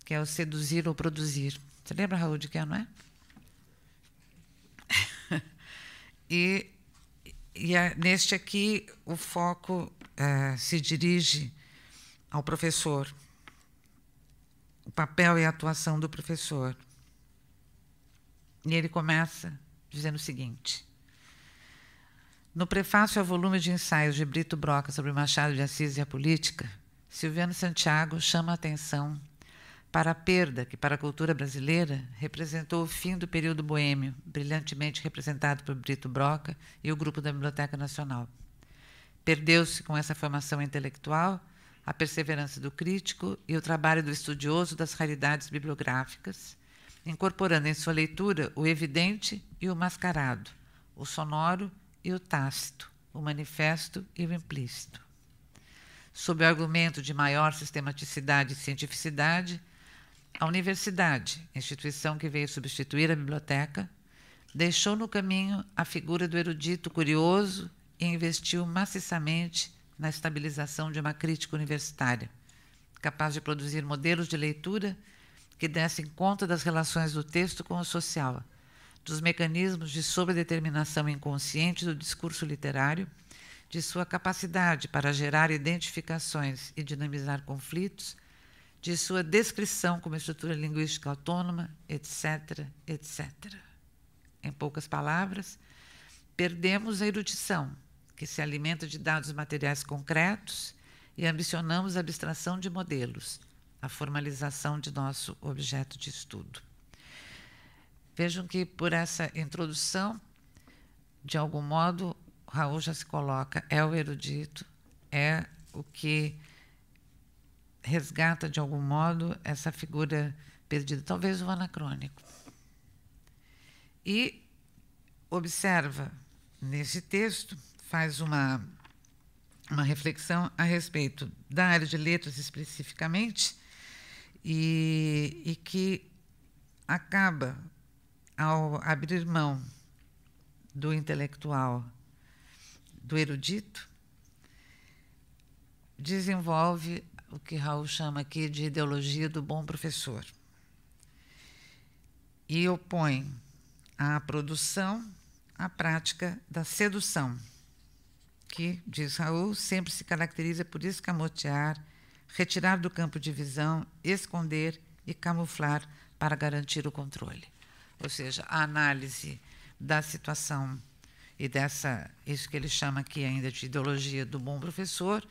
que é o Seduzir ou Produzir. Você lembra, Raul, de que é, não é? e, e a, é, neste aqui, o foco uh, se dirige ao professor, o papel e a atuação do professor. E ele começa dizendo o seguinte: No prefácio ao volume de ensaios de Brito Broca sobre Machado de Assis e a política, Silviano Santiago chama a atenção para a perda que, para a cultura brasileira, representou o fim do período boêmio, brilhantemente representado por Brito Broca e o grupo da Biblioteca Nacional. Perdeu-se com essa formação intelectual a perseverança do crítico e o trabalho do estudioso das raridades bibliográficas, incorporando em sua leitura o evidente e o mascarado, o sonoro e o tácito, o manifesto e o implícito. Sob o argumento de maior sistematicidade e cientificidade, a universidade, instituição que veio substituir a biblioteca, deixou no caminho a figura do erudito curioso e investiu maciçamente na estabilização de uma crítica universitária, capaz de produzir modelos de leitura que dessem conta das relações do texto com o social, dos mecanismos de sobredeterminação inconsciente do discurso literário, de sua capacidade para gerar identificações e dinamizar conflitos, de sua descrição como estrutura linguística autônoma, etc., etc. Em poucas palavras, perdemos a erudição, que se alimenta de dados materiais concretos e ambicionamos a abstração de modelos, a formalização de nosso objeto de estudo. Vejam que, por essa introdução, de algum modo, Raul já se coloca, é o erudito, é o que resgata, de algum modo, essa figura perdida, talvez o anacrônico. E observa nesse texto faz uma, uma reflexão a respeito da área de letras especificamente e, e que acaba, ao abrir mão do intelectual, do erudito, desenvolve o que Raul chama aqui de ideologia do bom professor. E opõe à produção a prática da sedução que, diz Raul, sempre se caracteriza por escamotear, retirar do campo de visão, esconder e camuflar para garantir o controle. Ou seja, a análise da situação e dessa, isso que ele chama aqui ainda de ideologia do bom professor,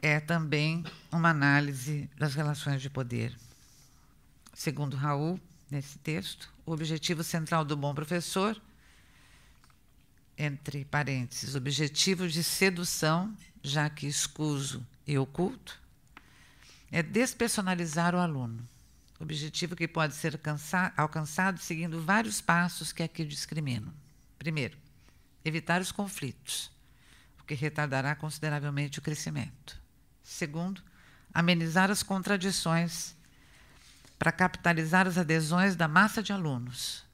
é também uma análise das relações de poder. Segundo Raul, nesse texto, o objetivo central do bom professor entre parênteses, objetivos de sedução, já que escuso e oculto, é despersonalizar o aluno, objetivo que pode ser alcançado seguindo vários passos que aqui discrimino. Primeiro, evitar os conflitos, o que retardará consideravelmente o crescimento. Segundo, amenizar as contradições para capitalizar as adesões da massa de alunos,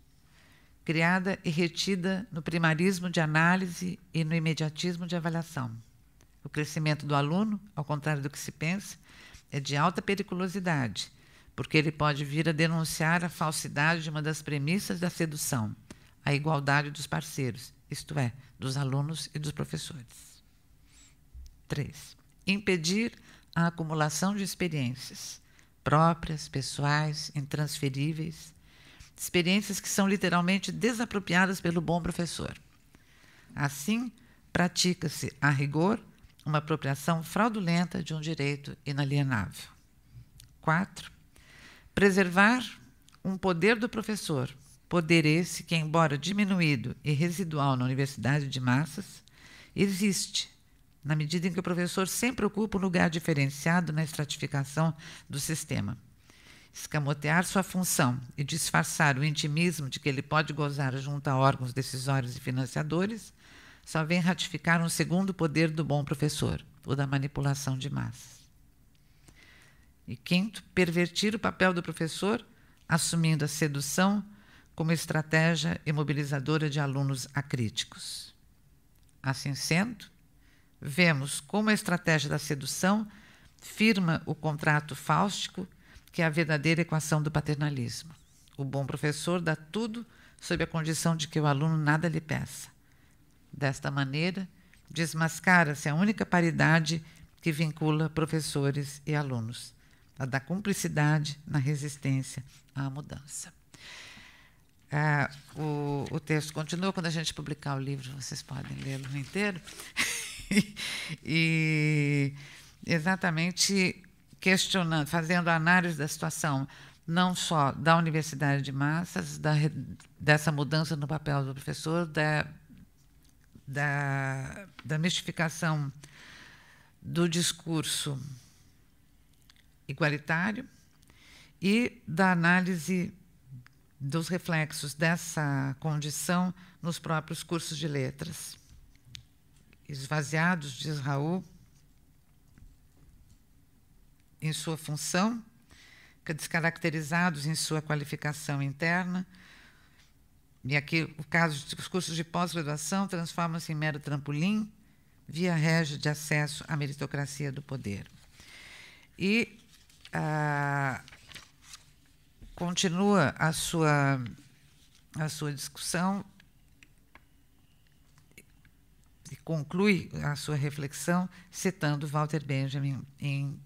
criada e retida no primarismo de análise e no imediatismo de avaliação. O crescimento do aluno, ao contrário do que se pensa, é de alta periculosidade, porque ele pode vir a denunciar a falsidade de uma das premissas da sedução, a igualdade dos parceiros, isto é, dos alunos e dos professores. 3. Impedir a acumulação de experiências próprias, pessoais, intransferíveis, experiências que são literalmente desapropriadas pelo bom professor. Assim, pratica-se, a rigor, uma apropriação fraudulenta de um direito inalienável. 4. Preservar um poder do professor, poder esse que, embora diminuído e residual na universidade de massas, existe, na medida em que o professor sempre ocupa um lugar diferenciado na estratificação do sistema escamotear sua função e disfarçar o intimismo de que ele pode gozar junto a órgãos decisórios e financiadores, só vem ratificar um segundo poder do bom professor, o da manipulação de massa. E quinto, pervertir o papel do professor, assumindo a sedução como estratégia imobilizadora de alunos acríticos. Assim sendo, vemos como a estratégia da sedução firma o contrato fáustico que é a verdadeira equação do paternalismo. O bom professor dá tudo sob a condição de que o aluno nada lhe peça. Desta maneira, desmascara-se a única paridade que vincula professores e alunos, a da cumplicidade na resistência à mudança. Ah, o, o, texto continua, quando a gente publicar o livro, vocês podem lê-lo inteiro. e exatamente questionando, fazendo análise da situação não só da universidade de massas, da, dessa mudança no papel do professor, da, da, da mistificação do discurso igualitário e da análise dos reflexos dessa condição nos próprios cursos de letras. Esvaziados, diz Raul, em sua função, descaracterizados em sua qualificação interna. E aqui o caso dos cursos de pós-graduação transforma se em mero trampolim via régio de acesso à meritocracia do poder. E ah, continua a sua, a sua discussão e conclui a sua reflexão citando Walter Benjamin em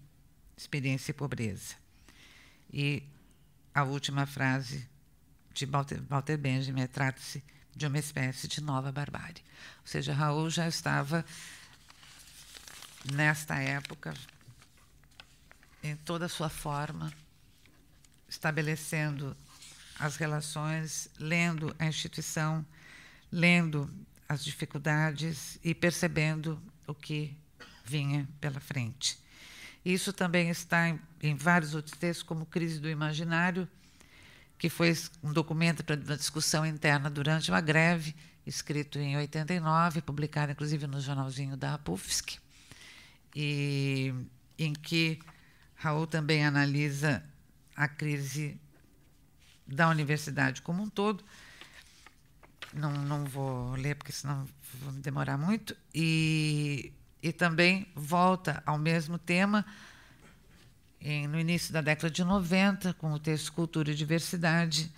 experiência e pobreza. E a última frase de Walter, Walter Benjamin é: trata-se de uma espécie de nova barbárie. Ou seja, Raul já estava, nesta época, em toda a sua forma, estabelecendo as relações, lendo a instituição, lendo as dificuldades e percebendo o que vinha pela frente. Isso também está em, em vários outros textos, como Crise do Imaginário, que foi um documento para uma discussão interna durante uma greve, escrito em 89, publicado inclusive no jornalzinho da Apufsc, e em que Raul também analisa a crise da universidade como um todo. Não, não vou ler, porque senão vou me demorar muito. E e também volta ao mesmo tema em, no início da década de 90, com o texto Cultura e Diversidade,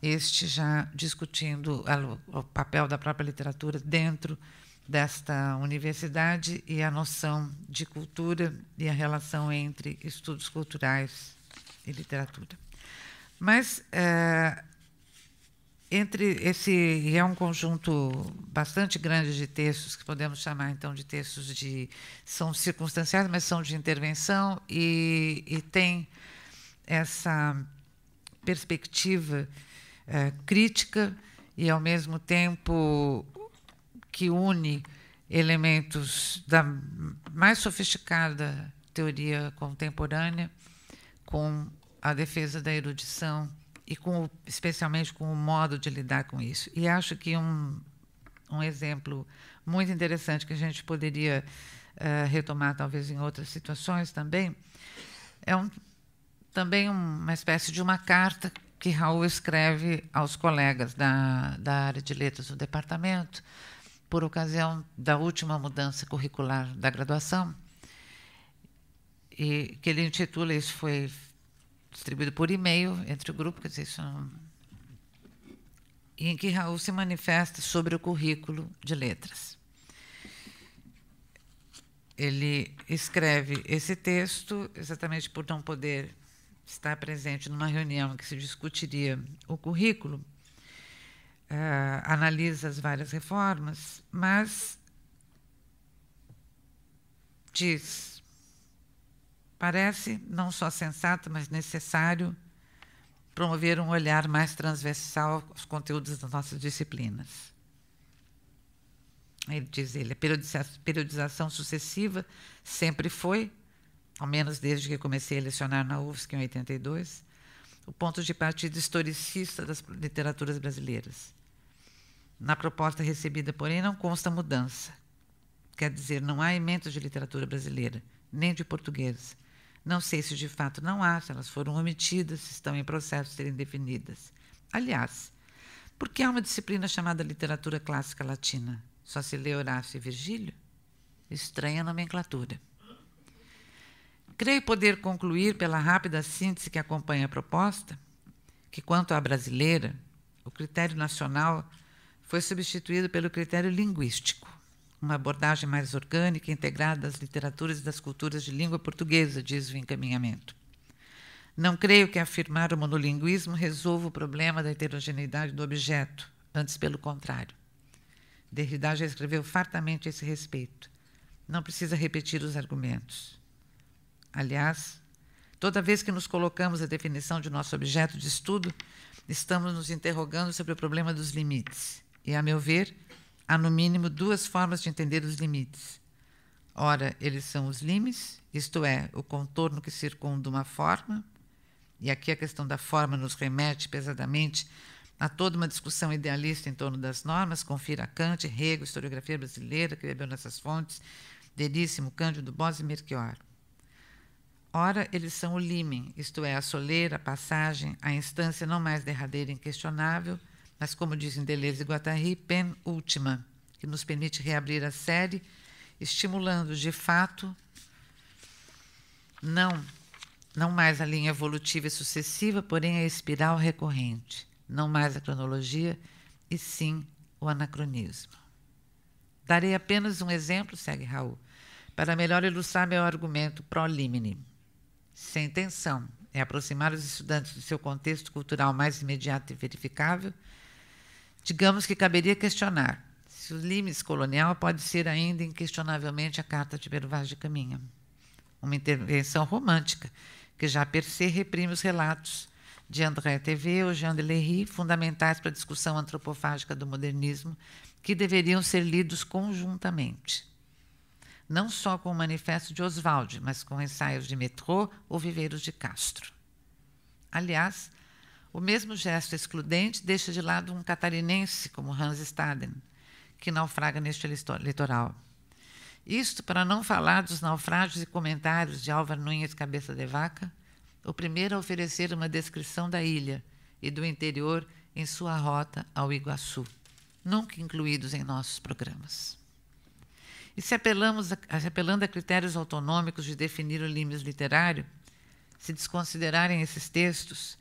este já discutindo a, o papel da própria literatura dentro desta universidade e a noção de cultura e a relação entre estudos culturais e literatura. Mas é, entre esse é um conjunto bastante grande de textos que podemos chamar então de textos de são circunstanciais mas são de intervenção e, e tem essa perspectiva é, crítica e ao mesmo tempo que une elementos da mais sofisticada teoria contemporânea com a defesa da erudição e com, especialmente com o modo de lidar com isso. E acho que um, um exemplo muito interessante que a gente poderia uh, retomar, talvez em outras situações também, é um, também uma espécie de uma carta que Raul escreve aos colegas da, da área de letras do departamento, por ocasião da última mudança curricular da graduação, e que ele intitula isso foi distribuído por e-mail entre o grupo, quer dizer, isso não... em que Raul se manifesta sobre o currículo de letras. Ele escreve esse texto exatamente por não poder estar presente numa reunião em que se discutiria o currículo, uh, analisa as várias reformas, mas diz Parece não só sensato, mas necessário promover um olhar mais transversal aos conteúdos das nossas disciplinas. Ele diz ele, é a periodização, sucessiva sempre foi, ao menos desde que comecei a lecionar na UFSC em 82, o ponto de partida historicista das literaturas brasileiras. Na proposta recebida, porém, não consta mudança. Quer dizer, não há ementos de literatura brasileira, nem de português, não sei se de fato não há, se elas foram omitidas, se estão em processo de serem definidas. Aliás, por que há uma disciplina chamada literatura clássica latina? Só se lê Horácio e Virgílio? Estranha nomenclatura. Creio poder concluir pela rápida síntese que acompanha a proposta que, quanto à brasileira, o critério nacional foi substituído pelo critério linguístico uma abordagem mais orgânica e integrada das literaturas e das culturas de língua portuguesa, diz o encaminhamento. Não creio que afirmar o monolinguismo resolva o problema da heterogeneidade do objeto, antes pelo contrário. Derrida já escreveu fartamente a esse respeito. Não precisa repetir os argumentos. Aliás, toda vez que nos colocamos a definição de nosso objeto de estudo, estamos nos interrogando sobre o problema dos limites. E, a meu ver, há no mínimo duas formas de entender os limites. Ora, eles são os limes, isto é, o contorno que circunda uma forma, e aqui a questão da forma nos remete pesadamente a toda uma discussão idealista em torno das normas, confira Kant, Rego, historiografia brasileira, que bebeu nessas fontes, delíssimo Cândido Bos e Melchior. Ora, eles são o limen, isto é, a soleira, a passagem, a instância não mais derradeira e inquestionável, mas, como dizem Deleuze e Guattari, pen última, que nos permite reabrir a série, estimulando de fato não não mais a linha evolutiva e sucessiva, porém a espiral recorrente, não mais a cronologia e sim o anacronismo. Darei apenas um exemplo, segue Raul, para melhor ilustrar meu argumento pró-limine. Sem intenção é aproximar os estudantes do seu contexto cultural mais imediato e verificável, Digamos que caberia questionar se o limes colonial pode ser ainda inquestionavelmente a Carta de Pedro Vaz de Caminha, uma intervenção romântica que já per se reprime os relatos de André TV ou Jean Lery, fundamentais para a discussão antropofágica do modernismo, que deveriam ser lidos conjuntamente. Não só com o manifesto de Oswald, mas com ensaios de Metrô ou Viveiros de Castro. Aliás, o mesmo gesto excludente deixa de lado um catarinense como Hans Staden, que naufraga neste litoral. Isto para não falar dos naufrágios e comentários de Álvar Nunes Cabeça de Vaca, o primeiro a oferecer uma descrição da ilha e do interior em sua rota ao Iguaçu, nunca incluídos em nossos programas. E se apelamos a, apelando a critérios autonômicos de definir o limite literário, se desconsiderarem esses textos,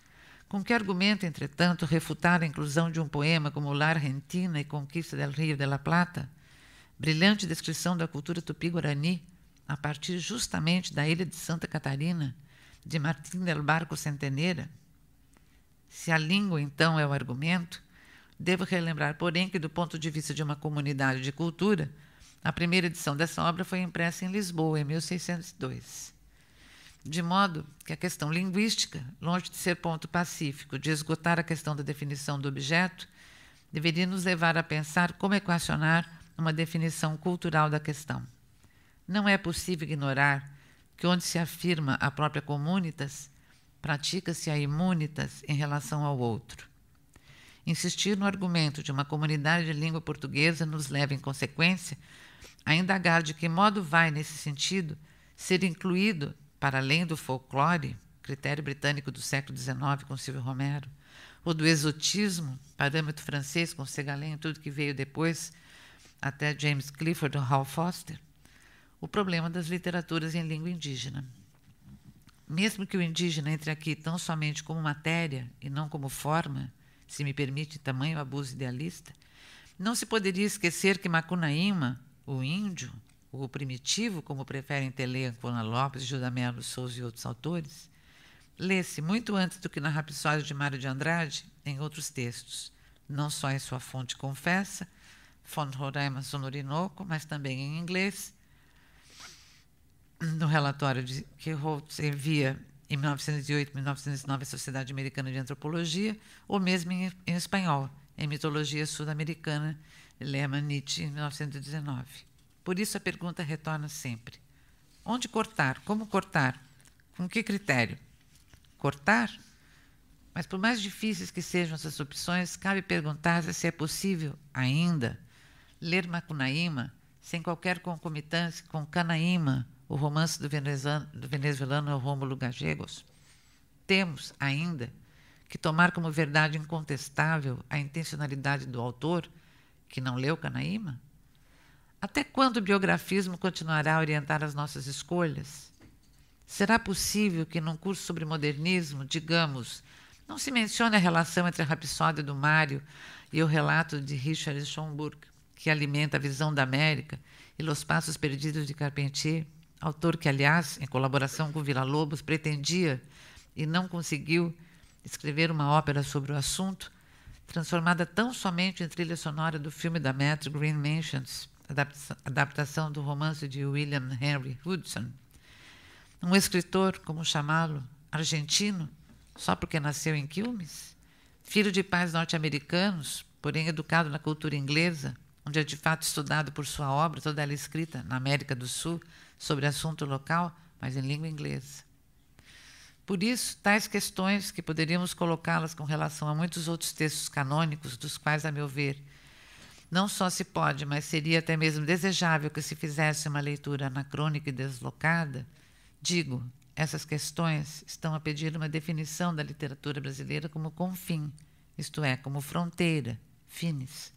com que argumento, entretanto, refutar a inclusão de um poema como "La Argentina e Conquista del Rio de la Plata, brilhante descrição da cultura tupi-guarani, a partir justamente da ilha de Santa Catarina, de Martim del Barco Centeneira? Se a língua, então, é o argumento, devo relembrar, porém, que, do ponto de vista de uma comunidade de cultura, a primeira edição dessa obra foi impressa em Lisboa, em 1602 de modo que a questão linguística, longe de ser ponto pacífico de esgotar a questão da definição do objeto, deveria nos levar a pensar como equacionar uma definição cultural da questão. Não é possível ignorar que onde se afirma a própria comunitas, pratica-se a imunitas em relação ao outro. Insistir no argumento de uma comunidade de língua portuguesa nos leva, em consequência, a indagar de que modo vai, nesse sentido, ser incluído para além do folclore, critério britânico do século XIX com Silvio Romero, ou do exotismo, parâmetro francês com Segalen, tudo que veio depois, até James Clifford ou Hal Foster, o problema das literaturas em língua indígena. Mesmo que o indígena entre aqui tão somente como matéria e não como forma, se me permite tamanho abuso idealista, não se poderia esquecer que Macunaíma, o índio, o primitivo, como preferem ler Ancona Lopes, Judamelo Souza e outros autores, lê-se muito antes do que na Rapsódia de Mário de Andrade em outros textos, não só em sua fonte confessa, von Roraima Sonorinoco, mas também em inglês, no relatório de, que Holtz envia em 1908 1909 a Sociedade Americana de Antropologia, ou mesmo em, em espanhol, em Mitologia Sul-Americana, Lema Nietzsche, em 1919. Por isso a pergunta retorna sempre: onde cortar? Como cortar? Com que critério? Cortar? Mas por mais difíceis que sejam essas opções, cabe perguntar se é possível ainda ler Macunaíma sem qualquer concomitância com Canaíma, o romance do venezuelano, do venezuelano Rômulo Gagegos. Temos ainda que tomar como verdade incontestável a intencionalidade do autor que não leu Canaíma? Até quando o biografismo continuará a orientar as nossas escolhas? Será possível que, num curso sobre modernismo, digamos, não se mencione a relação entre a Rapsódia do Mário e o relato de Richard Schomburg, que alimenta a visão da América, e Los Passos Perdidos de Carpentier, autor que, aliás, em colaboração com Vila lobos pretendia e não conseguiu escrever uma ópera sobre o assunto, transformada tão somente em trilha sonora do filme da Metro Green Mansions, adaptação do romance de William Henry Hudson. Um escritor, como chamá-lo, argentino, só porque nasceu em Quilmes, filho de pais norte-americanos, porém educado na cultura inglesa, onde é de fato estudado por sua obra, toda ela escrita na América do Sul, sobre assunto local, mas em língua inglesa. Por isso, tais questões, que poderíamos colocá-las com relação a muitos outros textos canônicos, dos quais, a meu ver, não só se pode, mas seria até mesmo desejável que se fizesse uma leitura anacrônica e deslocada. Digo, essas questões estão a pedir uma definição da literatura brasileira como confim, isto é, como fronteira, finis,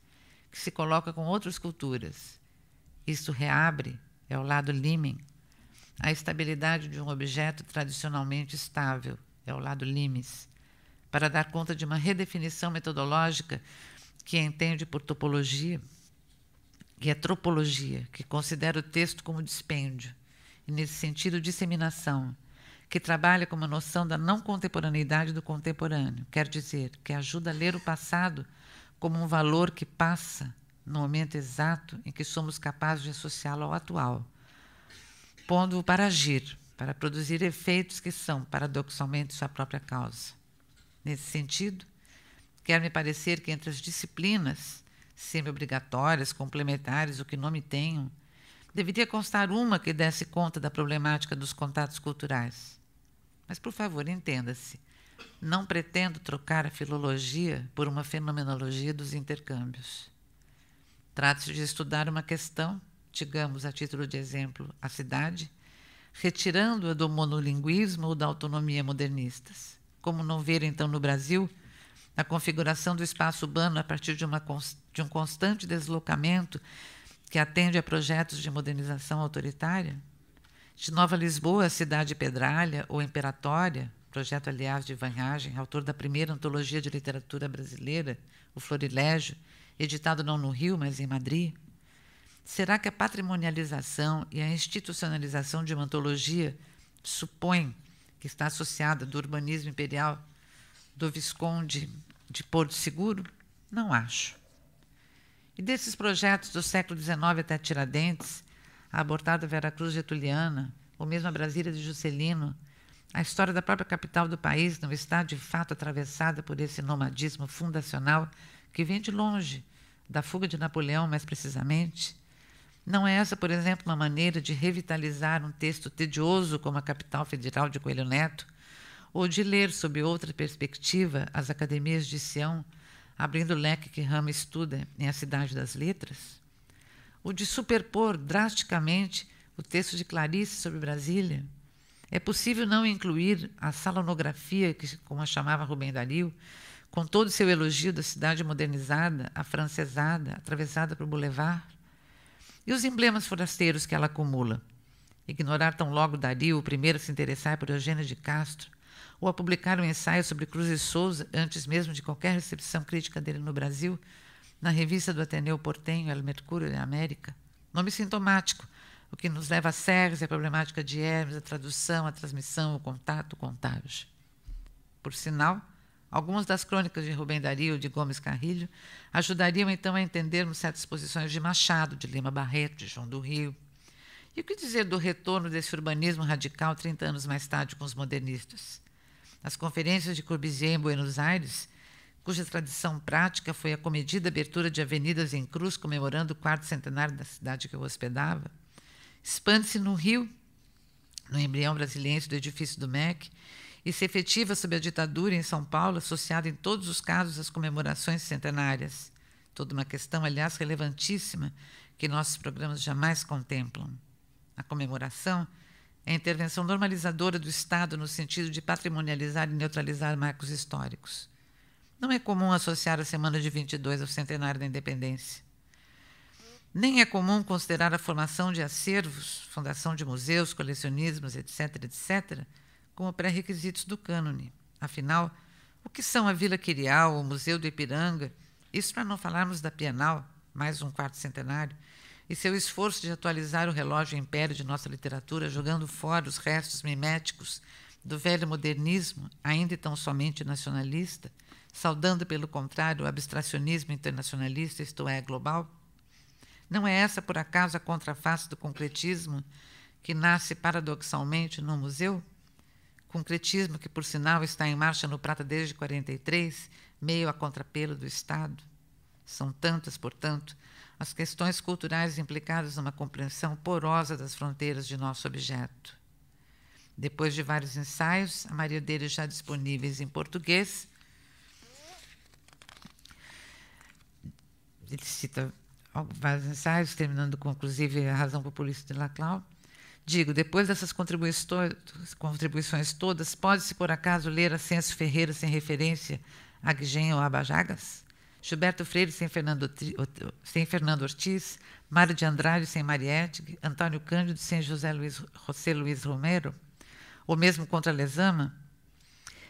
que se coloca com outras culturas. Isto reabre, é o lado limen, a estabilidade de um objeto tradicionalmente estável, é o lado limes, para dar conta de uma redefinição metodológica que entende por topologia, que é tropologia, que considera o texto como dispêndio, e nesse sentido, disseminação, que trabalha com uma noção da não contemporaneidade do contemporâneo, quer dizer, que ajuda a ler o passado como um valor que passa no momento exato em que somos capazes de associá-lo ao atual, pondo-o para agir, para produzir efeitos que são, paradoxalmente, sua própria causa. Nesse sentido, Quer-me parecer que entre as disciplinas, sempre obrigatórias complementares, o que nome tenham, deveria constar uma que desse conta da problemática dos contatos culturais. Mas, por favor, entenda-se. Não pretendo trocar a filologia por uma fenomenologia dos intercâmbios. Trata-se de estudar uma questão, digamos a título de exemplo, a cidade, retirando-a do monolinguismo ou da autonomia modernistas. Como não ver, então, no Brasil, na configuração do espaço urbano a partir de, uma, de um constante deslocamento que atende a projetos de modernização autoritária? De Nova Lisboa, Cidade Pedralha ou Imperatória, projeto, aliás, de Van autor da primeira antologia de literatura brasileira, O Florilégio, editado não no Rio, mas em Madrid? Será que a patrimonialização e a institucionalização de uma antologia supõe que está associada do urbanismo imperial do Visconde de Porto Seguro? Não acho. E desses projetos do século XIX até Tiradentes, a abortada Veracruz Getuliana, ou mesmo a Brasília de Juscelino, a história da própria capital do país não está, de fato, atravessada por esse nomadismo fundacional que vem de longe, da fuga de Napoleão, mais precisamente? Não é essa, por exemplo, uma maneira de revitalizar um texto tedioso como A Capital Federal de Coelho Neto, ou de ler sob outra perspectiva as academias de Sião, abrindo o leque que Rama estuda em A Cidade das Letras? O de superpor drasticamente o texto de Clarice sobre Brasília? É possível não incluir a salonografia, que, como a chamava Rubem Dario, com todo seu elogio da cidade modernizada, afrancesada, atravessada por boulevard? E os emblemas forasteiros que ela acumula? Ignorar tão logo Dario, o primeiro a se interessar por Eugênio de Castro, ou a publicar um ensaio sobre Cruz e Souza, antes mesmo de qualquer recepção crítica dele no Brasil, na revista do Ateneu Portenho, El Mercúrio da América. Nome sintomático, o que nos leva a séries e a problemática de Hermes, a tradução, a transmissão, o contato, o contágio. Por sinal, algumas das crônicas de Rubem Dario de Gomes Carrilho ajudariam então a entendermos certas posições de Machado, de Lima Barreto, de João do Rio. E o que dizer do retorno desse urbanismo radical 30 anos mais tarde com os modernistas? As conferências de Corbusier em Buenos Aires, cuja tradição prática foi a comedida abertura de avenidas em cruz comemorando o quarto centenário da cidade que eu hospedava, expande-se no Rio, no embrião brasileiro do edifício do MEC, e se efetiva sob a ditadura em São Paulo, associada em todos os casos às comemorações centenárias. Toda uma questão, aliás, relevantíssima, que nossos programas jamais contemplam. A comemoração a intervenção normalizadora do Estado no sentido de patrimonializar e neutralizar marcos históricos. Não é comum associar a semana de 22 ao centenário da independência. Nem é comum considerar a formação de acervos, fundação de museus, colecionismos, etc., etc., como pré-requisitos do cânone. Afinal, o que são a Vila Quirial, o Museu do Ipiranga, isso para não falarmos da Bienal, mais um quarto centenário, e seu esforço de atualizar o relógio império de nossa literatura, jogando fora os restos miméticos do velho modernismo, ainda tão somente nacionalista, saudando, pelo contrário, o abstracionismo internacionalista, isto é, global? Não é essa, por acaso, a contraface do concretismo que nasce paradoxalmente no museu? Concretismo que, por sinal, está em marcha no Prata desde 43, meio a contrapelo do Estado. São tantas, portanto, as questões culturais implicadas numa compreensão porosa das fronteiras de nosso objeto. Depois de vários ensaios, a maioria deles já disponíveis em português, ele cita vários ensaios, terminando com, inclusive, A Razão Populista de Laclau. Digo, depois dessas contribuições todas, pode-se, por acaso, ler Ascenso Ferreira sem referência a Guigen ou a Bajagas? Gilberto Freire sem Fernando, sem Fernando Ortiz, Mário de Andrade sem Mariette, Antônio Cândido sem José Luiz, José Luiz Romero, ou mesmo contra Lesama,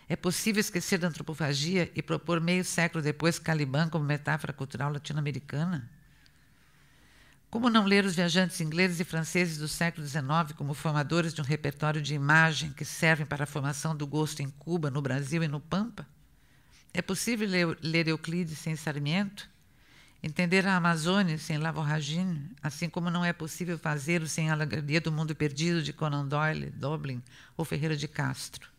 é possível esquecer da antropofagia e propor meio século depois Caliban como metáfora cultural latino-americana? Como não ler os viajantes ingleses e franceses do século XIX como formadores de um repertório de imagem que servem para a formação do gosto em Cuba, no Brasil e no Pampa? É possível ler, ler Euclides sem Sarmiento? Entender a Amazônia sem Lavorragine, assim como não é possível fazê-lo sem a alegria do mundo perdido de Conan Doyle, Dublin ou Ferreira de Castro.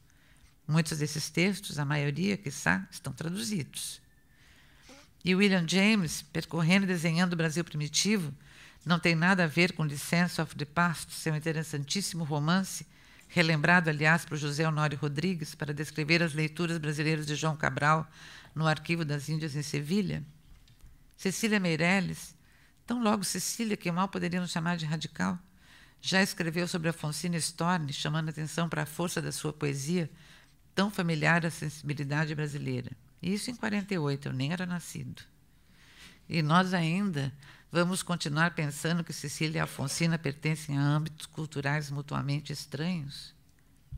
Muitos desses textos, a maioria, quiçá, estão traduzidos. E William James, percorrendo e desenhando o Brasil primitivo, não tem nada a ver com License of the Past, seu interessantíssimo romance, relembrado, aliás, por José Honório Rodrigues, para descrever as leituras brasileiras de João Cabral no Arquivo das Índias em Sevilha. Cecília Meirelles, tão logo Cecília, que mal poderíamos chamar de radical, já escreveu sobre Afonsina Storni, chamando atenção para a força da sua poesia, tão familiar à sensibilidade brasileira. Isso em 48, eu nem era nascido. E nós ainda Vamos continuar pensando que Cecília e Afonsina pertencem a âmbitos culturais mutuamente estranhos?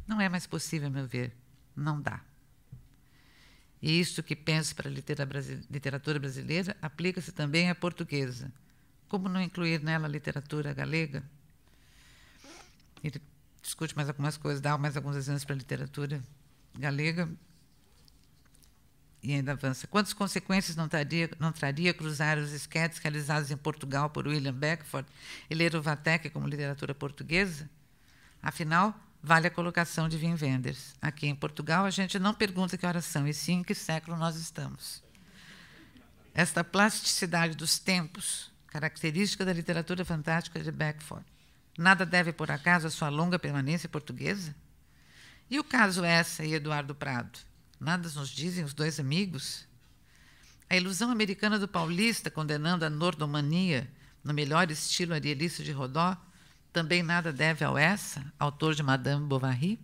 Não é mais possível, a meu ver. Não dá. E isso que penso para a literatura brasileira aplica-se também à portuguesa. Como não incluir nela a literatura galega? Ele discute mais algumas coisas, dá mais alguns exemplos para a literatura galega, e ainda avança. Quantas consequências não traria, não traria cruzar os esquetes realizados em Portugal por William Beckford e ler o Vatek como literatura portuguesa? Afinal, vale a colocação de Wim Wenders. Aqui em Portugal, a gente não pergunta que horas são, e sim em que século nós estamos. Esta plasticidade dos tempos, característica da literatura fantástica de Beckford, nada deve, por acaso, à sua longa permanência portuguesa? E o caso essa e Eduardo Prado? Nada nos dizem os dois amigos? A ilusão americana do paulista condenando a nordomania, no melhor estilo arielista de Rodó, também nada deve ao essa, autor de Madame Bovary?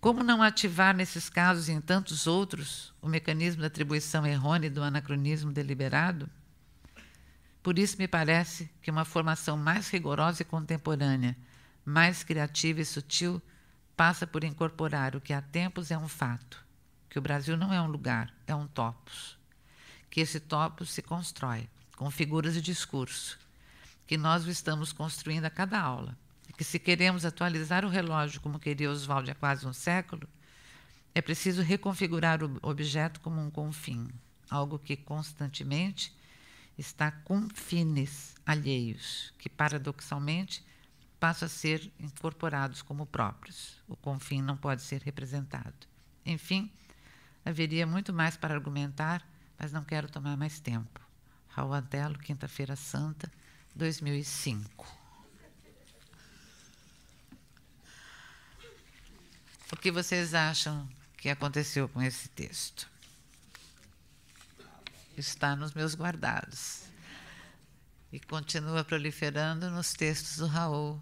Como não ativar nesses casos e em tantos outros o mecanismo da atribuição errônea do anacronismo deliberado? Por isso, me parece que uma formação mais rigorosa e contemporânea, mais criativa e sutil, passa por incorporar o que há tempos é um fato, que o Brasil não é um lugar, é um topos, que esse topos se constrói com figuras de discurso, que nós o estamos construindo a cada aula, e que se queremos atualizar o relógio como queria Oswald há quase um século, é preciso reconfigurar o objeto como um confim, algo que constantemente está com fines alheios, que paradoxalmente passam a ser incorporados como próprios o confim não pode ser representado. Enfim, haveria muito mais para argumentar, mas não quero tomar mais tempo. Raul Antelo, Quinta-feira Santa, 2005. O que vocês acham que aconteceu com esse texto? Está nos meus guardados. E continua proliferando nos textos do Raul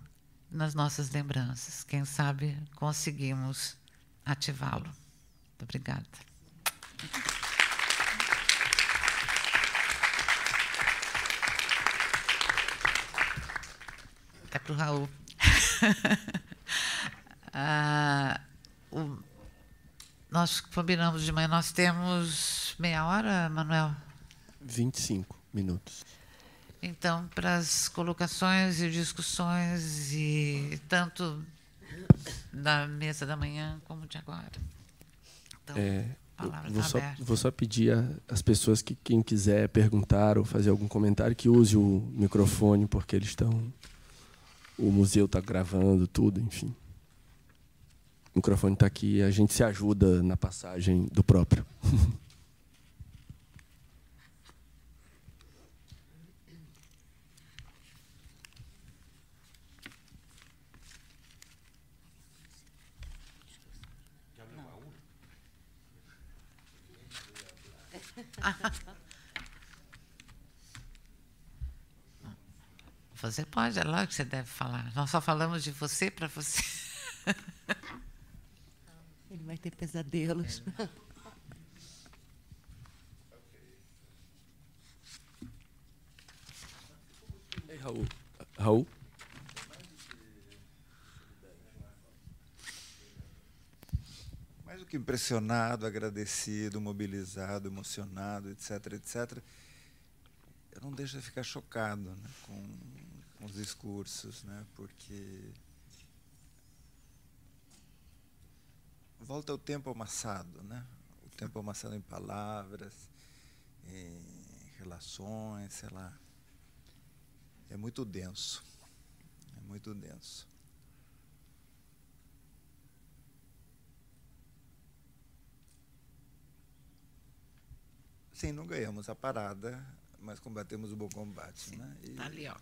nas nossas lembranças. Quem sabe conseguimos ativá-lo. Muito obrigada. É para o Raul. ah, o, nós combinamos de manhã, nós temos meia hora, Manuel? 25 minutos. Então, para as colocações e discussões, e tanto da mesa da manhã como de agora. Então, é, vou, tá só, vou, só, pedir às pessoas que, quem quiser perguntar ou fazer algum comentário, que use o microfone, porque eles estão. O museu está gravando tudo, enfim. O microfone está aqui, a gente se ajuda na passagem do próprio. Você pode, é lógico que você deve falar. Nós só falamos de você para você. Ele vai ter pesadelos. É. Ei, Raul. impressionado, agradecido, mobilizado, emocionado, etc, etc, eu não deixo de ficar chocado né, com, com, os discursos, né, porque volta o tempo amassado, né? O tempo amassado em palavras, em relações, sei lá. É muito denso. É muito denso. Sim, não ganhamos a parada, mas combatemos o bom combate. né? e, tá ali, ó.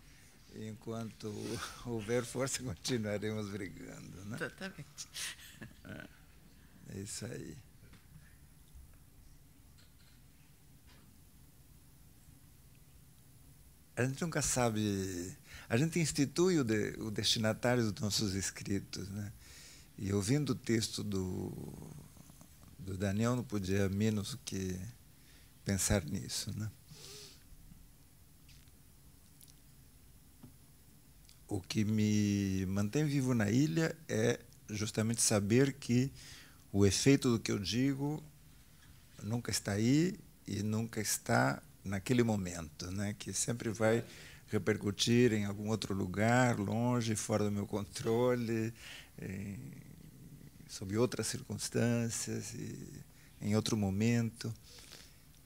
Enquanto houver força, continuaremos brigando. Né? Exatamente. É. é isso aí. A gente nunca sabe. A gente institui o, de, o destinatário dos nossos escritos. Né? E ouvindo o texto do, do Daniel, não podia menos que pensar nisso. Né? O que me mantém vivo na ilha é justamente saber que o efeito do que eu digo nunca está aí e nunca está naquele momento, né? que sempre vai repercutir em algum outro lugar, longe, fora do meu controle, em, sob outras circunstâncias, e, em outro momento.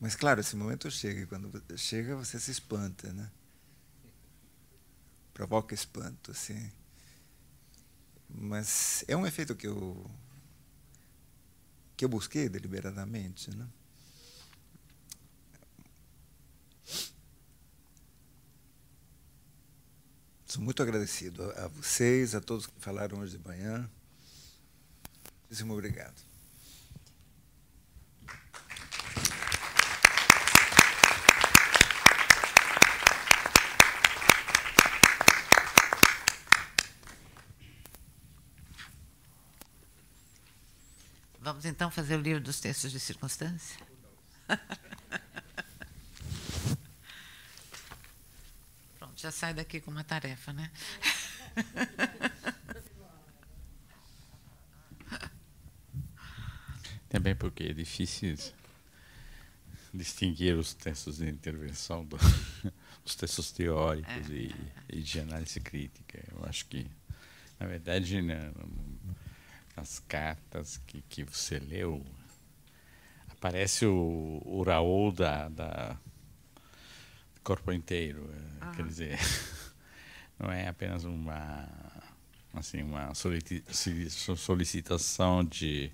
Mas claro, esse momento chega e quando chega você se espanta, né? Provoca espanto, assim. Mas é um efeito que eu que eu busquei deliberadamente, né? Sou muito agradecido a vocês, a todos que falaram hoje de manhã. muito obrigado. Vamos então fazer o livro dos textos de circunstância? Pronto, já sai daqui com uma tarefa, né? Também porque é difícil distinguir os textos de intervenção do, dos textos teóricos é. e, é. e, de análise crítica. Eu acho que, na verdade, não, né, as cartas que, que você leu, aparece o, o Raul da, da corpo inteiro, eh, ah. quer dizer, não é apenas uma assim uma solicitação de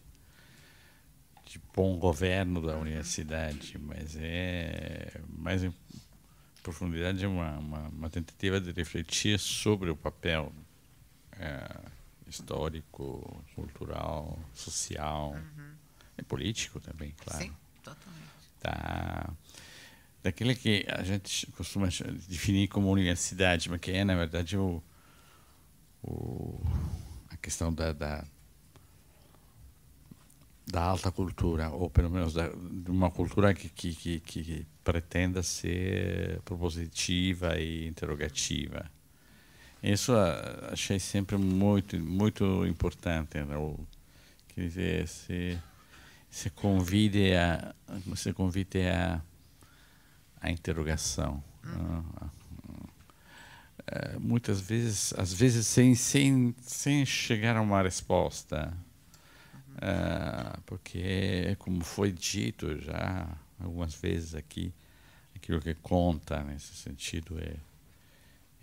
de bom governo da universidade, mas é mais em profundidade uma, uma, uma tentativa de refletir sobre o papel é, histórico, cultural, social uhum. e político também, claro. Sim, totalmente. Tá. Daquele que a gente costuma definir como universidade, mas que é, na verdade, o, o, a questão da, da, da alta cultura, ou pelo menos da, de uma cultura que, que, que, que pretenda ser propositiva e interrogativa isso ah, achei sempre muito muito importante, né? o, quer dizer, se se convide a você convide a a interrogação. Né? muitas vezes, às vezes sem sem sem chegar a uma resposta. Uh, porque é como foi dito já algumas vezes aqui aquilo que conta nesse sentido é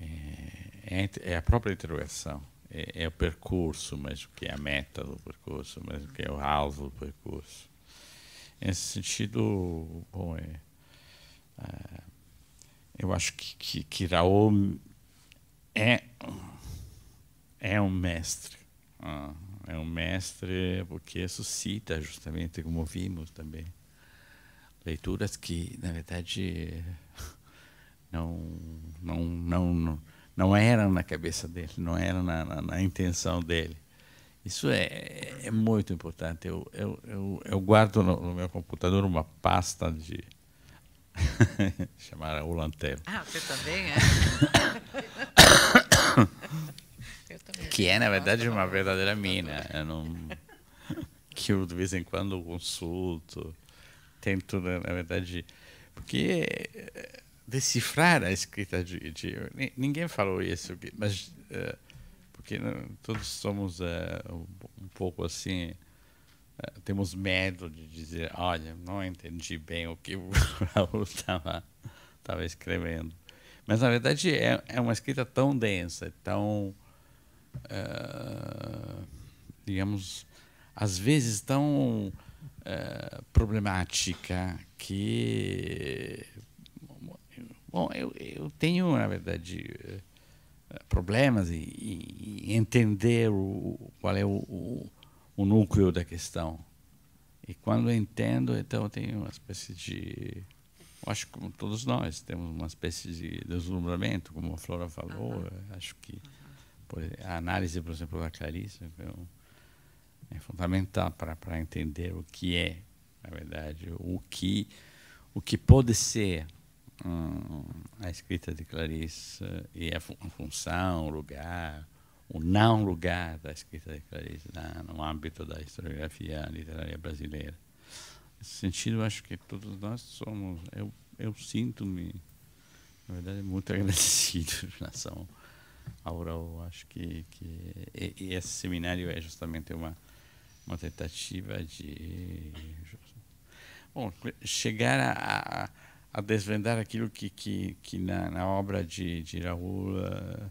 é, é, é a própria interrogação, é, é, o percurso, mas o que é a meta do percurso, mas o que é o alvo do percurso. Nesse sentido, bom, é, é eu acho que, que, que Raul é, é um mestre. Ah, é um mestre porque suscita justamente, como vimos também, leituras que, na verdade, não, não, não, não, era na cabeça dele, não era na, na, na intenção dele. Isso é, é muito importante. Eu, eu, eu, eu guardo no, no, meu computador uma pasta de. o Olantel. Ah, você também é? eu também que é, na verdade, uma verdadeira mina. Eu não... que eu, de vez em quando, consulto. Tento, né, na verdade. Porque decifrar a escrita de, de ninguém falou isso, mas é, porque não, né, todos somos é, um pouco assim é, temos medo de dizer, olha, não entendi bem o que o Raul estava estava escrevendo. Mas na verdade é, é uma escrita tão densa, tão digamos às vezes tão problemática que Bom, eu, eu tenho, na verdade, eh, problemas em, em entender o, qual é o, o, o, núcleo da questão. E quando eu entendo, então eu tenho uma espécie de. acho que como todos nós temos uma espécie de deslumbramento, como a Flora falou. Uhum. Acho que por, a análise, por exemplo, da Clarice então, é fundamental para entender o que é, na verdade, o que, o que pode ser a escrita de Clarice e a, é a função, o lugar, o não lugar da escrita de Clarice na, né, no âmbito da historiografia literária brasileira. Nesse sentido, acho que todos nós somos, eu, eu sinto-me, na verdade, muito agradecido em relação ao Raul. Acho que, que e, e esse seminário é justamente uma, uma tentativa de bom, chegar a, a a desvendar aquilo que, que, que na, na obra de, de Raul uh,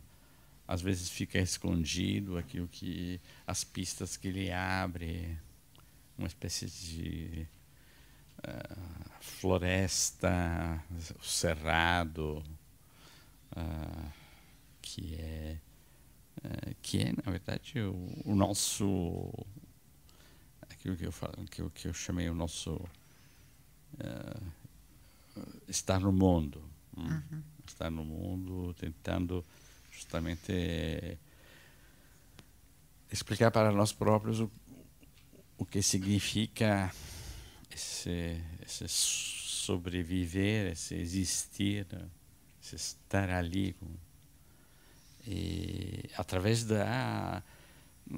às vezes fica escondido, aquilo que as pistas que ele abre, uma espécie de uh, floresta, o cerrado, uh, que é que é na verdade o, o nosso aquilo que eu falo, que eu, que eu chamei o nosso estar no mundo. Hum. Uhum. Estar no mundo, tentando justamente eh, explicar para nós próprios o, o que significa esse, esse sobreviver, esse existir, esse estar ali. E através da.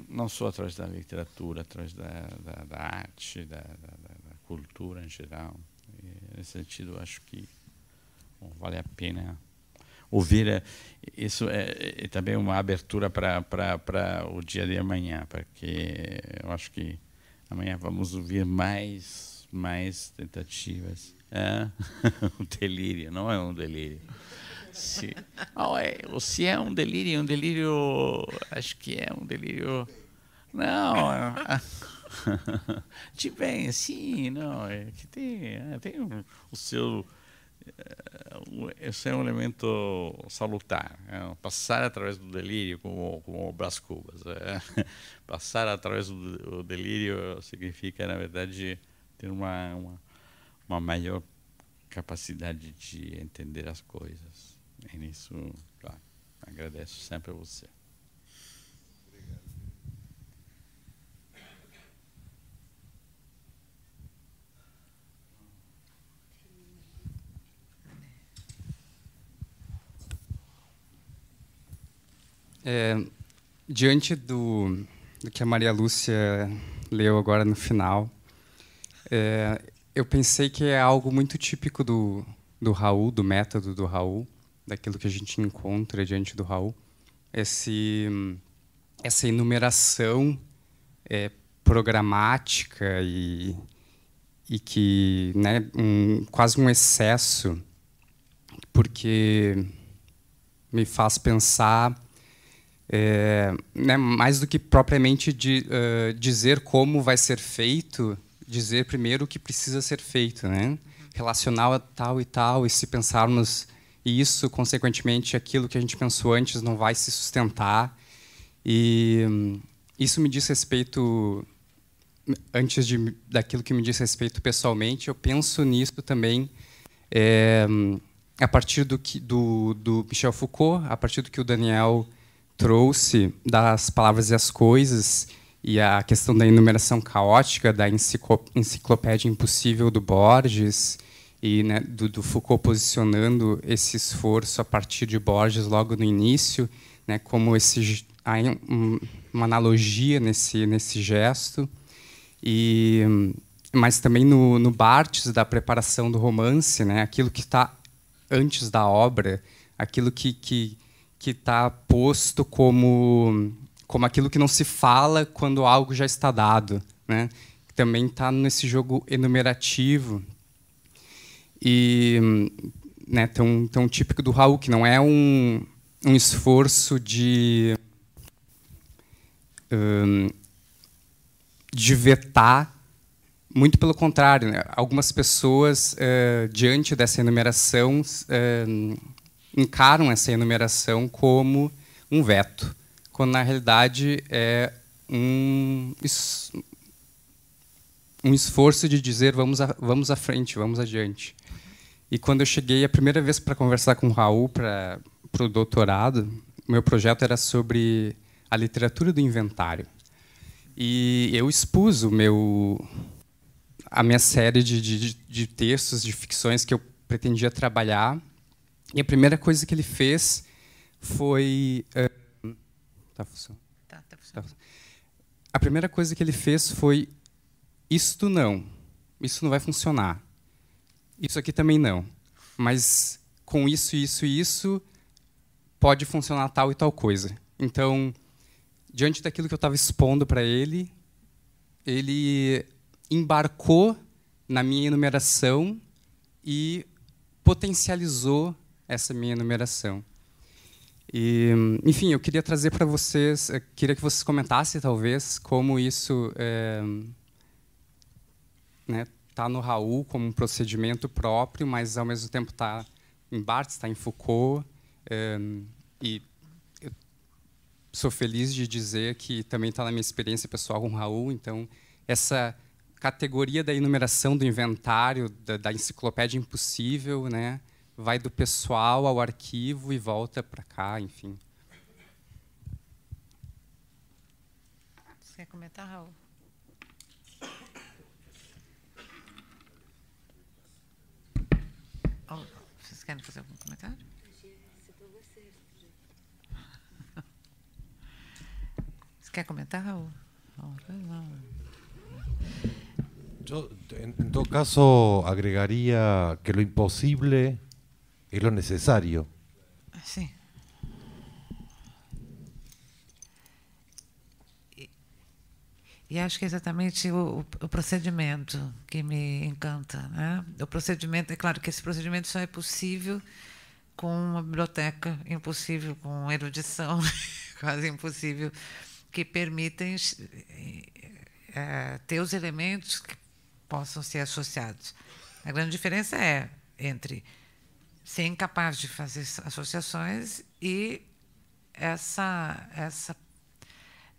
não só através da literatura, através da, da, da arte, da, da, da cultura em geral. Nesse sentido, acho que bom, vale a pena ouvir. É, isso é, é, também uma abertura para o dia de amanhã, porque eu acho que amanhã vamos ouvir mais, mais tentativas. É? um delírio, não é um delírio. Se, oh, é, se é um delírio, um delírio. Acho que é um delírio. Não. É de bem, sim, não, é que tem, é, tem um, o seu é, esse é um elemento salutar. É, passar através do delírio, como, como o Brás Cubas. É. Passar através do delírio significa, na verdade, ter uma, uma, uma, maior capacidade de entender as coisas. E nisso, claro, agradeço sempre a você. É, diante do, do, que a Maria Lúcia leu agora no final, é, eu pensei que é algo muito típico do, do Raul, do método do Raul, daquilo que a gente encontra diante do Raul, esse, essa enumeração é, programática e, e que né, um, quase um excesso, porque me faz pensar é, né, mais do que propriamente de, uh, dizer como vai ser feito, dizer primeiro o que precisa ser feito, né? Relacional a tal e tal, e se pensarmos isso, consequentemente, aquilo que a gente pensou antes não vai se sustentar. E hum, isso me diz respeito, antes de, daquilo que me diz respeito pessoalmente, eu penso nisso também é, a partir do, que, do, do Michel Foucault, a partir do que o Daniel trouxe das palavras e as coisas e a questão da enumeração caótica da enciclopédia impossível do Borges e né, do, do, Foucault posicionando esse esforço a partir de Borges logo no início, né, como esse uma analogia nesse nesse gesto e mas também no, no Bartes da preparação do romance, né, aquilo que está antes da obra, aquilo que, que que está posto como, como aquilo que não se fala quando algo já está dado. Né? Também está nesse jogo enumerativo. E né, tão, tão típico do Raul, que não é um, um esforço de, um, de vetar muito pelo contrário, né? algumas pessoas, eh, diante dessa enumeração, eh, encaram essa enumeração como um veto, quando na realidade é um, es um esforço de dizer vamos, a, vamos à frente, vamos adiante. E quando eu cheguei a primeira vez para conversar com o Raul para o doutorado, meu projeto era sobre a literatura do inventário. E eu expus o meu, a minha série de, de, de textos, de ficções que eu pretendia trabalhar e a primeira coisa que ele fez foi. Uh, funcionando. Tá, tá, tá funcionando. A primeira coisa que ele fez foi: isto não, isso não vai funcionar. Isso aqui também não. Mas com isso, isso e isso, pode funcionar tal e tal coisa. Então, diante daquilo que eu estava expondo para ele, ele embarcou na minha enumeração e potencializou essa minha enumeração. E, enfim, eu queria trazer para vocês, eh, queria que vocês comentassem, talvez, como isso é, né, tá no Raul como um procedimento próprio, mas ao mesmo tempo está em Barthes, está em Foucault, é, e eu sou feliz de dizer que também está na minha experiência pessoal com o Raul, então essa categoria da enumeração do inventário da, da enciclopédia impossível, né? vai do pessoal ao arquivo e volta para cá, enfim. Você quer comentar, Raul? vocês querem fazer algum comentário? Você quer comentar, Raul? Yo, en, en todo caso, agregaría que lo imposible es lo necesario. Sí. E, acho que é exatamente o, o procedimento que me encanta. Né? O procedimento, é claro que esse procedimento só é possível com uma biblioteca impossível, com erudição quase impossível, que permitem é, ter os elementos que possam ser associados. A grande diferença é entre ser incapaz de fazer associações e essa, essa,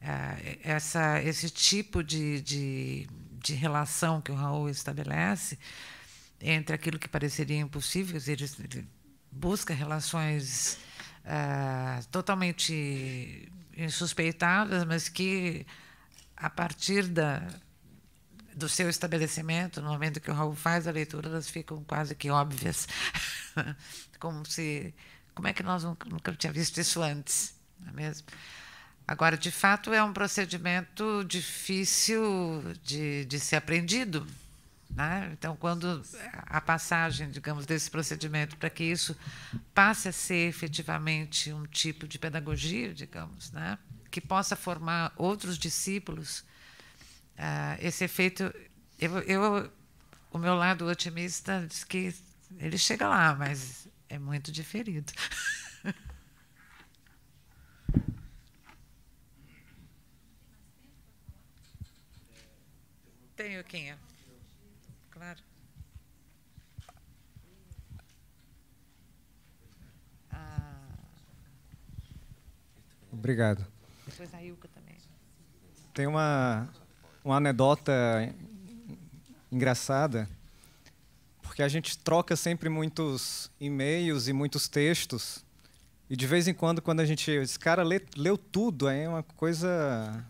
eh, essa, esse tipo de, de, de relação que o Raul estabelece entre aquilo que pareceria impossível, ele, ele busca relações uh, totalmente insuspeitáveis, mas que, a partir da, do seu estabelecimento, no momento que o Raul faz a leitura, elas ficam quase que óbvias. Como se. Como é que nós nunca tinha visto isso antes? Não é mesmo? Agora, de fato, é um procedimento difícil de, de ser aprendido. Né? Então, quando a passagem, digamos, desse procedimento para que isso passe a ser efetivamente um tipo de pedagogia, digamos, né? que possa formar outros discípulos ah, esse efeito. Eu, eu, o meu lado otimista diz que ele chega lá, mas é muito diferido. Tenho, é Claro. Obrigado. Depois a Ilka também. Tem uma uma anedota engraçada, porque a gente troca sempre muitos e-mails e muitos textos, e de vez em quando, quando a gente. Esse cara lê, leu tudo, é uma coisa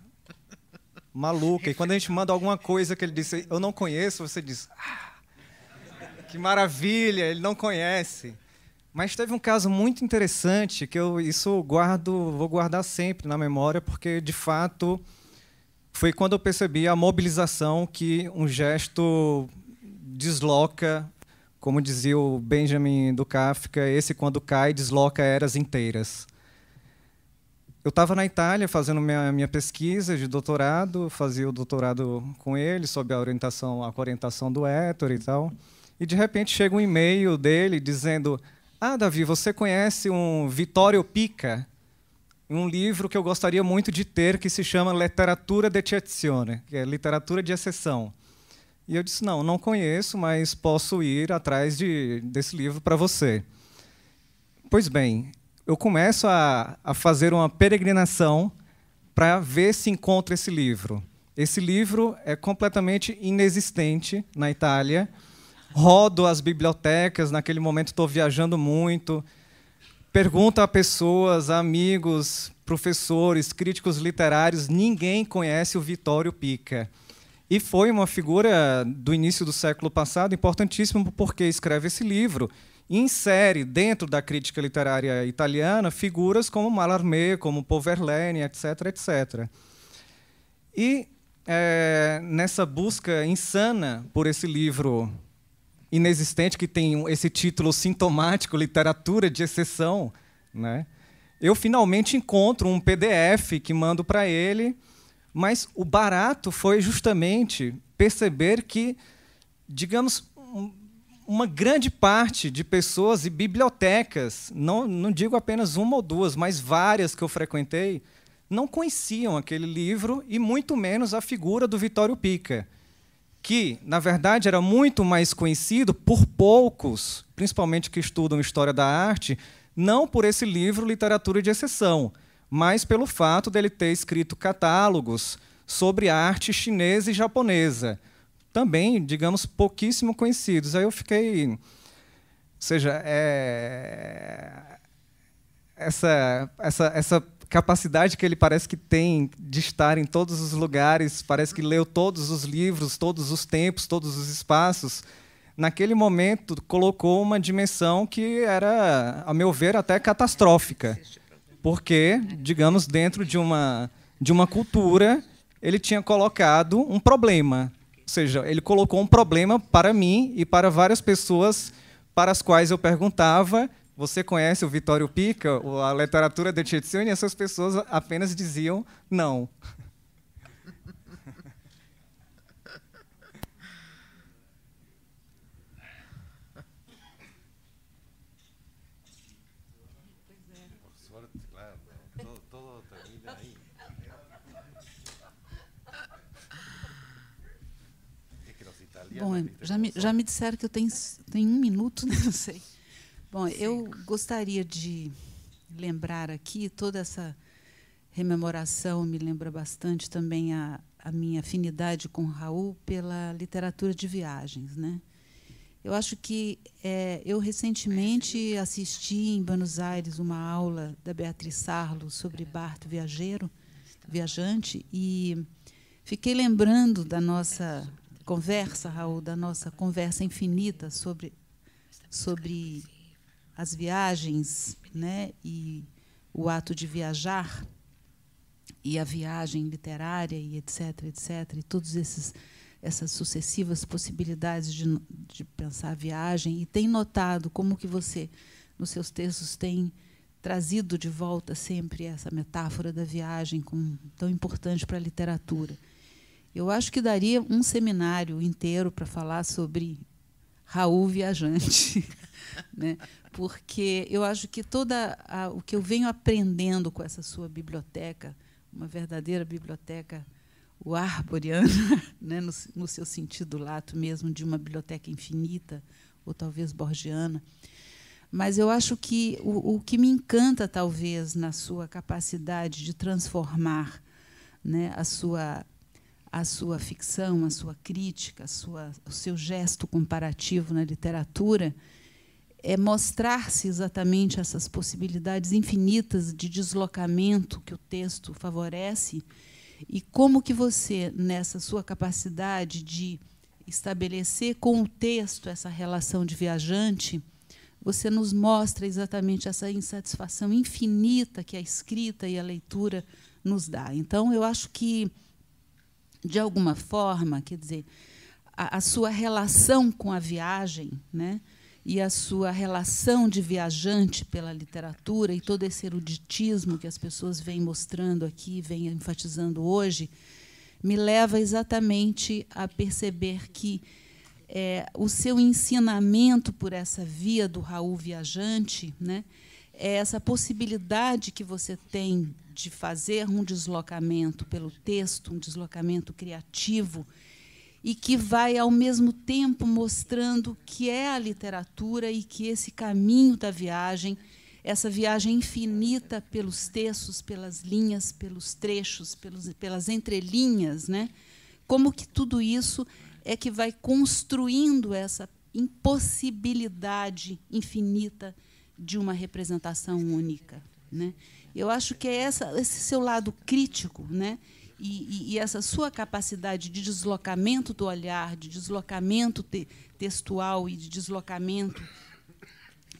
maluca. E quando a gente manda alguma coisa que ele disse, eu não conheço, você diz. Ah, que maravilha, ele não conhece. Mas teve um caso muito interessante que eu isso eu guardo, vou guardar sempre na memória, porque de fato foi quando eu percebi a mobilização que um gesto desloca, como dizia o Benjamin do Kafka, esse quando cai desloca eras inteiras. Eu estava na Itália fazendo minha, minha pesquisa de doutorado, fazia o doutorado com ele, sob a orientação, a orientação do Héctor e tal. E de repente chega um e-mail dele dizendo: Ah, Davi, você conhece um Vitório Pica? um livro que eu gostaria muito de ter, que se chama Literatura de Eccezione, que é literatura de exceção. E eu disse: não, não conheço, mas posso ir atrás de, desse livro para você. Pois bem, eu começo a, a fazer uma peregrinação para ver se encontro esse livro. Esse livro é completamente inexistente na Itália. Rodo as bibliotecas, naquele momento estou viajando muito, Pergunta a pessoas, amigos, professores, críticos literários, ninguém conhece o Vitório Pica. E foi uma figura do início do século passado importantíssima porque escreve esse livro insere dentro da crítica literária italiana figuras como Mallarmé, como Paul Verlaine, etc, etc. E é, nessa busca insana por esse livro inexistente que tem esse título sintomático, literatura de exceção, né? Eu finalmente encontro um PDF que mando para ele, mas o barato foi justamente perceber que, digamos, uma grande parte de pessoas e bibliotecas, não, não digo apenas uma ou duas, mas várias que eu frequentei, não conheciam aquele livro e muito menos a figura do Vitório Pica que, na verdade, era muito mais conhecido por poucos, principalmente que estudam história da arte, não por esse livro Literatura de Exceção, mas pelo fato dele ter escrito catálogos sobre arte chinesa e japonesa, também, digamos, pouquíssimo conhecidos. Aí eu fiquei. Ou seja, é... essa, essa, essa capacidade que ele parece que tem de estar em todos os lugares, parece que leu todos os livros, todos os tempos, todos os espaços, naquele momento colocou uma dimensão que era, a meu ver, até catastrófica. Porque, digamos, dentro de uma, de uma cultura, ele tinha colocado um problema. Ou seja, ele colocou um problema para mim e para várias pessoas para as quais eu perguntava você conhece o Vittorio Pica, a literatura de e essas pessoas apenas diziam não. Bom, já me, já me disseram que eu tenho, tenho um minuto, não sei. Bom, eu gostaria de lembrar aqui toda essa rememoração me lembra bastante também a, a minha afinidade com Raul pela literatura de viagens, né? Eu acho que é, eu recentemente assisti em Buenos Aires uma aula da Beatriz Sarlo sobre Barto Viajeiro, viajante, e fiquei lembrando da é nossa conversa, Raul, da nossa conversa infinita sobre sobre as viagens né, e o ato de viajar e a viagem literária e etc etc e todos esses essas sucessivas possibilidades de, de pensar a viagem e tem notado como que você nos seus textos tem trazido de volta sempre essa metáfora da viagem tão importante para a literatura eu acho que daria um seminário inteiro para falar sobre Raul Viajante. né? Porque eu acho que toda a, o que eu venho aprendendo com essa sua biblioteca, uma verdadeira biblioteca o arboriana, né, no, no, seu sentido lato mesmo, de uma biblioteca infinita, ou talvez borgiana. Mas eu acho que o, o que me encanta, talvez, na sua capacidade de transformar né, a sua a sua ficção, a sua crítica, a sua, o seu gesto comparativo na literatura, é mostrar-se exatamente essas possibilidades infinitas de deslocamento que o texto favorece e como que você, nessa sua capacidade de estabelecer com o texto essa relação de viajante, você nos mostra exatamente essa insatisfação infinita que a escrita e a leitura nos dá. Então, eu acho que de alguma forma, quer dizer, a, a sua relação com a viagem, né? e a sua relação de viajante pela literatura e todo esse eruditismo que as pessoas vêm mostrando aqui, vêm enfatizando hoje, me leva exatamente a perceber que é, o seu ensinamento por essa via do Raul Viajante, né, é essa possibilidade que você tem de fazer um deslocamento pelo texto, um deslocamento criativo, e que vai, ao mesmo tempo, mostrando que é a literatura e que esse caminho da viagem, essa viagem infinita pelos textos, pelas linhas, pelos trechos, pelos, pelas entrelinhas, né? como que tudo isso é que vai construindo essa impossibilidade infinita de uma representação única. Né? Eu acho que é essa, esse seu lado crítico né? E, e, e, essa sua capacidade de deslocamento do olhar, de deslocamento te, textual e de deslocamento,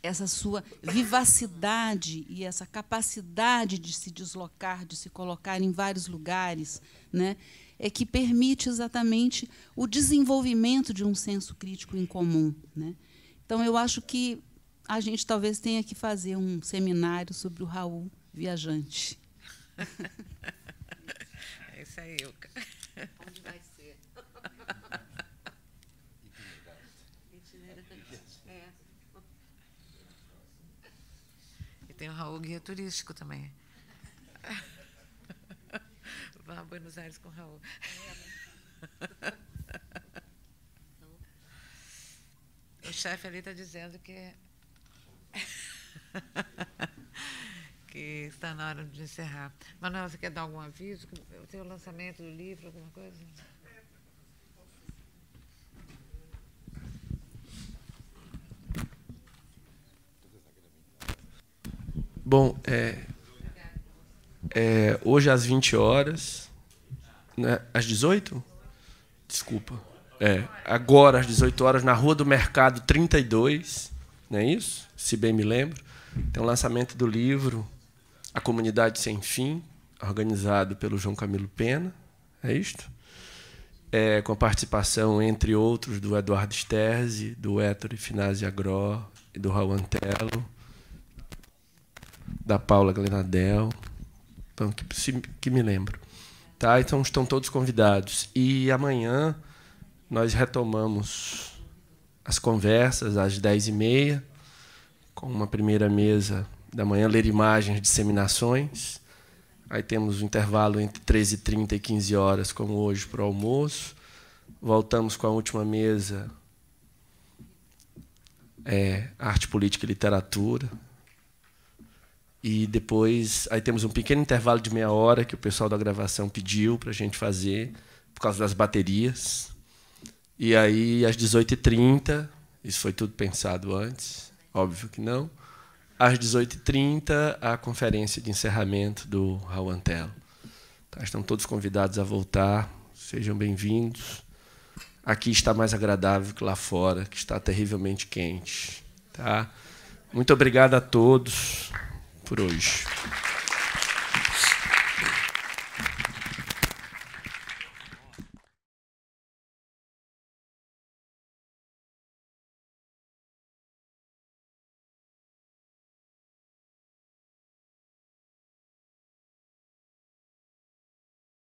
essa sua vivacidade e essa capacidade de se deslocar, de se colocar em vários lugares, né? é que permite exatamente o desenvolvimento de um senso crítico em comum. Né? Então, eu acho que a gente talvez tenha que fazer um seminário sobre o Raul Viajante. É isso aí, Ilka. Onde vai ser? É. E tem o Raul Guia Turístico também. Vá a Buenos Aires com o Raul. É, né? O chefe ali está dizendo que que está na hora de encerrar. Manuel, você quer dar algum aviso? O seu lançamento do livro, alguma coisa? Bom, é, é, hoje às 20 horas. Né, às 18? Desculpa. É, agora às 18 horas, na Rua do Mercado 32 não é isso? Se bem me lembro. Tem o lançamento do livro A Comunidade Sem Fim, organizado pelo João Camilo Pena, é isto? É, com a participação, entre outros, do Eduardo Sterzi, do Héctor Finazzi Agró, e do Raul Antelo, da Paula Glenadel, então, que, que me lembro. Tá? Então estão todos convidados. E amanhã nós retomamos as conversas às 10h30, com uma primeira mesa da manhã, ler imagens, disseminações. Aí temos um intervalo entre 13h30 e 15 horas, como hoje, para o almoço. Voltamos com a última mesa, é, arte, política e literatura. E depois, aí temos um pequeno intervalo de meia hora que o pessoal da gravação pediu para a gente fazer, por causa das baterias. E aí, às 18h30, isso foi tudo pensado antes, óbvio que não, às 18h30, a conferência de encerramento do Raul Antelo. Tá, estão todos convidados a voltar, sejam bem-vindos. Aqui está mais agradável que lá fora, que está terrivelmente quente. Tá? Muito obrigado a todos por hoje.